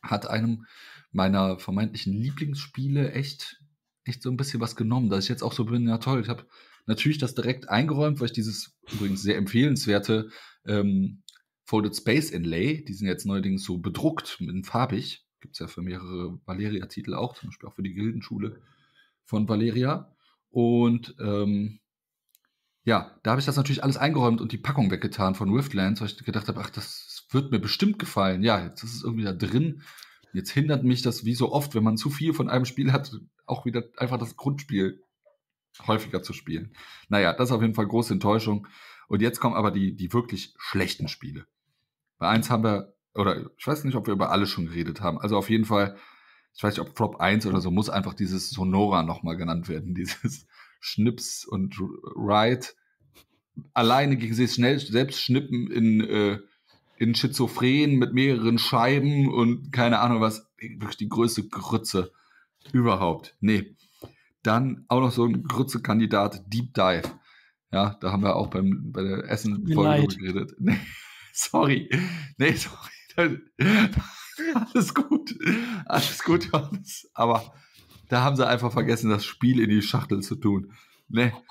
hat einem meiner vermeintlichen Lieblingsspiele echt, echt so ein bisschen was genommen, dass ich jetzt auch so bin, ja toll, ich habe natürlich das direkt eingeräumt, weil ich dieses übrigens sehr empfehlenswerte ähm, Folded Space Inlay, die sind jetzt neuerdings so bedruckt mit farbig, Gibt es ja für mehrere Valeria-Titel auch, zum Beispiel auch für die Gildenschule von Valeria. Und ähm, ja, da habe ich das natürlich alles eingeräumt und die Packung weggetan von Riftlands, weil ich gedacht habe, ach, das wird mir bestimmt gefallen. Ja, jetzt ist es irgendwie da drin. Jetzt hindert mich das, wie so oft, wenn man zu viel von einem Spiel hat, auch wieder einfach das Grundspiel häufiger zu spielen. Naja, das ist auf jeden Fall große Enttäuschung. Und jetzt kommen aber die, die wirklich schlechten Spiele. Bei eins haben wir oder ich weiß nicht, ob wir über alle schon geredet haben. Also auf jeden Fall, ich weiß nicht, ob Prop 1 oder so, muss einfach dieses Sonora nochmal genannt werden. Dieses Schnips und Ride. Alleine gegen sich schnell selbst schnippen in, äh, in Schizophren mit mehreren Scheiben und keine Ahnung was. Wirklich die größte Grütze überhaupt. Nee. Dann auch noch so ein Grütze-Kandidat, Deep Dive. Ja, da haben wir auch beim, bei der Essen-Folge geredet. Nee, sorry. Nee, sorry. Alles gut. Alles gut, Johannes. Aber da haben sie einfach vergessen, das Spiel in die Schachtel zu tun. Ne.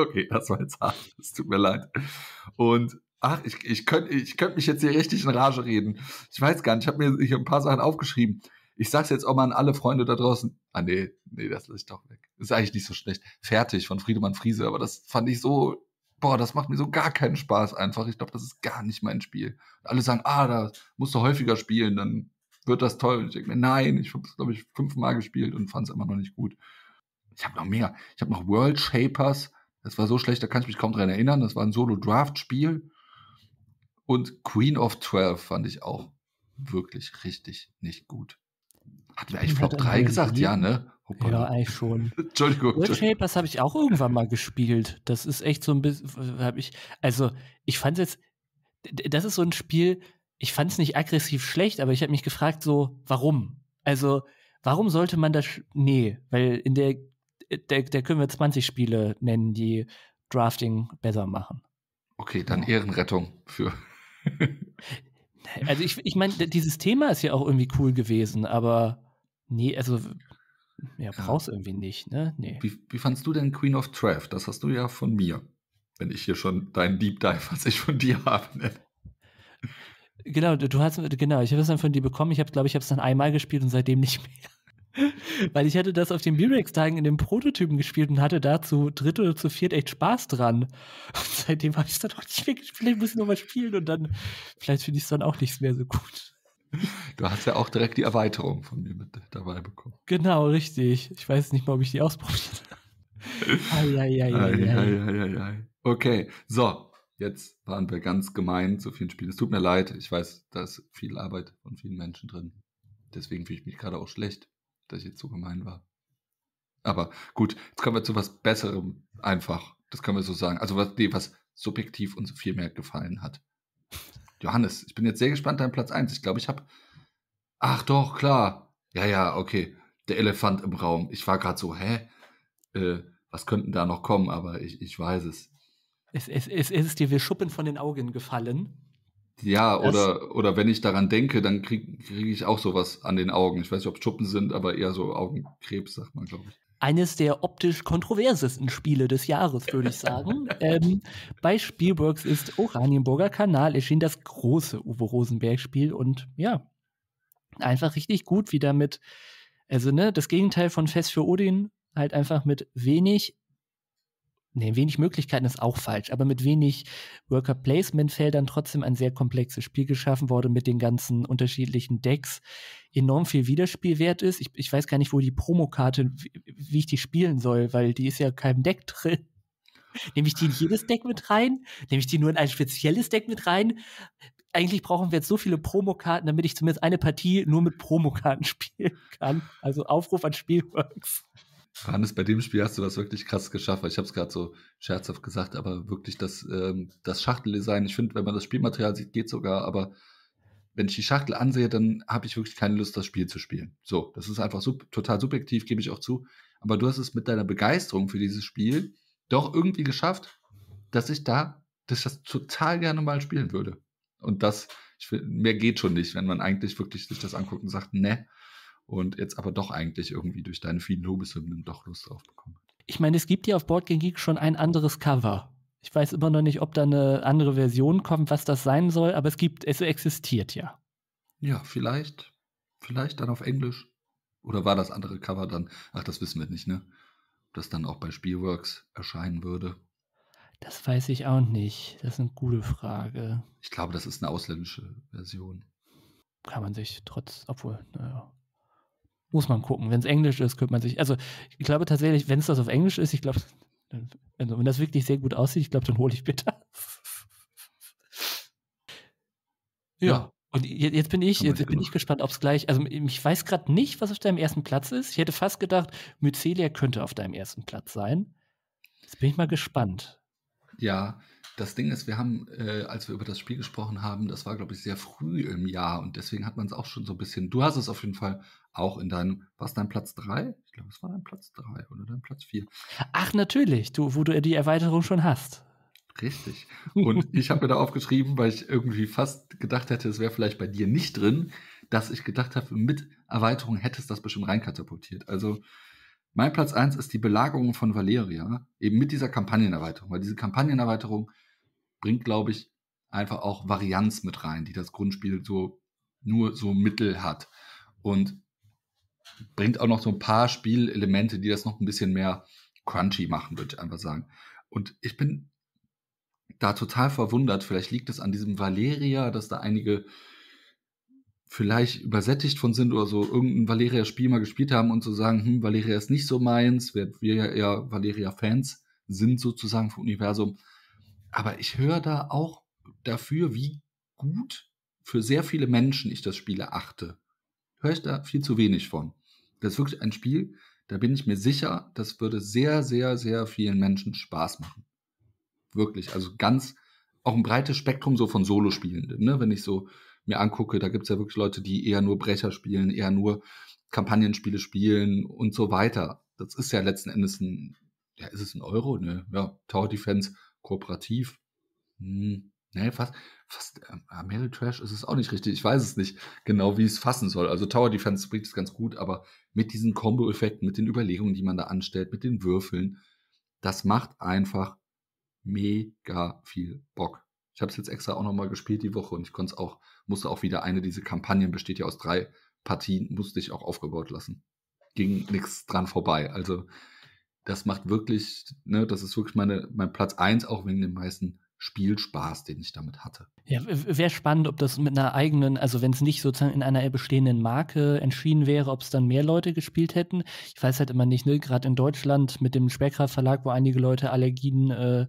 Okay, das war jetzt hart. Es tut mir leid. Und ach, ich, ich könnte ich könnt mich jetzt hier richtig in Rage reden. Ich weiß gar nicht, ich habe mir hier ein paar Sachen aufgeschrieben. Ich sag's jetzt auch mal an alle Freunde da draußen. Ah nee, nee, das lasse ich doch weg. Ist eigentlich nicht so schlecht. Fertig von Friedemann Friese, aber das fand ich so boah, das macht mir so gar keinen Spaß einfach. Ich glaube, das ist gar nicht mein Spiel. Und alle sagen, ah, da musst du häufiger spielen, dann wird das toll. Und ich denke mir, nein, ich habe es, glaube ich, fünfmal gespielt und fand es immer noch nicht gut. Ich habe noch mehr. Ich habe noch World Shapers. Das war so schlecht, da kann ich mich kaum dran erinnern. Das war ein Solo-Draft-Spiel. Und Queen of Twelve fand ich auch wirklich richtig nicht gut. Hatten wir eigentlich Flop 3 gesagt? Ja, ne? Hoppala. Oh ja, eigentlich schon. Entschuldigung. World Shapers habe ich auch irgendwann mal gespielt. Das ist echt so ein bisschen, ich, also ich fand es jetzt, das ist so ein Spiel, ich fand es nicht aggressiv schlecht, aber ich habe mich gefragt, so, warum? Also, warum sollte man das, nee, weil in der, der, äh, der können wir 20 Spiele nennen, die Drafting besser machen. Okay, dann Ehrenrettung für. also ich, ich meine, dieses Thema ist ja auch irgendwie cool gewesen, aber Nee, also ja, brauchst ja. irgendwie nicht, ne? Nee. Wie, wie fandst du denn Queen of Trav? Das hast du ja von mir. Wenn ich hier schon deinen Deep Dive, was ich von dir habe. Ne? Genau, du hast, genau, ich habe es dann von dir bekommen. Ich habe, glaube ich, habe es dann einmal gespielt und seitdem nicht mehr. Weil ich hatte das auf den B-Rex-Tagen in den Prototypen gespielt und hatte da zu dritt oder zu viert echt Spaß dran. Und seitdem habe ich es dann auch nicht mehr gespielt. Vielleicht muss ich nochmal spielen und dann, vielleicht finde ich es dann auch nicht mehr so gut. Du hast ja auch direkt die Erweiterung von mir mit dabei bekommen. Genau, richtig. Ich weiß nicht mal, ob ich die ausprobiert habe. Ai, okay, so, jetzt waren wir ganz gemein zu vielen Spielen. Es tut mir leid, ich weiß, da ist viel Arbeit von vielen Menschen drin. Deswegen fühle ich mich gerade auch schlecht, dass ich jetzt so gemein war. Aber gut, jetzt kommen wir zu was Besserem einfach. Das können wir so sagen. Also was, nee, was subjektiv uns viel mehr gefallen hat. Johannes, ich bin jetzt sehr gespannt an Platz 1. Ich glaube, ich habe. Ach doch, klar. Ja, ja, okay. Der Elefant im Raum. Ich war gerade so, hä? Äh, was könnten da noch kommen? Aber ich, ich weiß es. Es, es, es ist dir wie Schuppen von den Augen gefallen. Ja, oder, oder wenn ich daran denke, dann kriege krieg ich auch sowas an den Augen. Ich weiß nicht, ob es Schuppen sind, aber eher so Augenkrebs, sagt man, glaube ich eines der optisch kontroversesten Spiele des Jahres, würde ich sagen. ähm, bei Spielworks ist Oranienburger Kanal erschien das große Uwe Rosenberg-Spiel und ja, einfach richtig gut wie damit, also ne, das Gegenteil von Fest für Odin, halt einfach mit wenig nee, wenig Möglichkeiten ist auch falsch, aber mit wenig Worker-Placement-Feldern trotzdem ein sehr komplexes Spiel geschaffen wurde mit den ganzen unterschiedlichen Decks, enorm viel Wiederspielwert ist. Ich, ich weiß gar nicht, wo die Promokarte, wie, wie ich die spielen soll, weil die ist ja keinem Deck drin. Nehme ich die in jedes Deck mit rein? Nehme ich die nur in ein spezielles Deck mit rein? Eigentlich brauchen wir jetzt so viele Promokarten, damit ich zumindest eine Partie nur mit Promokarten spielen kann. Also Aufruf an Spielworks. Hannes, bei dem Spiel hast du das wirklich krass geschafft. Ich habe es gerade so scherzhaft gesagt, aber wirklich das, ähm, das Schachteldesign. Ich finde, wenn man das Spielmaterial sieht, geht sogar, aber wenn ich die Schachtel ansehe, dann habe ich wirklich keine Lust, das Spiel zu spielen. So, das ist einfach sub total subjektiv, gebe ich auch zu. Aber du hast es mit deiner Begeisterung für dieses Spiel doch irgendwie geschafft, dass ich da, dass ich das total gerne mal spielen würde. Und das, ich, mehr geht schon nicht, wenn man eigentlich wirklich sich das anguckt und sagt, ne, und jetzt aber doch eigentlich irgendwie durch deine vielen Lobeshymnen doch Lust drauf bekommen Ich meine, es gibt ja auf Board Game Geek schon ein anderes Cover. Ich weiß immer noch nicht, ob da eine andere Version kommt, was das sein soll, aber es gibt, es existiert ja. Ja, vielleicht, vielleicht dann auf Englisch. Oder war das andere Cover dann? Ach, das wissen wir nicht, ne? Ob das dann auch bei Spielworks erscheinen würde. Das weiß ich auch nicht. Das ist eine gute Frage. Ich glaube, das ist eine ausländische Version. Kann man sich trotz, obwohl, naja muss man gucken. Wenn es Englisch ist, könnte man sich. Also, ich glaube tatsächlich, wenn es das auf Englisch ist, ich glaube, also, wenn das wirklich sehr gut aussieht, ich glaube, dann hole ich mir ja. ja. Und jetzt bin ich, jetzt bin ich gespannt, ob es gleich, also ich weiß gerade nicht, was auf deinem ersten Platz ist. Ich hätte fast gedacht, Mycelia könnte auf deinem ersten Platz sein. Jetzt bin ich mal gespannt. Ja, das Ding ist, wir haben, äh, als wir über das Spiel gesprochen haben, das war, glaube ich, sehr früh im Jahr und deswegen hat man es auch schon so ein bisschen. Du hast es auf jeden Fall auch in deinem, war es dein Platz 3? Ich glaube, es war dein Platz 3 oder dein Platz 4. Ach, natürlich, du, wo du die Erweiterung schon hast. Richtig. Und ich habe mir da aufgeschrieben, weil ich irgendwie fast gedacht hätte, es wäre vielleicht bei dir nicht drin, dass ich gedacht habe, mit Erweiterung hättest das bestimmt reinkatapultiert. Also mein Platz 1 ist die Belagerung von Valeria, eben mit dieser Kampagnenerweiterung, weil diese Kampagnenerweiterung bringt, glaube ich, einfach auch Varianz mit rein, die das Grundspiel so nur so mittel hat. Und bringt auch noch so ein paar Spielelemente, die das noch ein bisschen mehr crunchy machen, würde ich einfach sagen. Und ich bin da total verwundert. Vielleicht liegt es an diesem Valeria, dass da einige vielleicht übersättigt von sind oder so irgendein Valeria-Spiel mal gespielt haben und zu so sagen, hm, Valeria ist nicht so meins, wir ja eher Valeria-Fans sind sozusagen vom Universum, aber ich höre da auch dafür, wie gut für sehr viele Menschen ich das Spiel erachte. Höre ich da viel zu wenig von. Das ist wirklich ein Spiel, da bin ich mir sicher, das würde sehr, sehr, sehr vielen Menschen Spaß machen. Wirklich. Also ganz, auch ein breites Spektrum so von Solo-Spielenden. Ne? Wenn ich so mir angucke, da gibt es ja wirklich Leute, die eher nur Brecher spielen, eher nur Kampagnenspiele spielen und so weiter. Das ist ja letzten Endes ein, ja, ist es ein Euro? Ne? Ja, Tower Defense kooperativ. Hm, nee, fast, fast äh, Trash ist es auch nicht richtig. Ich weiß es nicht genau, wie es fassen soll. Also Tower Defense bringt es ganz gut, aber mit diesen Combo-Effekten, mit den Überlegungen, die man da anstellt, mit den Würfeln, das macht einfach mega viel Bock. Ich habe es jetzt extra auch nochmal gespielt die Woche und ich konnte es auch, musste auch wieder eine, dieser Kampagnen besteht ja aus drei Partien, musste ich auch aufgebaut lassen. Ging nichts dran vorbei. Also das macht wirklich, ne, das ist wirklich meine, mein Platz 1, auch wegen dem meisten Spielspaß, den ich damit hatte. Ja, wäre spannend, ob das mit einer eigenen, also wenn es nicht sozusagen in einer bestehenden Marke entschieden wäre, ob es dann mehr Leute gespielt hätten. Ich weiß halt immer nicht, ne, gerade in Deutschland mit dem sperrkraft wo einige Leute Allergien äh,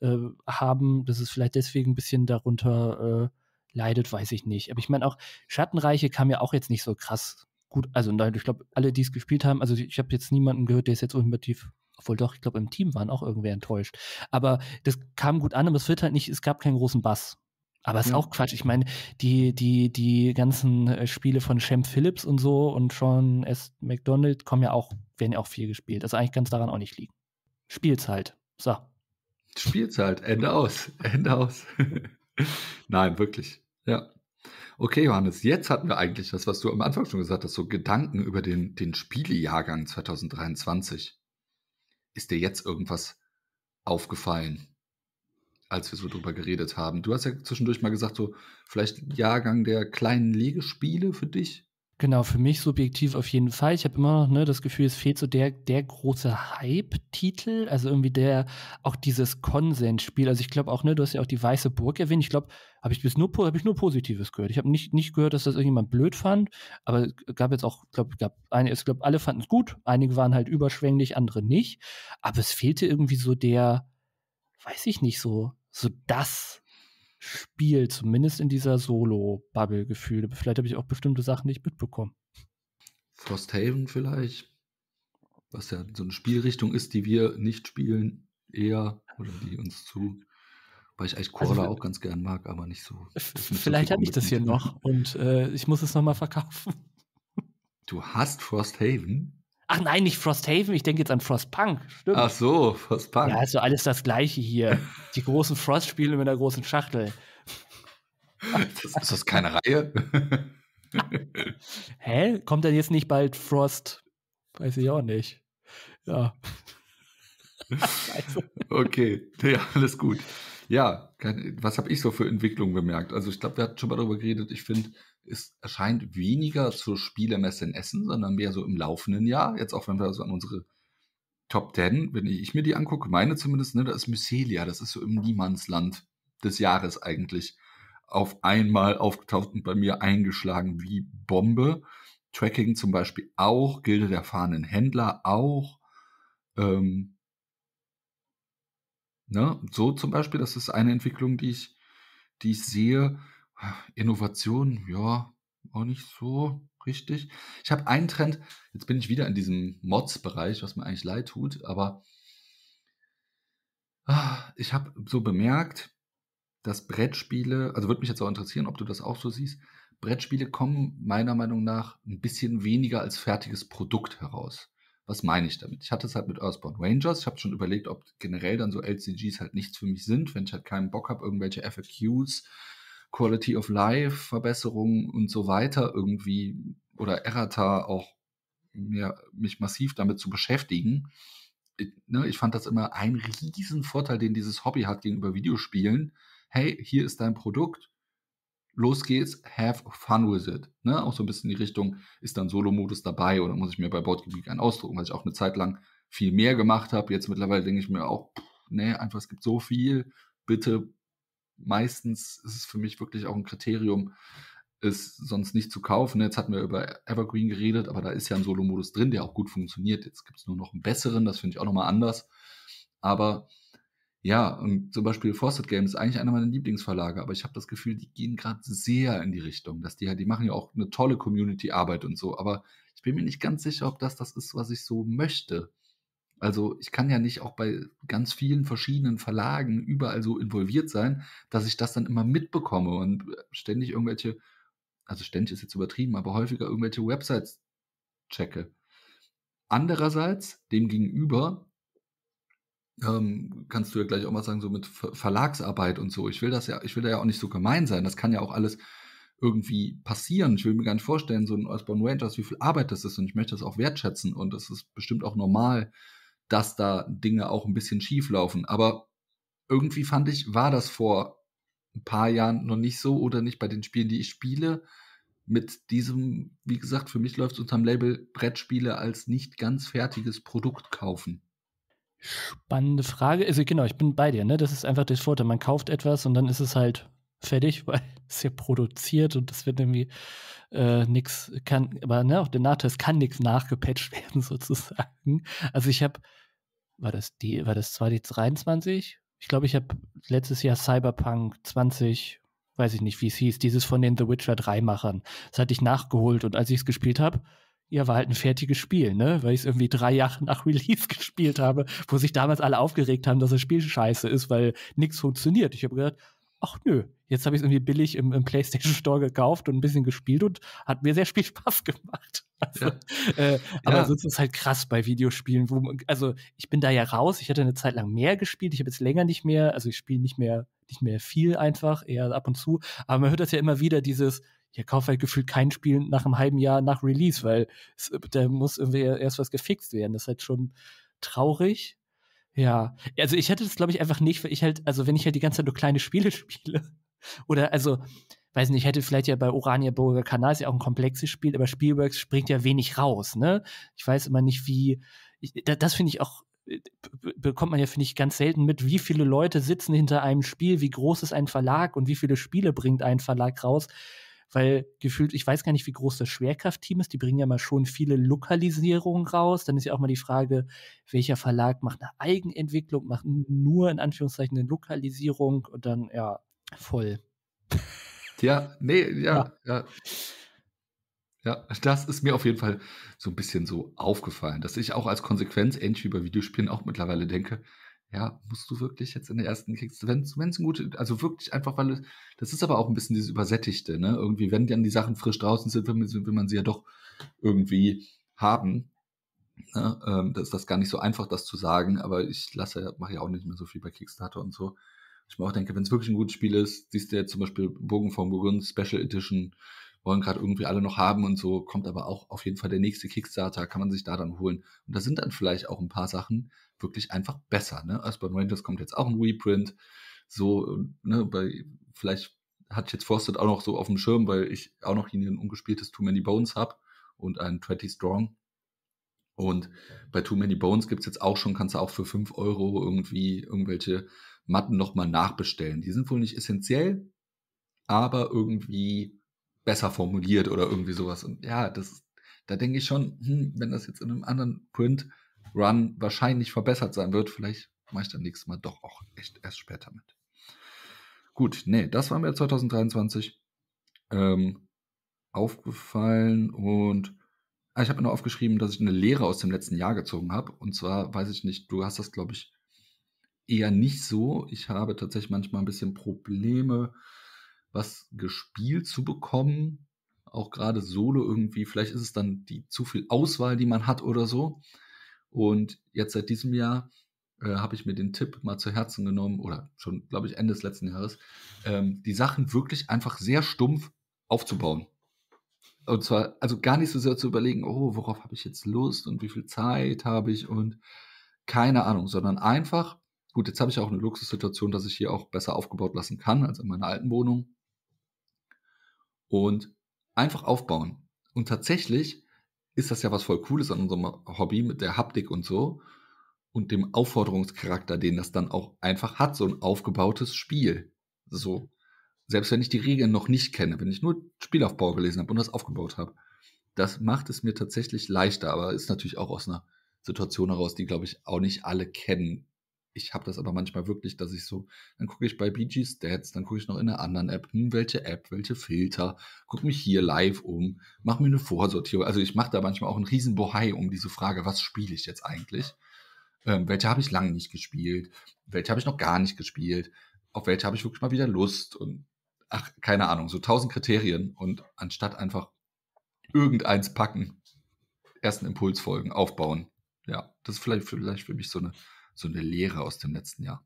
äh, haben, dass es vielleicht deswegen ein bisschen darunter äh, leidet, weiß ich nicht. Aber ich meine auch, Schattenreiche kam ja auch jetzt nicht so krass gut, also ich glaube, alle, die es gespielt haben, also ich habe jetzt niemanden gehört, der ist jetzt ultimativ obwohl doch, ich glaube, im Team waren auch irgendwer enttäuscht. Aber das kam gut an, aber es wird halt nicht, es gab keinen großen Bass. Aber es ja. ist auch Quatsch. Ich meine, die, die, die ganzen äh, Spiele von Shem Phillips und so und Sean S. McDonald kommen ja auch, werden ja auch viel gespielt. Also eigentlich kann es daran auch nicht liegen. Spiel's halt. So. Spiel's halt. Ende aus. Ende aus. Nein, wirklich. Ja. Okay, Johannes, jetzt hatten wir eigentlich das, was du am Anfang schon gesagt hast, so Gedanken über den, den Spielejahrgang 2023. Ist dir jetzt irgendwas aufgefallen, als wir so drüber geredet haben? Du hast ja zwischendurch mal gesagt, so vielleicht Jahrgang der kleinen Legespiele für dich. Genau, für mich subjektiv auf jeden Fall. Ich habe immer noch ne, das Gefühl, es fehlt so der, der große Hype-Titel, also irgendwie der, auch dieses Konsensspiel. Also ich glaube auch, ne, du hast ja auch die Weiße Burg erwähnt. Ich glaube, habe ich bis nur, hab ich nur Positives gehört. Ich habe nicht, nicht gehört, dass das irgendjemand blöd fand, aber gab jetzt auch, glaube gab eine, ich glaube, alle fanden es gut. Einige waren halt überschwänglich, andere nicht. Aber es fehlte irgendwie so der, weiß ich nicht, so, so das, Spiel, zumindest in dieser Solo-Bubble gefühle Vielleicht habe ich auch bestimmte Sachen nicht mitbekommen. Frosthaven vielleicht, was ja so eine Spielrichtung ist, die wir nicht spielen, eher oder die uns zu, weil ich eigentlich Corda also, auch ganz gern mag, aber nicht so. Nicht vielleicht so habe ich das hier noch und äh, ich muss es nochmal verkaufen. Du hast Frosthaven? Ach nein, nicht Frosthaven, ich denke jetzt an Frostpunk. Stimmt. Ach so, Frostpunk. Ja, ist so alles das Gleiche hier. Die großen Frost-Spiele mit der großen Schachtel. Das, ist das keine Reihe? Hä? Kommt denn jetzt nicht bald Frost? Weiß ich auch nicht. Ja. okay, ja, alles gut. Ja, was habe ich so für Entwicklungen bemerkt? Also ich glaube, wir hatten schon mal darüber geredet. Ich finde, es erscheint weniger zur Spielemesse in Essen, sondern mehr so im laufenden Jahr. Jetzt auch wenn wir so an unsere Top Ten, wenn ich, ich mir die angucke, meine zumindest, ne, da ist Mycelia, das ist so im Niemandsland des Jahres eigentlich auf einmal aufgetaucht und bei mir eingeschlagen wie Bombe. Tracking zum Beispiel auch, Gilde der fahrenden Händler auch. Ähm, ne? So zum Beispiel, das ist eine Entwicklung, die ich, die ich sehe. Innovation, ja, auch nicht so richtig. Ich habe einen Trend, jetzt bin ich wieder in diesem Mods-Bereich, was mir eigentlich leid tut, aber ah, ich habe so bemerkt, dass Brettspiele, also würde mich jetzt auch interessieren, ob du das auch so siehst, Brettspiele kommen meiner Meinung nach ein bisschen weniger als fertiges Produkt heraus. Was meine ich damit? Ich hatte es halt mit Earthbound Rangers. Ich habe schon überlegt, ob generell dann so LCGs halt nichts für mich sind, wenn ich halt keinen Bock habe, irgendwelche FAQs Quality of Life Verbesserungen und so weiter irgendwie oder Errata auch mehr, mich massiv damit zu beschäftigen. Ich, ne, ich fand das immer ein riesen Vorteil, den dieses Hobby hat gegenüber Videospielen. Hey, hier ist dein Produkt. Los geht's, have fun with it. Ne, auch so ein bisschen in die Richtung, ist dann Solo-Modus dabei oder muss ich mir bei Boardgebiet einen ausdrucken, weil ich auch eine Zeit lang viel mehr gemacht habe. Jetzt mittlerweile denke ich mir auch, pff, nee, einfach es gibt so viel, bitte meistens ist es für mich wirklich auch ein Kriterium, es sonst nicht zu kaufen. Ne? Jetzt hatten wir über Evergreen geredet, aber da ist ja ein Solo-Modus drin, der auch gut funktioniert. Jetzt gibt es nur noch einen besseren, das finde ich auch nochmal anders. Aber ja, und zum Beispiel Frosted Games ist eigentlich einer meiner Lieblingsverlage, aber ich habe das Gefühl, die gehen gerade sehr in die Richtung, dass die halt, die machen ja auch eine tolle Community-Arbeit und so, aber ich bin mir nicht ganz sicher, ob das das ist, was ich so möchte. Also ich kann ja nicht auch bei ganz vielen verschiedenen Verlagen überall so involviert sein, dass ich das dann immer mitbekomme und äh, ständig irgendwelche, also ständig ist jetzt übertrieben, aber häufiger irgendwelche Websites checke. Andererseits, demgegenüber, ähm, kannst du ja gleich auch mal sagen, so mit Verlagsarbeit und so. Ich will das ja, ich will da ja auch nicht so gemein sein. Das kann ja auch alles irgendwie passieren. Ich will mir gar nicht vorstellen, so ein Osborne Rangers, wie viel Arbeit das ist und ich möchte das auch wertschätzen und das ist bestimmt auch normal, dass da Dinge auch ein bisschen schief laufen. Aber irgendwie fand ich, war das vor ein paar Jahren noch nicht so oder nicht bei den Spielen, die ich spiele. Mit diesem, wie gesagt, für mich läuft es unterm Label Brettspiele als nicht ganz fertiges Produkt kaufen. Spannende Frage. Also genau, ich bin bei dir, ne? Das ist einfach das Vorteil. Man kauft etwas und dann ist es halt fertig, weil es ja produziert und das wird irgendwie äh, nichts, kann, aber ne, auch der NATO, kann nichts nachgepatcht werden sozusagen. Also ich habe, war das die, war das 2023? Ich glaube, ich habe letztes Jahr Cyberpunk 20, weiß ich nicht, wie es hieß, dieses von den The Witcher 3 Machern. Das hatte ich nachgeholt und als ich es gespielt habe, ja, war halt ein fertiges Spiel, ne? Weil ich es irgendwie drei Jahre nach Release gespielt habe, wo sich damals alle aufgeregt haben, dass das Spiel scheiße ist, weil nichts funktioniert. Ich habe gedacht, ach nö, jetzt habe ich es irgendwie billig im, im, PlayStation Store gekauft und ein bisschen gespielt und hat mir sehr viel Spaß gemacht. Also, ja. äh, aber ja. sonst ist es halt krass bei Videospielen. Man, also ich bin da ja raus, ich hatte eine Zeit lang mehr gespielt, ich habe jetzt länger nicht mehr, also ich spiele nicht mehr, nicht mehr viel einfach, eher ab und zu. Aber man hört das ja immer wieder, dieses, ja, kauf halt gefühlt kein Spiel nach einem halben Jahr nach Release, weil es, da muss irgendwie erst was gefixt werden. Das ist halt schon traurig, ja, also ich hätte das, glaube ich, einfach nicht, weil ich halt, also wenn ich halt die ganze Zeit nur kleine Spiele spiele, oder also, weiß nicht, ich hätte vielleicht ja bei Oranienburger Kanal ist ja auch ein komplexes Spiel, aber Spielworks springt ja wenig raus, ne? Ich weiß immer nicht, wie, ich, das, das finde ich auch, äh, bekommt man ja, finde ich, ganz selten mit, wie viele Leute sitzen hinter einem Spiel, wie groß ist ein Verlag und wie viele Spiele bringt ein Verlag raus weil gefühlt, ich weiß gar nicht, wie groß das Schwerkraftteam ist. Die bringen ja mal schon viele Lokalisierungen raus. Dann ist ja auch mal die Frage, welcher Verlag macht eine Eigenentwicklung, macht nur in Anführungszeichen eine Lokalisierung und dann, ja, voll. Ja, nee, ja, ja. ja. Ja, das ist mir auf jeden Fall so ein bisschen so aufgefallen, dass ich auch als Konsequenz, ähnlich wie bei Videospielen, auch mittlerweile denke, ja, musst du wirklich jetzt in der ersten Kicks, wenn es ein gute, also wirklich einfach, weil das ist aber auch ein bisschen dieses Übersättigte, ne? Irgendwie, wenn dann die Sachen frisch draußen sind, will, will man sie ja doch irgendwie haben. Ne? Ähm, das ist das gar nicht so einfach, das zu sagen, aber ich lasse mache ja auch nicht mehr so viel bei Kickstarter und so. Ich mir auch denke, wenn es wirklich ein gutes Spiel ist, siehst du ja zum Beispiel Bogen vom Burgund Special Edition wollen gerade irgendwie alle noch haben und so, kommt aber auch auf jeden Fall der nächste Kickstarter, kann man sich da dann holen. Und da sind dann vielleicht auch ein paar Sachen wirklich einfach besser. Ne? Also bei Rangers kommt jetzt auch ein Reprint. So, ne, bei, vielleicht hatte ich jetzt Forsted auch noch so auf dem Schirm, weil ich auch noch hier ein ungespieltes Too Many Bones habe und ein 20 Strong. Und bei Too Many Bones gibt es jetzt auch schon, kannst du auch für 5 Euro irgendwie irgendwelche Matten nochmal nachbestellen. Die sind wohl nicht essentiell, aber irgendwie besser formuliert oder irgendwie sowas. Und ja, das, da denke ich schon, hm, wenn das jetzt in einem anderen Print-Run wahrscheinlich verbessert sein wird, vielleicht mache ich dann nächstes Mal doch auch echt erst später mit. Gut, nee, das war mir 2023 ähm, aufgefallen und ah, ich habe mir noch aufgeschrieben, dass ich eine Lehre aus dem letzten Jahr gezogen habe. Und zwar weiß ich nicht, du hast das, glaube ich, eher nicht so. Ich habe tatsächlich manchmal ein bisschen Probleme was gespielt zu bekommen, auch gerade Solo irgendwie. Vielleicht ist es dann die zu viel Auswahl, die man hat oder so. Und jetzt seit diesem Jahr äh, habe ich mir den Tipp mal zu Herzen genommen oder schon, glaube ich, Ende des letzten Jahres, ähm, die Sachen wirklich einfach sehr stumpf aufzubauen. Und zwar, also gar nicht so sehr zu überlegen, oh, worauf habe ich jetzt Lust und wie viel Zeit habe ich und keine Ahnung, sondern einfach, gut, jetzt habe ich auch eine Luxussituation, dass ich hier auch besser aufgebaut lassen kann als in meiner alten Wohnung und einfach aufbauen. Und tatsächlich ist das ja was voll Cooles an unserem Hobby mit der Haptik und so und dem Aufforderungscharakter, den das dann auch einfach hat, so ein aufgebautes Spiel. So. Selbst wenn ich die Regeln noch nicht kenne, wenn ich nur Spielaufbau gelesen habe und das aufgebaut habe, das macht es mir tatsächlich leichter, aber ist natürlich auch aus einer Situation heraus, die, glaube ich, auch nicht alle kennen ich habe das aber manchmal wirklich, dass ich so, dann gucke ich bei BG Stats, dann gucke ich noch in einer anderen App, hm, welche App, welche Filter, gucke mich hier live um, mache mir eine Vorsortierung. Also ich mache da manchmal auch einen riesen Bohai um diese Frage, was spiele ich jetzt eigentlich? Ähm, welche habe ich lange nicht gespielt? Welche habe ich noch gar nicht gespielt? Auf welche habe ich wirklich mal wieder Lust? Und ach, keine Ahnung, so tausend Kriterien. Und anstatt einfach irgendeins packen, ersten Impuls folgen, aufbauen. Ja, das ist vielleicht, vielleicht für mich so eine so eine Lehre aus dem letzten Jahr.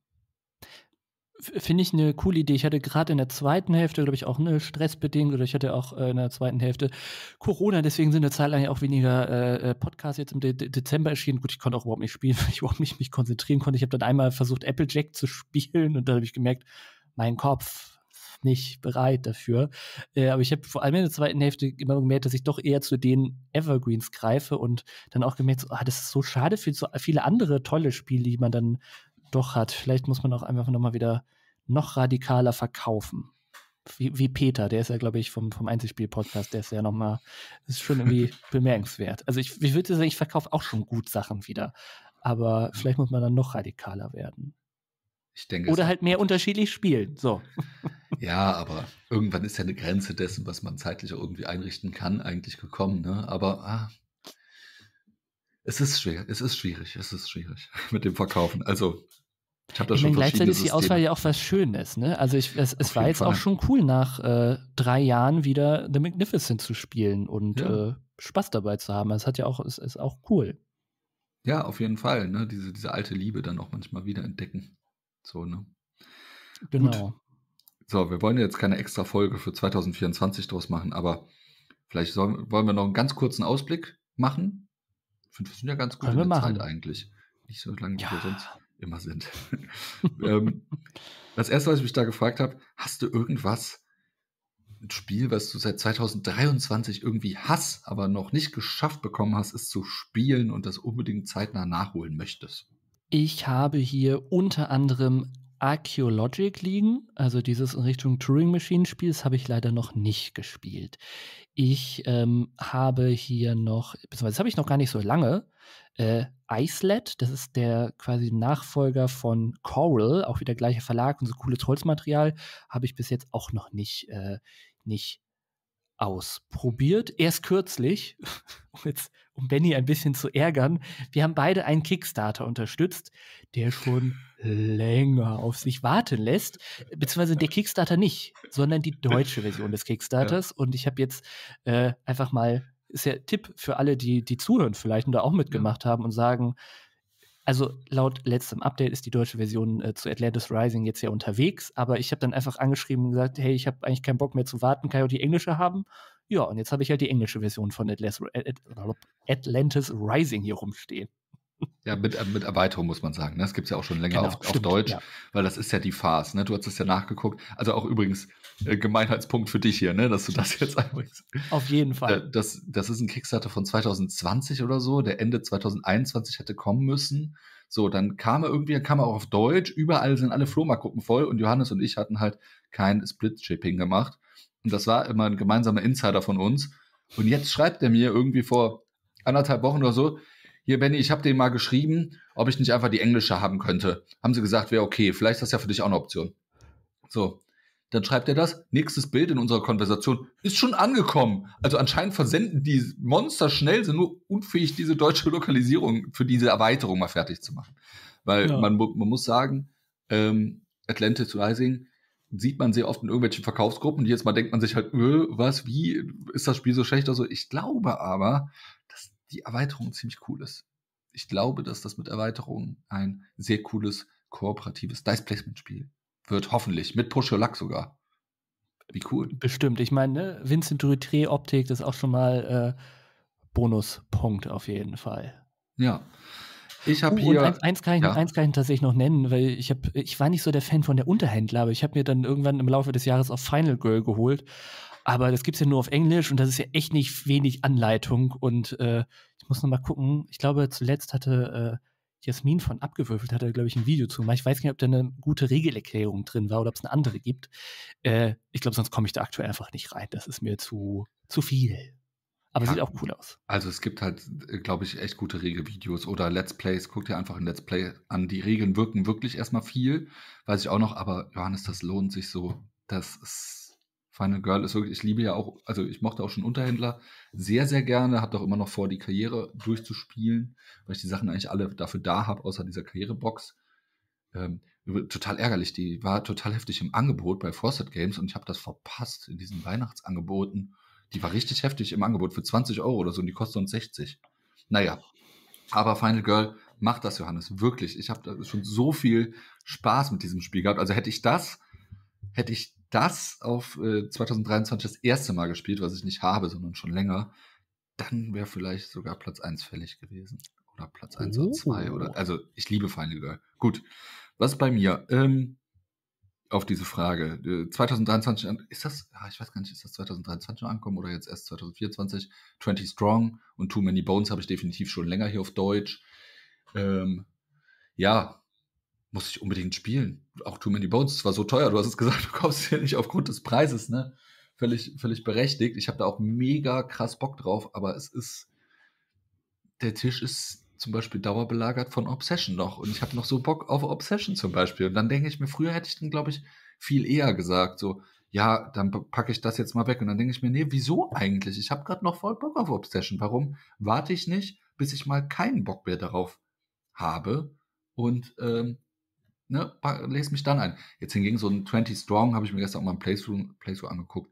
Finde ich eine coole Idee. Ich hatte gerade in der zweiten Hälfte, glaube ich, auch eine Stressbedingung oder ich hatte auch äh, in der zweiten Hälfte Corona, deswegen sind eine Zeit lang ja auch weniger äh, äh Podcasts jetzt im De Dezember erschienen. Gut, ich konnte auch überhaupt nicht spielen, weil ich überhaupt nicht mich konzentrieren konnte. Ich habe dann einmal versucht, Applejack zu spielen und dann habe ich gemerkt, mein Kopf oft nicht bereit dafür. Äh, aber ich habe vor allem in der zweiten Hälfte immer gemerkt, dass ich doch eher zu den Evergreens greife und dann auch gemerkt, so, ah, das ist so schade für so viele andere tolle Spiele, die man dann doch hat. Vielleicht muss man auch einfach nochmal wieder noch radikaler verkaufen. Wie, wie, Peter, der ist ja, glaube ich, vom, vom Einzelspiel-Podcast, der ist ja nochmal, das ist schon irgendwie bemerkenswert. Also ich, ich würde sagen, ich verkaufe auch schon gut Sachen wieder. Aber vielleicht muss man dann noch radikaler werden. Ich denke, Oder halt mehr unterschiedlich spielen. So. Ja, aber irgendwann ist ja eine Grenze dessen, was man zeitlich irgendwie einrichten kann, eigentlich gekommen. Ne? Aber ah, es ist schwer, es ist schwierig, es ist schwierig mit dem Verkaufen. Also ich habe da ich schon meine, gleichzeitig ist die Auswahl ja auch was Schönes, ne? Also ich, es, es war jetzt Fall. auch schon cool, nach äh, drei Jahren wieder The Magnificent zu spielen und ja. äh, Spaß dabei zu haben. Es hat ja auch, es ist auch cool. Ja, auf jeden Fall, ne? Diese, diese alte Liebe dann auch manchmal wieder entdecken. So, ne? Genau. Gut. So, wir wollen jetzt keine extra Folge für 2024 draus machen, aber vielleicht sollen, wollen wir noch einen ganz kurzen Ausblick machen. Ich finde, wir sind ja ganz gut Können in der Zeit eigentlich. Nicht so lange, wie ja. wir sonst immer sind. Ähm, das erste, was ich mich da gefragt habe, hast du irgendwas, ein Spiel, was du seit 2023 irgendwie hast, aber noch nicht geschafft bekommen hast, es zu spielen und das unbedingt zeitnah nachholen möchtest? Ich habe hier unter anderem Archaeologic liegen, also dieses in Richtung Turing Machine Spiels habe ich leider noch nicht gespielt. Ich ähm, habe hier noch, beziehungsweise das habe ich noch gar nicht so lange, äh, Icelet, das ist der quasi Nachfolger von Coral, auch wieder gleicher Verlag und so cooles Holzmaterial, habe ich bis jetzt auch noch nicht, äh, nicht ausprobiert. Erst kürzlich, um, jetzt, um Benny ein bisschen zu ärgern, wir haben beide einen Kickstarter unterstützt, der schon länger auf sich warten lässt, beziehungsweise der Kickstarter nicht, sondern die deutsche Version des Kickstarters. Ja. Und ich habe jetzt äh, einfach mal, ist ja Tipp für alle, die, die zuhören vielleicht und da auch mitgemacht ja. haben und sagen, also laut letztem Update ist die deutsche Version äh, zu Atlantis Rising jetzt ja unterwegs, aber ich habe dann einfach angeschrieben und gesagt, hey, ich habe eigentlich keinen Bock mehr zu warten, kann ich auch die englische haben? Ja, und jetzt habe ich halt die englische Version von Atlas, äh, Atlantis Rising hier rumstehen. Ja, mit, äh, mit Erweiterung muss man sagen. Ne? Das gibt es ja auch schon länger genau, auf, stimmt, auf, Deutsch, ja. weil das ist ja die Farce. Ne? Du hast es ja nachgeguckt. Also auch übrigens äh, Gemeinheitspunkt für dich hier, ne? dass du das jetzt übrigens. Auf jeden Fall. Äh, das, das ist ein Kickstarter von 2020 oder so, der Ende 2021 hätte kommen müssen. So, dann kam er irgendwie, kam er auch auf Deutsch. Überall sind alle Flohmarktgruppen voll und Johannes und ich hatten halt kein Split-Shipping gemacht. Und das war immer ein gemeinsamer Insider von uns. Und jetzt schreibt er mir irgendwie vor anderthalb Wochen oder so, hier Benny, ich habe denen mal geschrieben, ob ich nicht einfach die englische haben könnte. Haben sie gesagt, wäre okay, vielleicht ist das ja für dich auch eine Option. So, dann schreibt er das. Nächstes Bild in unserer Konversation ist schon angekommen. Also anscheinend versenden die Monster schnell, sind nur unfähig, diese deutsche Lokalisierung für diese Erweiterung mal fertig zu machen. Weil ja. man, man, muss sagen, ähm, Atlantis Rising sieht man sehr oft in irgendwelchen Verkaufsgruppen. Jetzt mal denkt man sich halt, öh, was, wie ist das Spiel so schlecht? Also ich glaube aber, die Erweiterung ziemlich cool ist. Ich glaube, dass das mit Erweiterung ein sehr cooles kooperatives Dice Placement Spiel wird, hoffentlich, mit Push Luck sogar. Wie cool. Bestimmt. Ich meine, ne? Vincent Dutré Optik, das ist auch schon mal äh, Bonuspunkt auf jeden Fall. Ja. Ich habe oh, uh, hier. Eins, eins, kann ich, ja. eins kann ich tatsächlich noch nennen, weil ich, hab, ich war nicht so der Fan von der Unterhändler, aber ich habe mir dann irgendwann im Laufe des Jahres auf Final Girl geholt. Aber das gibt es ja nur auf Englisch und das ist ja echt nicht wenig Anleitung. Und äh, ich muss nochmal gucken, ich glaube, zuletzt hatte äh, Jasmin von Abgewürfelt, hatte, glaube ich, ein Video zu gemacht. Ich weiß nicht, ob da eine gute Regelerklärung drin war oder ob es eine andere gibt. Äh, ich glaube, sonst komme ich da aktuell einfach nicht rein. Das ist mir zu, zu viel. Aber ja, sieht auch cool aus. Also es gibt halt, äh, glaube ich, echt gute Regelvideos oder Let's Plays. Guckt ihr einfach ein Let's Play an. Die Regeln wirken wirklich erstmal viel, weiß ich auch noch, aber Johannes, das lohnt sich so. Das ist Final Girl ist wirklich, ich liebe ja auch, also ich mochte auch schon Unterhändler sehr, sehr gerne, habe doch immer noch vor, die Karriere durchzuspielen, weil ich die Sachen eigentlich alle dafür da habe, außer dieser Karrierebox. Ähm, total ärgerlich, die war total heftig im Angebot bei Frosted Games und ich habe das verpasst in diesen Weihnachtsangeboten. Die war richtig heftig im Angebot für 20 Euro oder so und die kostet uns 60. Naja, aber Final Girl macht das, Johannes, wirklich. Ich habe schon so viel Spaß mit diesem Spiel gehabt. Also hätte ich das, hätte ich das auf äh, 2023 das erste Mal gespielt, was ich nicht habe, sondern schon länger, dann wäre vielleicht sogar Platz 1 fällig gewesen. Oder Platz 1 oh. oder 2. Oder, also ich liebe Final Girl. Gut, was bei mir? Ähm, auf diese Frage. 2023, äh, ist das, ah, ich weiß gar nicht, ist das 2023 noch ankommen oder jetzt erst 2024? 20 Strong und Too Many Bones habe ich definitiv schon länger hier auf Deutsch. Ähm, ja, muss ich unbedingt spielen. Auch Too Many Bones, war so teuer, du hast es gesagt, du kaufst hier nicht aufgrund des Preises, ne? Völlig, völlig berechtigt. Ich habe da auch mega krass Bock drauf, aber es ist, der Tisch ist zum Beispiel dauerbelagert von Obsession noch und ich habe noch so Bock auf Obsession zum Beispiel. Und dann denke ich mir, früher hätte ich den, glaube ich, viel eher gesagt, so, ja, dann packe ich das jetzt mal weg. Und dann denke ich mir, nee, wieso eigentlich? Ich habe gerade noch voll Bock auf Obsession. Warum warte ich nicht, bis ich mal keinen Bock mehr darauf habe und ähm, ne, lese mich dann ein. Jetzt hingegen so ein 20 Strong habe ich mir gestern auch mal ein Playthrough, Playthrough angeguckt.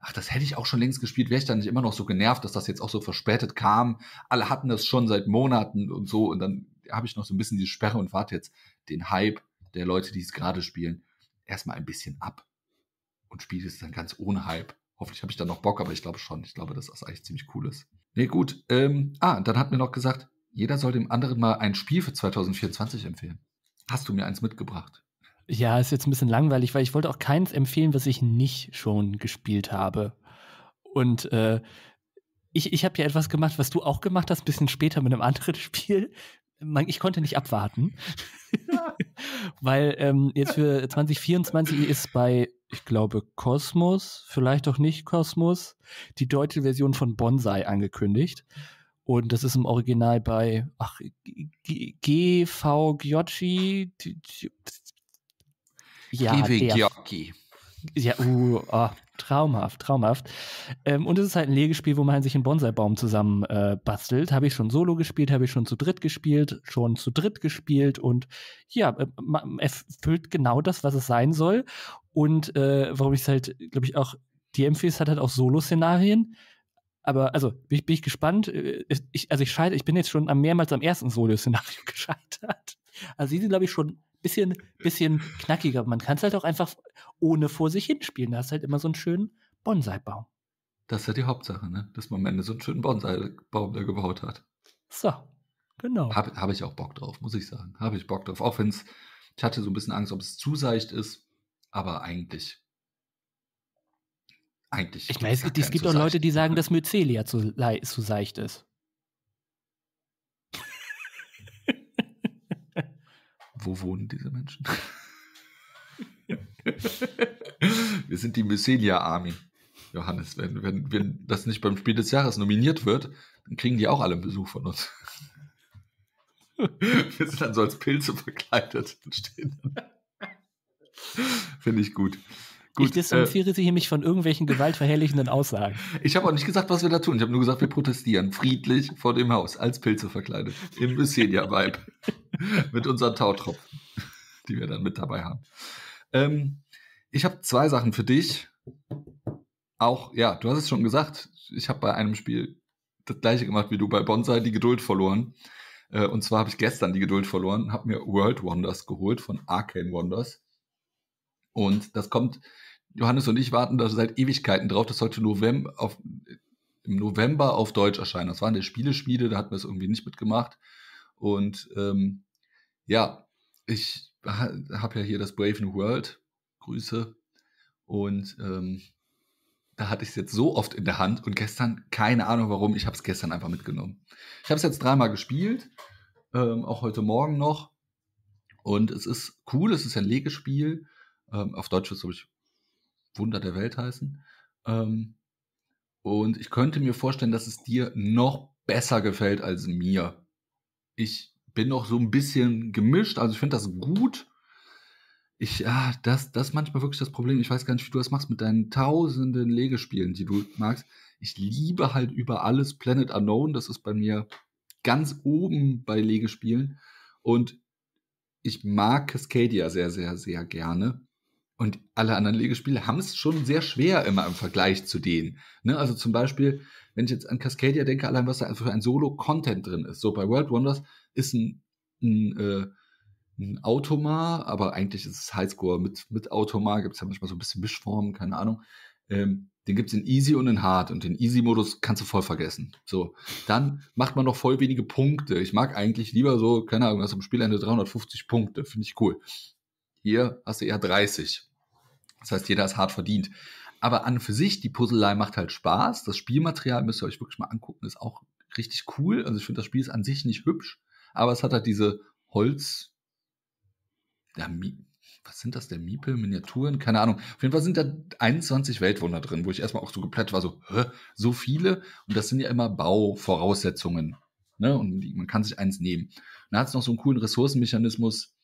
Ach, das hätte ich auch schon längst gespielt, wäre ich dann nicht immer noch so genervt, dass das jetzt auch so verspätet kam. Alle hatten das schon seit Monaten und so. Und dann habe ich noch so ein bisschen die Sperre und warte jetzt den Hype der Leute, die es gerade spielen, erstmal ein bisschen ab. Und spiele es dann ganz ohne Hype. Hoffentlich habe ich dann noch Bock, aber ich glaube schon. Ich glaube, dass das eigentlich ziemlich cool ist. Nee, gut. Ähm, ah, dann hat mir noch gesagt, jeder soll dem anderen mal ein Spiel für 2024 empfehlen hast du mir eins mitgebracht? Ja, ist jetzt ein bisschen langweilig, weil ich wollte auch keins empfehlen, was ich nicht schon gespielt habe. Und äh, ich, ich habe ja etwas gemacht, was du auch gemacht hast, ein bisschen später mit einem anderen Spiel. Ich konnte nicht abwarten, weil ähm, jetzt für 2024 ist bei, ich glaube, Kosmos, vielleicht auch nicht Kosmos, die deutsche Version von Bonsai angekündigt. Und das ist im Original bei ach, GV Giocchi. Ja, Giocchi. Ja, uh, oh, traumhaft, traumhaft. Ähm, und es ist halt ein Legespiel, wo man sich einen Bonsai-Baum zusammen äh, bastelt. Habe ich schon solo gespielt, habe ich schon zu dritt gespielt, schon zu dritt gespielt und ja, äh, erfüllt genau das, was es sein soll. Und äh, warum ich es halt, glaube ich, auch die empfehlen, hat halt auch Solo-Szenarien. Aber also bin, bin ich gespannt. Äh, ich, also ich scheide, ich bin jetzt schon am mehrmals am ersten Solo-Szenario gescheitert. Also sie sind, glaube ich, schon ein bisschen, bisschen knackiger. Man kann es halt auch einfach ohne vor sich hinspielen. Da hast halt immer so einen schönen Bonsai-Baum. Das ist ja halt die Hauptsache, ne? Dass man am Ende so einen schönen Bonsai-Baum da gebaut hat. So, genau. Habe hab ich auch Bock drauf, muss ich sagen. Habe ich Bock drauf. Auch wenn es, ich hatte so ein bisschen Angst, ob es zu seicht ist, aber eigentlich eigentlich. Ich meine, es, es gibt auch Leute, die sagen, dass Mycelia zu, zu seicht ist. Wo wohnen diese Menschen? Wir sind die Mycelia Army. Johannes, wenn, wenn, wenn das nicht beim Spiel des Jahres nominiert wird, dann kriegen die auch alle einen Besuch von uns. Wir sind dann so als Pilze verkleidet. Finde ich gut. Gut, ich distanziere äh, mich von irgendwelchen gewaltverherrlichenden Aussagen. Ich habe auch nicht gesagt, was wir da tun. Ich habe nur gesagt, wir protestieren friedlich vor dem Haus, als Pilze verkleidet, im Messenia-Vibe. mit unseren Tautropfen, die wir dann mit dabei haben. Ähm, ich habe zwei Sachen für dich. Auch, ja, du hast es schon gesagt, ich habe bei einem Spiel das gleiche gemacht wie du bei Bonsai, die Geduld verloren. Äh, und zwar habe ich gestern die Geduld verloren, habe mir World Wonders geholt von Arcane Wonders. Und das kommt Johannes und ich warten da seit Ewigkeiten drauf. Das sollte November auf, im November auf Deutsch erscheinen. Das war in der Spieleschmiede, da hatten wir es irgendwie nicht mitgemacht. Und ähm, ja, ich habe ja hier das Brave New World. Grüße. Und ähm, da hatte ich es jetzt so oft in der Hand und gestern, keine Ahnung warum, ich habe es gestern einfach mitgenommen. Ich habe es jetzt dreimal gespielt, ähm, auch heute Morgen noch. Und es ist cool, es ist ein Legespiel. Ähm, auf Deutsch wird es, glaube ich, Wunder der Welt heißen. Ähm, und ich könnte mir vorstellen, dass es dir noch besser gefällt als mir. Ich bin noch so ein bisschen gemischt, also ich finde das gut. Ich, ah, das, das ist manchmal wirklich das Problem. Ich weiß gar nicht, wie du das machst mit deinen tausenden Legespielen, die du magst. Ich liebe halt über alles Planet Unknown. Das ist bei mir ganz oben bei Legespielen. Und ich mag Cascadia sehr, sehr, sehr gerne. Und alle anderen Legespiele haben es schon sehr schwer immer im Vergleich zu denen. Ne? Also zum Beispiel, wenn ich jetzt an Cascadia denke, allein was da für ein Solo-Content drin ist. So bei World Wonders ist ein, ein, äh, ein Automa, aber eigentlich ist es Highscore mit, mit Automa, gibt es ja manchmal so ein bisschen Mischformen, keine Ahnung. Ähm, den gibt es in Easy und in Hard und den Easy-Modus kannst du voll vergessen. So, dann macht man noch voll wenige Punkte. Ich mag eigentlich lieber so, keine Ahnung, hast am Spielende 350 Punkte, finde ich cool. Hier hast du eher 30. Das heißt, jeder ist hart verdient. Aber an und für sich, die Puzzlei macht halt Spaß. Das Spielmaterial müsst ihr euch wirklich mal angucken, ist auch richtig cool. Also ich finde, das Spiel ist an sich nicht hübsch, aber es hat halt diese Holz. Ja, was sind das denn? Miepel, Miniaturen? Keine Ahnung. Auf jeden Fall sind da 21 Weltwunder drin, wo ich erstmal auch so geplätt war, so, hä, so viele? Und das sind ja immer Bauvoraussetzungen. Ne? Und man kann sich eins nehmen. Und da hat es noch so einen coolen Ressourcenmechanismus.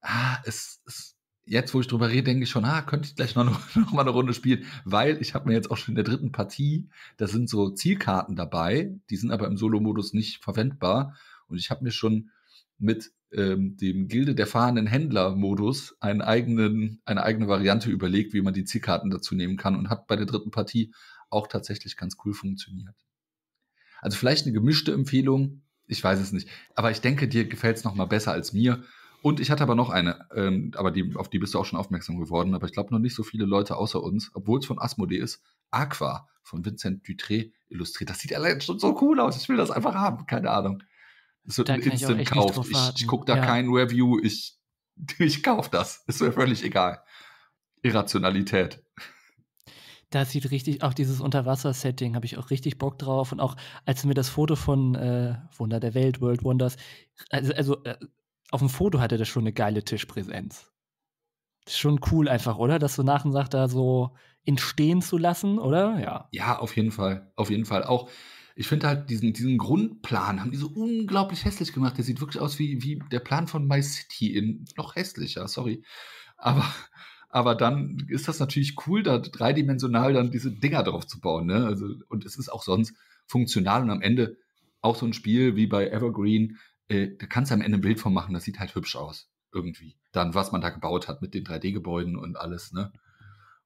Ah, es, es jetzt, wo ich drüber rede, denke ich schon, ah, könnte ich gleich noch, noch mal eine Runde spielen, weil ich habe mir jetzt auch schon in der dritten Partie, da sind so Zielkarten dabei, die sind aber im Solo-Modus nicht verwendbar. Und ich habe mir schon mit ähm, dem Gilde der fahrenden Händler-Modus einen eigenen, eine eigene Variante überlegt, wie man die Zielkarten dazu nehmen kann und hat bei der dritten Partie auch tatsächlich ganz cool funktioniert. Also vielleicht eine gemischte Empfehlung, ich weiß es nicht. Aber ich denke, dir gefällt es noch mal besser als mir. Und ich hatte aber noch eine, ähm, aber die, auf die bist du auch schon aufmerksam geworden, aber ich glaube noch nicht so viele Leute außer uns, obwohl es von Asmodee ist, Aqua von Vincent Dutré illustriert. Das sieht allein schon so cool aus. Ich will das einfach haben, keine Ahnung. Es wird da ein instant gekauft. Ich, ich, ich gucke da ja. kein Review, ich, ich kaufe das. Ist mir völlig egal. Irrationalität. Das sieht richtig, auch dieses Unterwasser-Setting habe ich auch richtig Bock drauf. Und auch als du mir das Foto von äh, Wunder der Welt, World Wonders, also, also äh, auf dem Foto hatte das schon eine geile Tischpräsenz. Das ist schon cool einfach, oder? Dass du nach und nach da so entstehen zu lassen, oder? Ja. Ja, auf jeden Fall. Auf jeden Fall. Auch, ich finde halt diesen, diesen Grundplan haben die so unglaublich hässlich gemacht. Der sieht wirklich aus wie, wie der Plan von My City in noch hässlicher, sorry. Aber, aber dann ist das natürlich cool, da dreidimensional dann diese Dinger drauf zu bauen. Ne? Also, und es ist auch sonst funktional und am Ende auch so ein Spiel wie bei Evergreen, äh, da kannst du am Ende ein Bild von machen, das sieht halt hübsch aus, irgendwie. Dann, was man da gebaut hat mit den 3D-Gebäuden und alles, ne?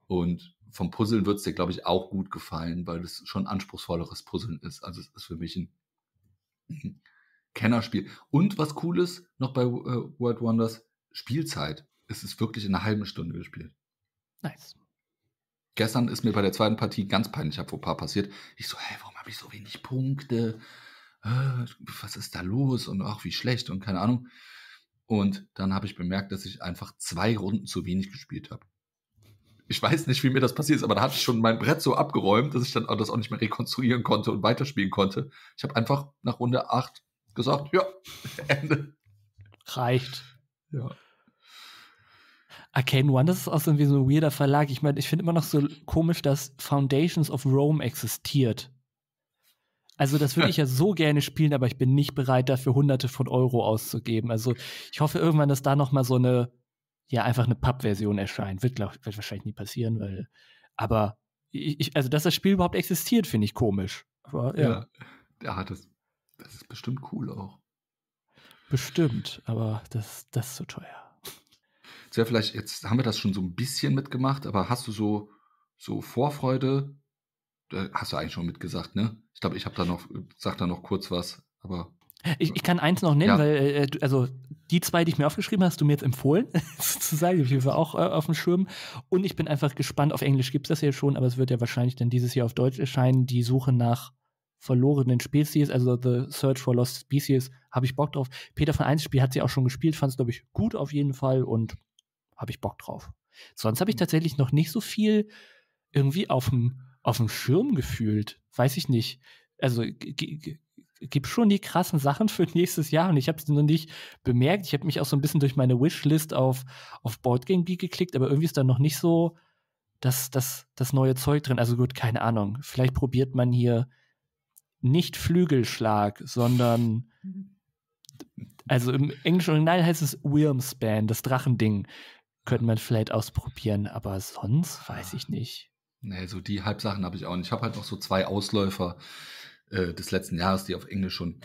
Und vom Puzzeln wird es dir, glaube ich, auch gut gefallen, weil das schon anspruchsvolleres Puzzeln ist. Also es ist für mich ein, ein Kennerspiel. Und was cool ist, noch bei äh, World Wonders, Spielzeit. Es ist wirklich in einer halben Stunde gespielt. Nice. Gestern ist mir bei der zweiten Partie ganz peinlich, ich peinlicher paar passiert. Ich so, hey, warum habe ich so wenig Punkte? Ah, was ist da los und ach, wie schlecht und keine Ahnung. Und dann habe ich bemerkt, dass ich einfach zwei Runden zu wenig gespielt habe. Ich weiß nicht, wie mir das passiert ist, aber da hatte ich schon mein Brett so abgeräumt, dass ich dann das auch nicht mehr rekonstruieren konnte und weiterspielen konnte. Ich habe einfach nach Runde 8 gesagt, ja, Ende. Reicht. Ja. Arcane One, das ist auch so ein, so ein weirder Verlag. Ich meine, ich finde immer noch so komisch, dass Foundations of Rome existiert. Also das würde ich ja so gerne spielen, aber ich bin nicht bereit, dafür Hunderte von Euro auszugeben. Also ich hoffe irgendwann, dass da noch mal so eine, ja einfach eine Pappversion erscheint. Wird, glaub, wird wahrscheinlich nie passieren, weil, aber ich, also dass das Spiel überhaupt existiert, finde ich komisch. Aber, ja. ja, ja das, das ist bestimmt cool auch. Bestimmt, aber das, das ist zu so teuer. Sehr, vielleicht, jetzt haben wir das schon so ein bisschen mitgemacht, aber hast du so, so Vorfreude hast du eigentlich schon mitgesagt, ne? Ich glaube, ich habe da noch, sag da noch kurz was, aber. Ich, ich kann eins noch nennen, ja. weil, äh, äh, also die zwei, die ich mir aufgeschrieben habe, hast du mir jetzt empfohlen, sozusagen. Die war auch äh, auf dem Schirm. Und ich bin einfach gespannt, auf Englisch gibt es das ja schon, aber es wird ja wahrscheinlich dann dieses Jahr auf Deutsch erscheinen, die Suche nach verlorenen Spezies, also The Search for Lost Species, habe ich Bock drauf. Peter von Einzelspiel hat sie auch schon gespielt, fand es, glaube ich, gut auf jeden Fall und habe ich Bock drauf. Sonst habe ich hm. tatsächlich noch nicht so viel irgendwie auf dem auf dem Schirm gefühlt. Weiß ich nicht. Also gibt schon die krassen Sachen für nächstes Jahr und ich habe sie noch nicht bemerkt. Ich habe mich auch so ein bisschen durch meine Wishlist auf, auf Board Game Geek geklickt, aber irgendwie ist da noch nicht so das, das, das neue Zeug drin. Also gut, keine Ahnung. Vielleicht probiert man hier nicht Flügelschlag, sondern also im englischen Original heißt es Wormspan, das Drachending. Könnte man vielleicht ausprobieren, aber sonst weiß ich nicht. Nee, so die Halbsachen habe ich auch nicht. Ich habe halt noch so zwei Ausläufer äh, des letzten Jahres, die auf Englisch schon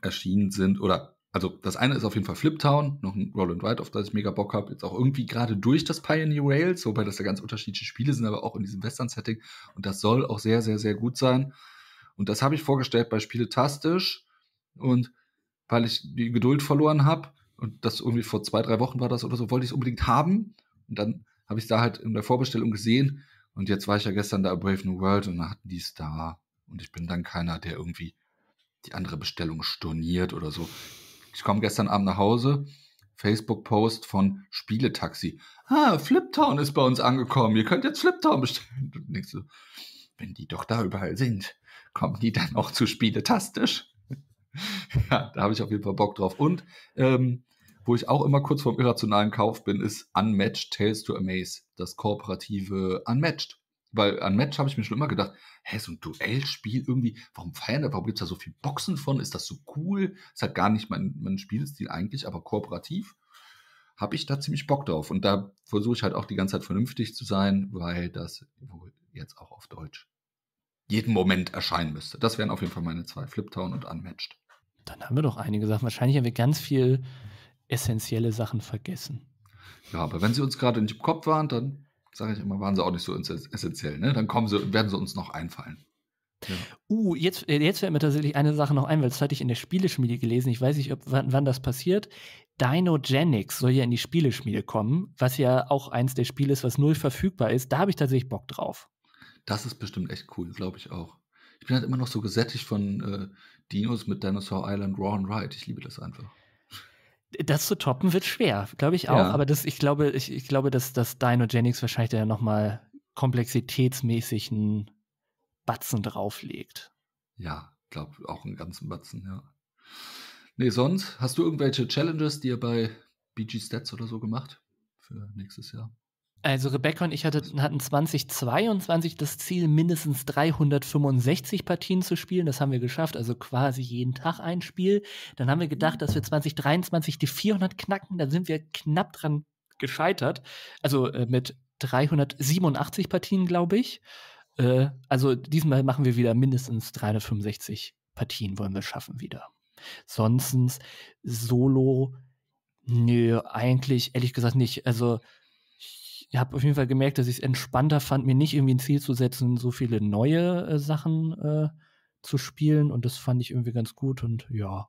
erschienen sind. Oder, also das eine ist auf jeden Fall Fliptown, noch ein Roll and Ride, auf das ich mega Bock habe. Jetzt auch irgendwie gerade durch das Pioneer Rails, wobei das ja ganz unterschiedliche Spiele sind, aber auch in diesem Western-Setting. Und das soll auch sehr, sehr, sehr gut sein. Und das habe ich vorgestellt bei Spiele Tastisch. Und weil ich die Geduld verloren habe, und das irgendwie vor zwei, drei Wochen war das oder so, wollte ich es unbedingt haben. Und dann habe ich da halt in der Vorbestellung gesehen, und jetzt war ich ja gestern da Brave New World und da hatten die es da. Und ich bin dann keiner, der irgendwie die andere Bestellung storniert oder so. Ich komme gestern Abend nach Hause, Facebook-Post von Spieletaxi. Ah, Fliptown ist bei uns angekommen. Ihr könnt jetzt Fliptown bestellen. Und denkst so, wenn die doch da überall sind, kommen die dann auch zu Spieletastisch? ja, da habe ich auf jeden Fall Bock drauf. Und ähm, wo ich auch immer kurz vorm irrationalen Kauf bin, ist Unmatched Tales to Amaze, das kooperative Unmatched. Weil Unmatched habe ich mir schon immer gedacht, hä, so ein Duellspiel irgendwie, warum feiern da, warum gibt es da so viel Boxen von, ist das so cool? Ist halt gar nicht mein, mein Spielstil eigentlich, aber kooperativ habe ich da ziemlich Bock drauf. Und da versuche ich halt auch die ganze Zeit vernünftig zu sein, weil das wohl jetzt auch auf Deutsch jeden Moment erscheinen müsste. Das wären auf jeden Fall meine zwei, Fliptown und Unmatched. Dann haben wir doch einige Sachen. Wahrscheinlich haben wir ganz viel essentielle Sachen vergessen. Ja, aber wenn sie uns gerade nicht im Kopf waren, dann sage ich immer, waren sie auch nicht so essentiell. Ne? Dann kommen sie, werden sie uns noch einfallen. Ja. Uh, jetzt, äh, jetzt fällt mir tatsächlich eine Sache noch ein, weil das hatte ich in der Spieleschmiede gelesen. Ich weiß nicht, ob, wann, wann das passiert. Dinogenics soll ja in die Spieleschmiede kommen, was ja auch eins der Spiele ist, was null verfügbar ist. Da habe ich tatsächlich Bock drauf. Das ist bestimmt echt cool, glaube ich auch. Ich bin halt immer noch so gesättigt von äh, Dinos mit Dinosaur Island Raw and Ride. Ich liebe das einfach. Das zu toppen wird schwer, glaube ich auch. Ja. Aber das, ich glaube, ich, ich glaube, dass, dass Dynogenics wahrscheinlich da nochmal komplexitätsmäßigen Batzen drauflegt. Ja, glaube auch einen ganzen Batzen, ja. Nee, sonst, hast du irgendwelche Challenges die ihr bei BG Stats oder so gemacht für nächstes Jahr? Also Rebecca und ich hatten, hatten 2022 das Ziel, mindestens 365 Partien zu spielen. Das haben wir geschafft, also quasi jeden Tag ein Spiel. Dann haben wir gedacht, dass wir 2023 die 400 knacken. Da sind wir knapp dran gescheitert. Also äh, mit 387 Partien, glaube ich. Äh, also diesmal machen wir wieder mindestens 365 Partien, wollen wir schaffen wieder. Sonstens Solo, nö, eigentlich ehrlich gesagt nicht. Also ich habe auf jeden Fall gemerkt, dass ich es entspannter fand, mir nicht irgendwie ein Ziel zu setzen, so viele neue äh, Sachen äh, zu spielen. Und das fand ich irgendwie ganz gut. Und ja,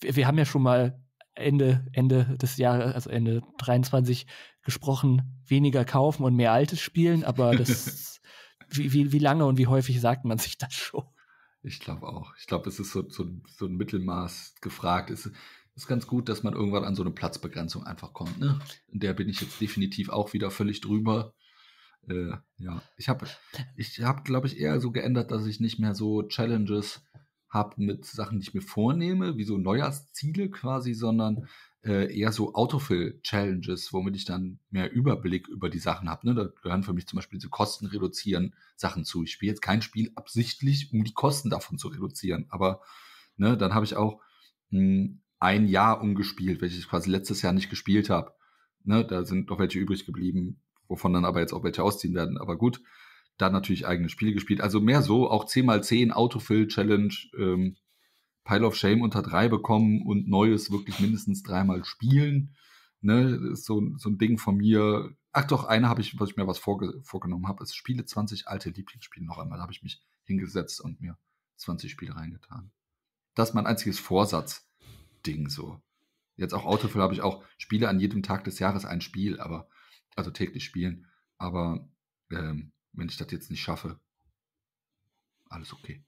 wir, wir haben ja schon mal Ende, Ende des Jahres, also Ende 23 gesprochen, weniger kaufen und mehr altes spielen, aber das, wie, wie, wie lange und wie häufig sagt man sich das schon? Ich glaube auch. Ich glaube, es ist so, so, so ein Mittelmaß gefragt. Es, ist ganz gut, dass man irgendwann an so eine Platzbegrenzung einfach kommt. Ne? In der bin ich jetzt definitiv auch wieder völlig drüber. Äh, ja, ich habe, ich habe, glaube ich, eher so geändert, dass ich nicht mehr so Challenges habe mit Sachen, die ich mir vornehme, wie so Neujahrsziele quasi, sondern äh, eher so Autofill-Challenges, womit ich dann mehr Überblick über die Sachen habe. Ne? Da gehören für mich zum Beispiel diese Kosten reduzieren Sachen zu. Ich spiele jetzt kein Spiel absichtlich, um die Kosten davon zu reduzieren, aber ne, dann habe ich auch hm, ein Jahr umgespielt, welches ich quasi letztes Jahr nicht gespielt habe. Ne, da sind noch welche übrig geblieben, wovon dann aber jetzt auch welche ausziehen werden. Aber gut, da natürlich eigene Spiele gespielt. Also mehr so, auch 10x10 Autofill Challenge, ähm, Pile of Shame unter drei bekommen und Neues wirklich mindestens dreimal spielen. Ne, ist so, so ein Ding von mir. Ach doch, eine habe ich, was ich mir was vorge vorgenommen habe, ist Spiele 20 alte Lieblingsspiele noch einmal. Da habe ich mich hingesetzt und mir 20 Spiele reingetan. Das ist mein einziges Vorsatz. Ding so. Jetzt auch Autofall habe ich auch Spiele an jedem Tag des Jahres ein Spiel, aber also täglich spielen. Aber ähm, wenn ich das jetzt nicht schaffe, alles okay.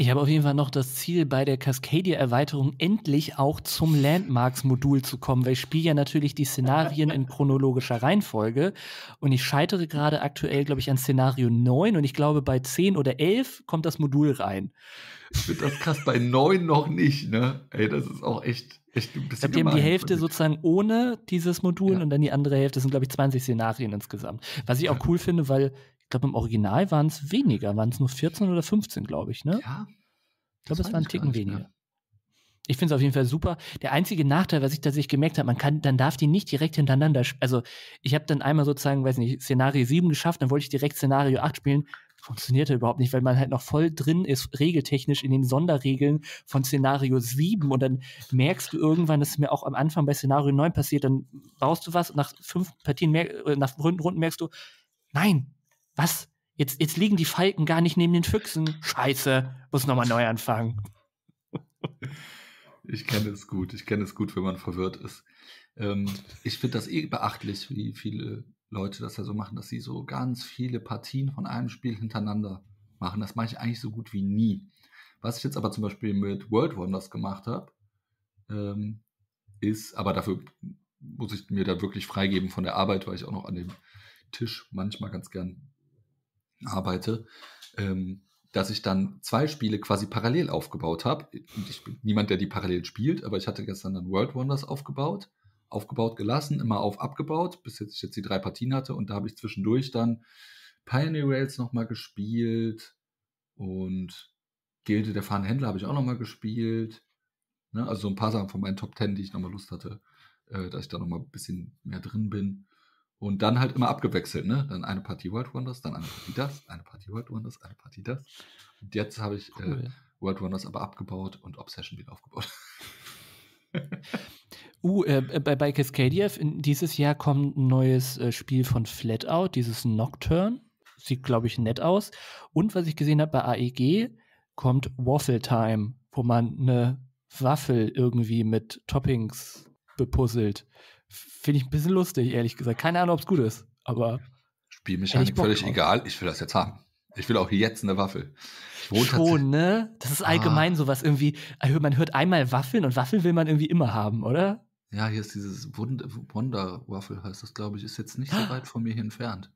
Ich habe auf jeden Fall noch das Ziel, bei der Cascadia-Erweiterung endlich auch zum Landmarks-Modul zu kommen, weil ich spiele ja natürlich die Szenarien in chronologischer Reihenfolge und ich scheitere gerade aktuell, glaube ich, an Szenario 9 und ich glaube, bei 10 oder 11 kommt das Modul rein. Ich finde das krass, bei 9 noch nicht, ne? Ey, das ist auch echt, echt ein bisschen. Wir haben die Hälfte sozusagen ohne dieses Modul ja. und dann die andere Hälfte das sind, glaube ich, 20 Szenarien insgesamt. Was ich auch ja. cool finde, weil glaube, im Original waren es weniger, waren es nur 14 oder 15, glaube ich, ne? Ja. Ich glaube, es waren Ticken weniger. Ich finde es auf jeden Fall super. Der einzige Nachteil, was ich tatsächlich gemerkt habe, man kann, dann darf die nicht direkt hintereinander spielen. Also ich habe dann einmal sozusagen, weiß nicht, Szenario 7 geschafft, dann wollte ich direkt Szenario 8 spielen. Funktionierte überhaupt nicht, weil man halt noch voll drin ist, regeltechnisch in den Sonderregeln von Szenario 7 und dann merkst du irgendwann, das ist mir auch am Anfang bei Szenario 9 passiert, dann brauchst du was und nach fünf Partien, äh, nach Runden merkst du, nein, was? Jetzt, jetzt liegen die Falken gar nicht neben den Füchsen. Scheiße, muss nochmal neu anfangen. Ich kenne es gut. Ich kenne es gut, wenn man verwirrt ist. Ähm, ich finde das eh beachtlich, wie viele Leute das ja so machen, dass sie so ganz viele Partien von einem Spiel hintereinander machen. Das mache ich eigentlich so gut wie nie. Was ich jetzt aber zum Beispiel mit World Wonders gemacht habe, ähm, ist, aber dafür muss ich mir da wirklich freigeben von der Arbeit, weil ich auch noch an dem Tisch manchmal ganz gern arbeite, ähm, dass ich dann zwei Spiele quasi parallel aufgebaut habe. Ich bin niemand, der die parallel spielt, aber ich hatte gestern dann World Wonders aufgebaut, aufgebaut gelassen, immer auf abgebaut, bis jetzt ich jetzt die drei Partien hatte und da habe ich zwischendurch dann Pioneer Rails nochmal gespielt und Gilde der fahrenden Händler habe ich auch nochmal gespielt. Ne? Also so ein paar Sachen von meinen Top Ten, die ich nochmal Lust hatte, äh, dass ich da nochmal ein bisschen mehr drin bin. Und dann halt immer abgewechselt, ne? Dann eine Partie World Wonders, dann eine Partie das, eine Partie World Wonders, eine Partie das. Und jetzt habe ich äh, cool. äh, World Wonders aber abgebaut und Obsession wieder aufgebaut. uh, äh, äh, bei, bei Cascadia dieses Jahr kommt ein neues äh, Spiel von Flatout, dieses Nocturne. Sieht, glaube ich, nett aus. Und was ich gesehen habe bei AEG, kommt Waffle Time, wo man eine Waffel irgendwie mit Toppings bepuzzelt. Finde ich ein bisschen lustig, ehrlich gesagt. Keine Ahnung, ob es gut ist, aber. Spielmechanik völlig drauf. egal, ich will das jetzt haben. Ich will auch jetzt eine Waffel. Schon, ne? Das ist ah. allgemein ah. sowas irgendwie. Äh, man hört einmal Waffeln und Waffeln will man irgendwie immer haben, oder? Ja, hier ist dieses Wund Wonder Waffel, heißt das, glaube ich, ist jetzt nicht so weit von mir entfernt.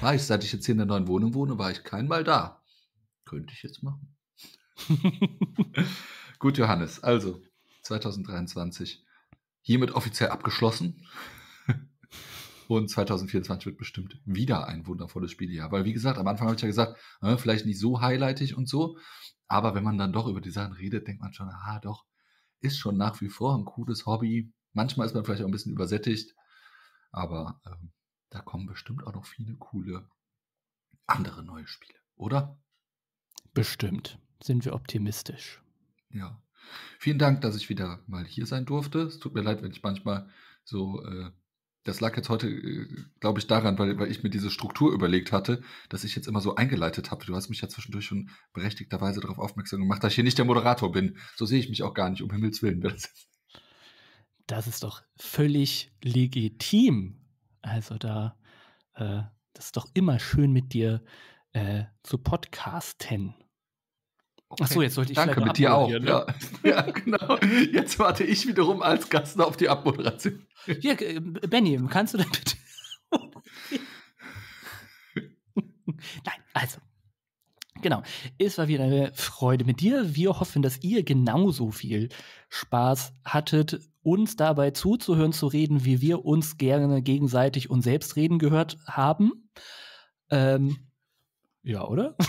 War ich, seit ich jetzt hier in der neuen Wohnung wohne, war ich keinmal da. Könnte ich jetzt machen. Gut, Johannes, also 2023 hiermit offiziell abgeschlossen. Und 2024 wird bestimmt wieder ein wundervolles Spieljahr. Weil, wie gesagt, am Anfang habe ich ja gesagt, äh, vielleicht nicht so highlightig und so. Aber wenn man dann doch über die Sachen redet, denkt man schon, ah, doch, ist schon nach wie vor ein cooles Hobby. Manchmal ist man vielleicht auch ein bisschen übersättigt. Aber ähm, da kommen bestimmt auch noch viele coole andere neue Spiele, oder? Bestimmt. Sind wir optimistisch. Ja. Vielen Dank, dass ich wieder mal hier sein durfte. Es tut mir leid, wenn ich manchmal so. Äh, das lag jetzt heute, äh, glaube ich, daran, weil, weil ich mir diese Struktur überlegt hatte, dass ich jetzt immer so eingeleitet habe. Du hast mich ja zwischendurch schon berechtigterweise darauf aufmerksam gemacht, dass ich hier nicht der Moderator bin. So sehe ich mich auch gar nicht, um Himmels Willen. Das ist doch völlig legitim. Also da, äh, das ist doch immer schön mit dir äh, zu podcasten. Okay. Achso, jetzt sollte ich Danke, mit dir auch. Ne? Ja. ja, genau. Jetzt warte ich wiederum als Gast auf die Abmoderation. Hier, äh, Benny, kannst du denn bitte. Nein, also. Genau. Es war wieder eine Freude mit dir. Wir hoffen, dass ihr genauso viel Spaß hattet, uns dabei zuzuhören, zu reden, wie wir uns gerne gegenseitig und selbst reden gehört haben. Ähm, ja, oder?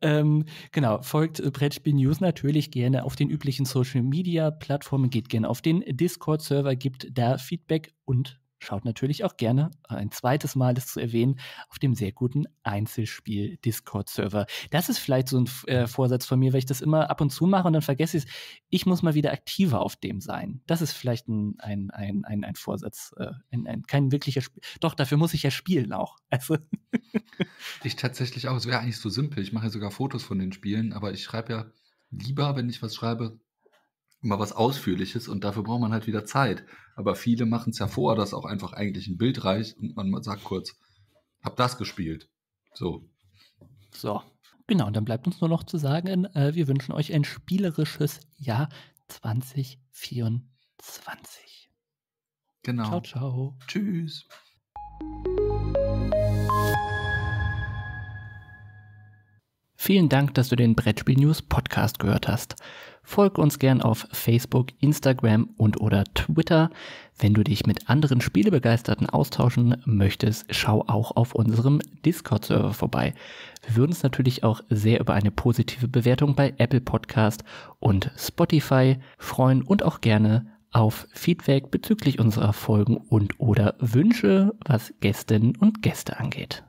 Ähm, genau, folgt äh, Brettspiel News natürlich gerne auf den üblichen Social Media Plattformen, geht gerne auf den Discord-Server, gibt da Feedback und schaut natürlich auch gerne, äh, ein zweites Mal das zu erwähnen, auf dem sehr guten Einzelspiel-Discord-Server. Das ist vielleicht so ein äh, Vorsatz von mir, weil ich das immer ab und zu mache und dann vergesse ich es. Ich muss mal wieder aktiver auf dem sein. Das ist vielleicht ein, ein, ein, ein, ein Vorsatz, äh, ein, ein, kein wirklicher Spiel. Doch, dafür muss ich ja spielen auch. Also. ich tatsächlich auch. Es wäre eigentlich so simpel. Ich mache ja sogar Fotos von den Spielen, aber ich schreibe ja lieber, wenn ich was schreibe, mal was Ausführliches und dafür braucht man halt wieder Zeit. Aber viele machen es ja vor, dass auch einfach eigentlich ein Bild reicht und man sagt kurz, hab das gespielt. So. So. Genau, und dann bleibt uns nur noch zu sagen, äh, wir wünschen euch ein spielerisches Jahr 2024. Genau. Ciao, ciao. Tschüss. Vielen Dank, dass du den Brettspiel News Podcast gehört hast. Folg uns gern auf Facebook, Instagram und oder Twitter. Wenn du dich mit anderen Spielebegeisterten austauschen möchtest, schau auch auf unserem Discord-Server vorbei. Wir würden uns natürlich auch sehr über eine positive Bewertung bei Apple Podcast und Spotify freuen und auch gerne auf Feedback bezüglich unserer Folgen und oder Wünsche, was Gästinnen und Gäste angeht.